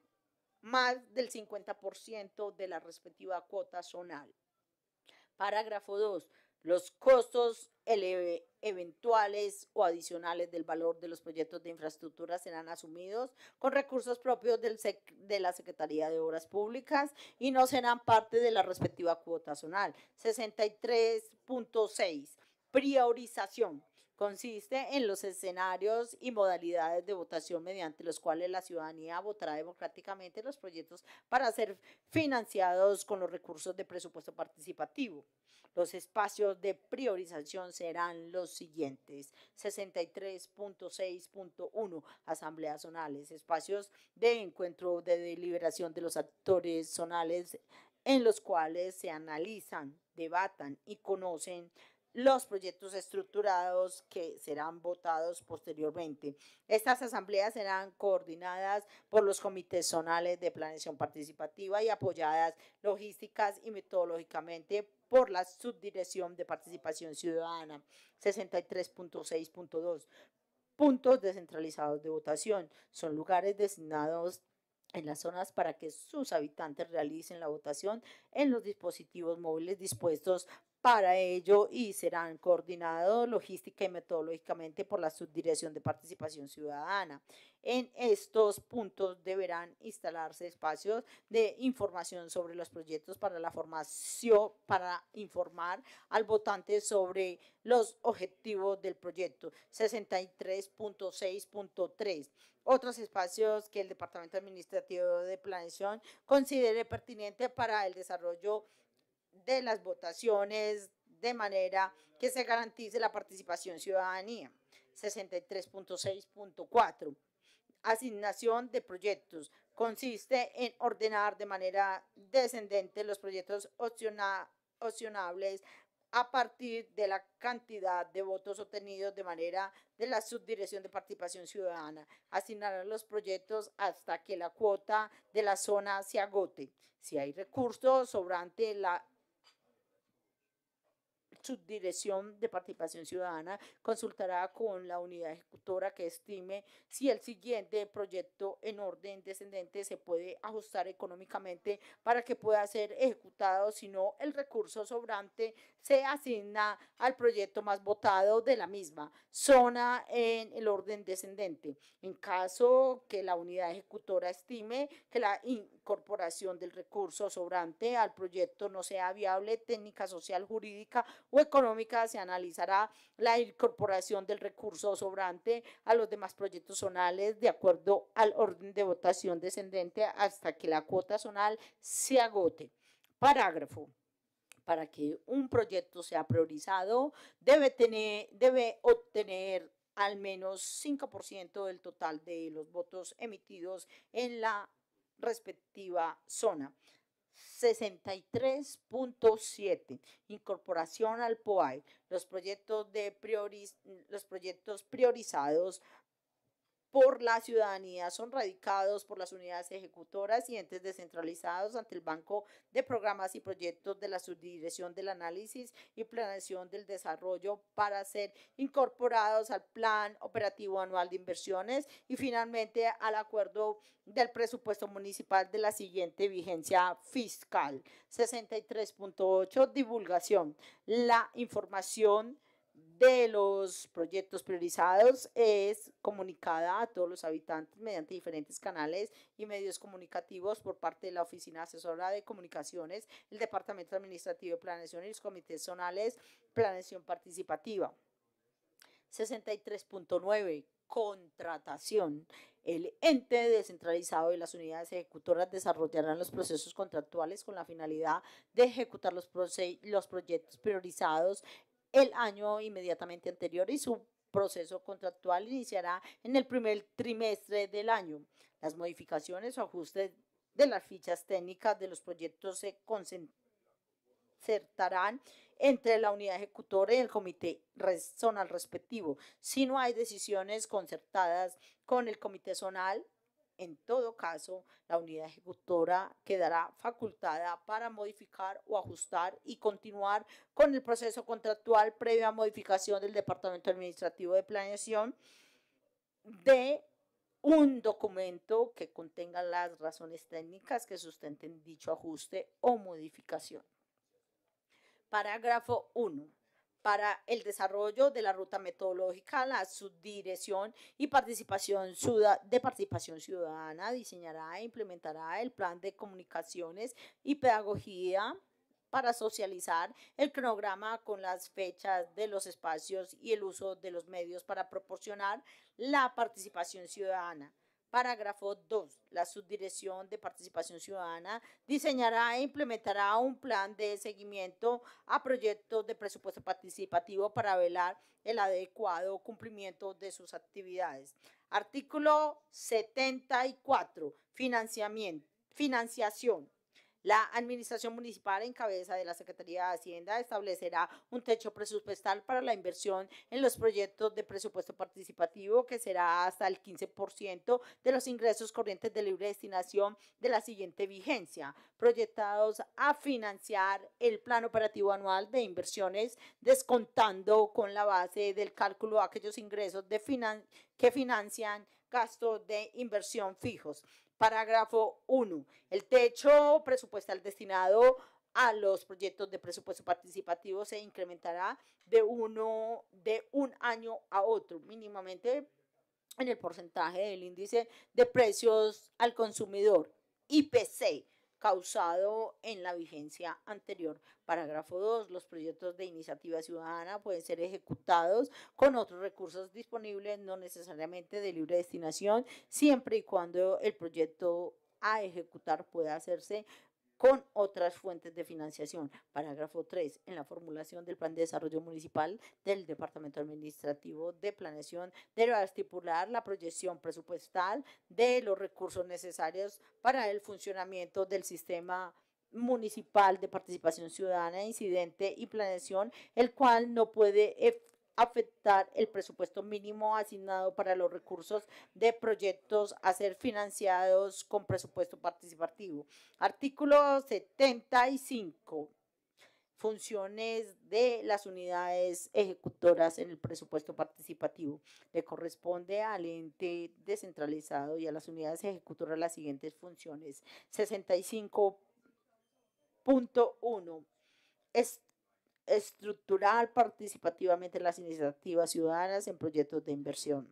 más del 50% de la respectiva cuota zonal. Parágrafo 2 los costos eventuales o adicionales del valor de los proyectos de infraestructura serán asumidos con recursos propios de la Secretaría de Obras Públicas y no serán parte de la respectiva cuota zonal. 63.6. Priorización. Consiste en los escenarios y modalidades de votación mediante los cuales la ciudadanía votará democráticamente los proyectos para ser financiados con los recursos de presupuesto participativo. Los espacios de priorización serán los siguientes. 63.6.1 Asambleas zonales, espacios de encuentro de deliberación de los actores zonales en los cuales se analizan, debatan y conocen los proyectos estructurados que serán votados posteriormente. Estas asambleas serán coordinadas por los comités zonales de planeación participativa y apoyadas logísticas y metodológicamente por la subdirección de participación ciudadana 63.6.2. Puntos descentralizados de votación son lugares designados en las zonas para que sus habitantes realicen la votación en los dispositivos móviles dispuestos para ello, y serán coordinados logística y metodológicamente por la Subdirección de Participación Ciudadana. En estos puntos deberán instalarse espacios de información sobre los proyectos para la formación, para informar al votante sobre los objetivos del proyecto. 63.6.3 otros espacios que el Departamento Administrativo de Planeación considere pertinente para el desarrollo de las votaciones de manera que se garantice la participación ciudadanía. 63.6.4. Asignación de proyectos. Consiste en ordenar de manera descendente los proyectos opcionables a partir de la cantidad de votos obtenidos de manera de la subdirección de participación ciudadana. asignar los proyectos hasta que la cuota de la zona se agote. Si hay recursos sobrante la subdirección de participación ciudadana consultará con la unidad ejecutora que estime si el siguiente proyecto en orden descendente se puede ajustar económicamente para que pueda ser ejecutado, si no el recurso sobrante se asigna al proyecto más votado de la misma zona en el orden descendente. En caso que la unidad ejecutora estime que la incorporación del recurso sobrante al proyecto no sea viable técnica social jurídica o económica se analizará la incorporación del recurso sobrante a los demás proyectos zonales de acuerdo al orden de votación descendente hasta que la cuota zonal se agote. Parágrafo para que un proyecto sea priorizado, debe, tener, debe obtener al menos 5% del total de los votos emitidos en la respectiva zona. 63.7. Incorporación al POAI. E, los proyectos, de los proyectos priorizados por la ciudadanía son radicados por las unidades ejecutoras y entes descentralizados ante el Banco de Programas y Proyectos de la Subdirección del Análisis y Planeación del Desarrollo para ser incorporados al Plan Operativo Anual de Inversiones y finalmente al acuerdo del presupuesto municipal de la siguiente vigencia fiscal. 63.8 Divulgación. La información de los proyectos priorizados es comunicada a todos los habitantes mediante diferentes canales y medios comunicativos por parte de la Oficina Asesora de Comunicaciones, el Departamento Administrativo de Planeación y los comités zonales Planeación Participativa. 63.9 contratación. El ente descentralizado y las unidades ejecutoras desarrollarán los procesos contractuales con la finalidad de ejecutar los, los proyectos priorizados el año inmediatamente anterior y su proceso contractual iniciará en el primer trimestre del año. Las modificaciones o ajustes de las fichas técnicas de los proyectos se concertarán entre la unidad ejecutora y el comité zonal respectivo. Si no hay decisiones concertadas con el comité zonal, en todo caso, la unidad ejecutora quedará facultada para modificar o ajustar y continuar con el proceso contractual previo a modificación del Departamento Administrativo de Planeación de un documento que contenga las razones técnicas que sustenten dicho ajuste o modificación. Parágrafo 1 para el desarrollo de la ruta metodológica, la subdirección y participación de participación ciudadana diseñará e implementará el plan de comunicaciones y pedagogía para socializar el cronograma con las fechas de los espacios y el uso de los medios para proporcionar la participación ciudadana. Parágrafo 2. La Subdirección de Participación Ciudadana diseñará e implementará un plan de seguimiento a proyectos de presupuesto participativo para velar el adecuado cumplimiento de sus actividades. Artículo 74. Financiamiento, financiación. La Administración Municipal, en cabeza de la Secretaría de Hacienda, establecerá un techo presupuestal para la inversión en los proyectos de presupuesto participativo, que será hasta el 15% de los ingresos corrientes de libre destinación de la siguiente vigencia, proyectados a financiar el Plan Operativo Anual de Inversiones, descontando con la base del cálculo aquellos ingresos que financian gastos de inversión fijos. Parágrafo 1. El techo presupuestal destinado a los proyectos de presupuesto participativo se incrementará de uno de un año a otro, mínimamente en el porcentaje del índice de precios al consumidor, IPC, causado en la vigencia anterior. Parágrafo 2. Los proyectos de iniciativa ciudadana pueden ser ejecutados con otros recursos disponibles, no necesariamente de libre destinación, siempre y cuando el proyecto a ejecutar pueda hacerse con otras fuentes de financiación. Parágrafo 3. En la formulación del Plan de Desarrollo Municipal del Departamento Administrativo de Planeación deberá estipular la proyección presupuestal de los recursos necesarios para el funcionamiento del sistema municipal de participación ciudadana, incidente y planeación, el cual no puede afectar el presupuesto mínimo asignado para los recursos de proyectos a ser financiados con presupuesto participativo. Artículo 75. Funciones de las unidades ejecutoras en el presupuesto participativo. Le corresponde al ente descentralizado y a las unidades ejecutoras las siguientes funciones. 65.1 estructurar participativamente las iniciativas ciudadanas en proyectos de inversión.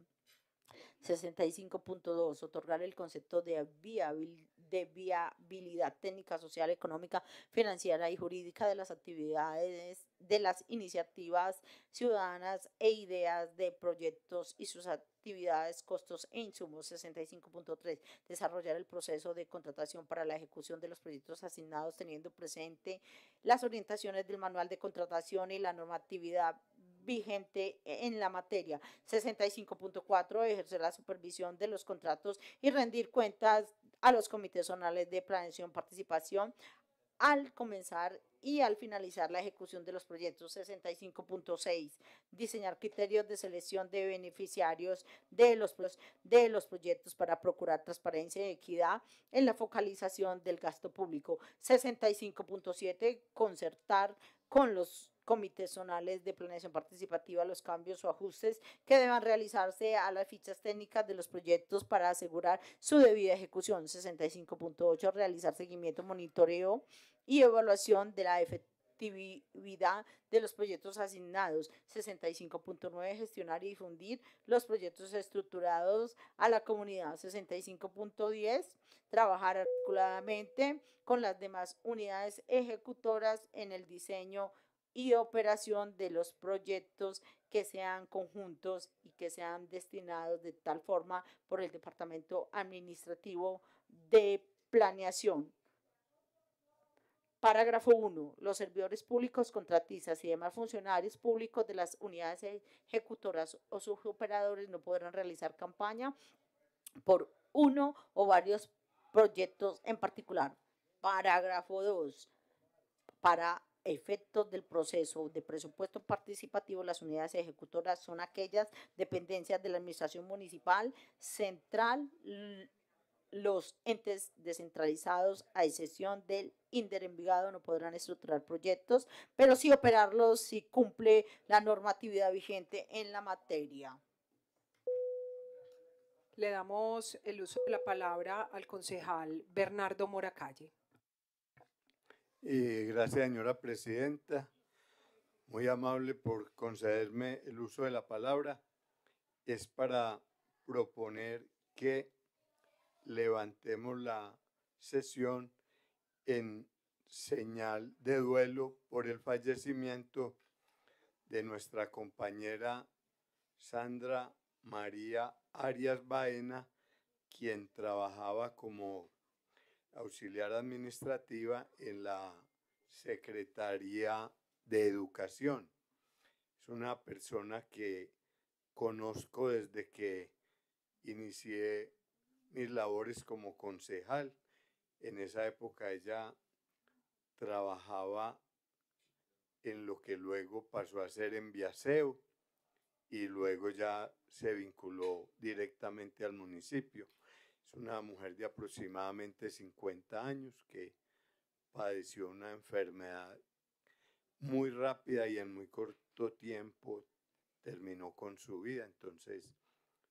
65.2. Otorgar el concepto de viabilidad de viabilidad técnica, social, económica, financiera y jurídica de las actividades, de las iniciativas ciudadanas e ideas de proyectos y sus actividades, costos e insumos. 65.3. Desarrollar el proceso de contratación para la ejecución de los proyectos asignados teniendo presente las orientaciones del manual de contratación y la normatividad vigente en la materia. 65.4. Ejercer la supervisión de los contratos y rendir cuentas a los comités zonales de planeación participación al comenzar y al finalizar la ejecución de los proyectos 65.6, diseñar criterios de selección de beneficiarios de los, de los proyectos para procurar transparencia y equidad en la focalización del gasto público. 65.7, concertar con los comités zonales de planeación participativa los cambios o ajustes que deban realizarse a las fichas técnicas de los proyectos para asegurar su debida ejecución. 65.8. Realizar seguimiento, monitoreo y evaluación de la efectividad de los proyectos asignados. 65.9, gestionar y difundir los proyectos estructurados a la comunidad. 65.10, trabajar articuladamente con las demás unidades ejecutoras en el diseño y operación de los proyectos que sean conjuntos y que sean destinados de tal forma por el Departamento Administrativo de Planeación. Parágrafo 1. Los servidores públicos, contratistas y demás funcionarios públicos de las unidades ejecutoras o sus operadores no podrán realizar campaña por uno o varios proyectos en particular. Parágrafo 2. Para efectos del proceso de presupuesto participativo, las unidades ejecutoras son aquellas dependencias de la administración municipal central, los entes descentralizados, a excepción del INDER Envigado, no podrán estructurar proyectos, pero sí operarlos si cumple la normatividad vigente en la materia. Le damos el uso de la palabra al concejal Bernardo Moracalle. Y eh, gracias, señora presidenta. Muy amable por concederme el uso de la palabra. Es para proponer que levantemos la sesión en señal de duelo por el fallecimiento de nuestra compañera Sandra María Arias Baena, quien trabajaba como auxiliar administrativa en la Secretaría de Educación. Es una persona que conozco desde que inicié mis labores como concejal. En esa época ella trabajaba en lo que luego pasó a ser en Viaseo y luego ya se vinculó directamente al municipio. Es una mujer de aproximadamente 50 años que padeció una enfermedad muy rápida y en muy corto tiempo terminó con su vida. Entonces,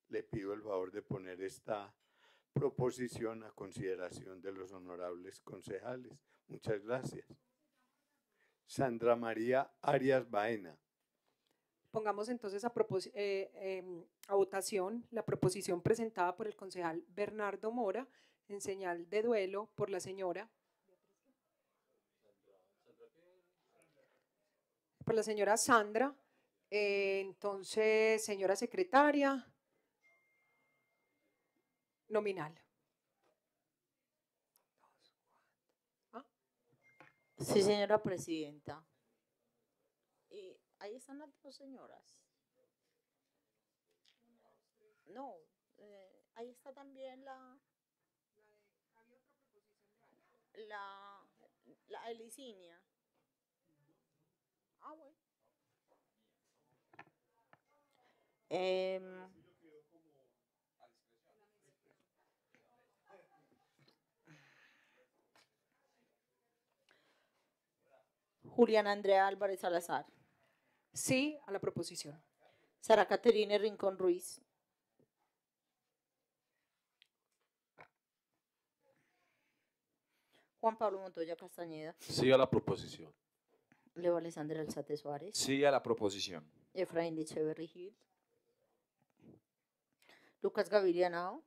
le pido el favor de poner esta proposición a consideración de los honorables concejales. Muchas gracias. Sandra María Arias Baena. Pongamos entonces eh, em, a, votación la proposición presentada por el concejal Bernardo Mora en señal de duelo por la señora por la señora Sandra. Eh, entonces, señora secretaria, nominal. Sí, señora presidenta. Ahí están las dos señoras. No, eh, ahí está también la... La de, había otra proposición de La, la Elicinia. Ah, bueno. Eh, Julián Andrea Álvarez Salazar. Sí a la proposición. Sara Caterine Rincón Ruiz. Juan Pablo Montoya Castañeda. Sí a la proposición. Leo Alexander Alzate Suárez. Sí a la proposición. Efraín Echeverry Gil. Lucas Gaviria Nao.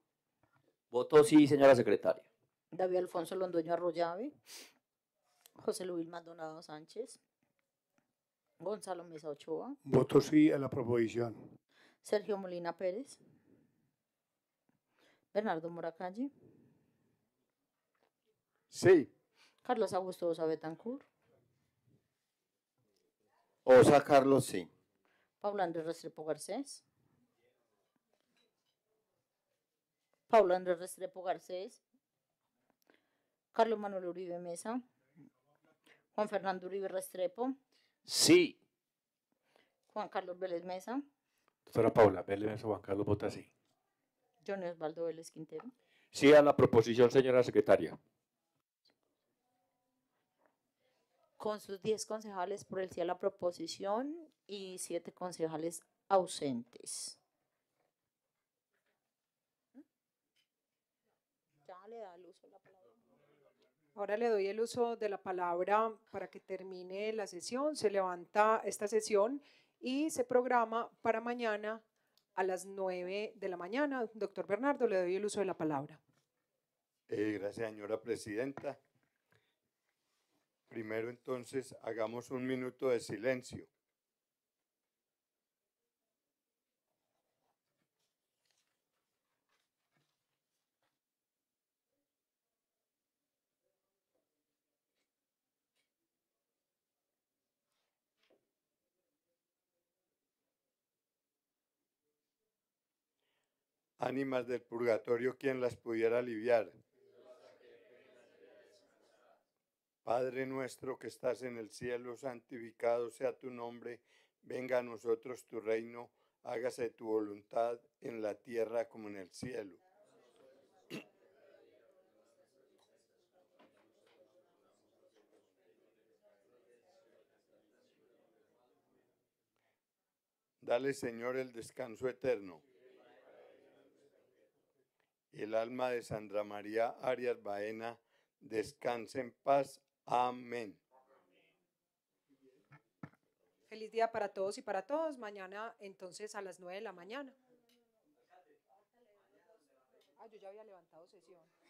Voto sí, señora secretaria. David Alfonso Londoño Arroyave. José Luis Maldonado Sánchez. Gonzalo Mesa Ochoa. Voto sí a la proposición. Sergio Molina Pérez. Bernardo Moracalle. Sí. Carlos Augusto Osa Betancourt. Osa Carlos, sí. Paula Andrés Restrepo Garcés. Paula Andrés Restrepo Garcés. Carlos Manuel Uribe Mesa. Juan Fernando Uribe Restrepo. Sí. Juan Carlos Vélez Mesa. Doctora Paula Vélez Mesa, Juan Carlos vota sí. Johnny Osvaldo Vélez Quintero. Sí a la proposición, señora secretaria. Con sus 10 concejales por el sí a la proposición y 7 concejales ausentes. Ahora le doy el uso de la palabra para que termine la sesión. Se levanta esta sesión y se programa para mañana a las nueve de la mañana. Doctor Bernardo, le doy el uso de la palabra. Eh, gracias, señora presidenta. Primero, entonces, hagamos un minuto de silencio. ánimas del purgatorio, quien las pudiera aliviar. Padre nuestro que estás en el cielo, santificado sea tu nombre, venga a nosotros tu reino, hágase tu voluntad en la tierra como en el cielo. Dale, Señor, el descanso eterno el alma de Sandra María Arias Baena descanse en paz. Amén. Feliz día para todos y para todas. Mañana entonces a las nueve de la mañana. Ah, yo ya había levantado sesión.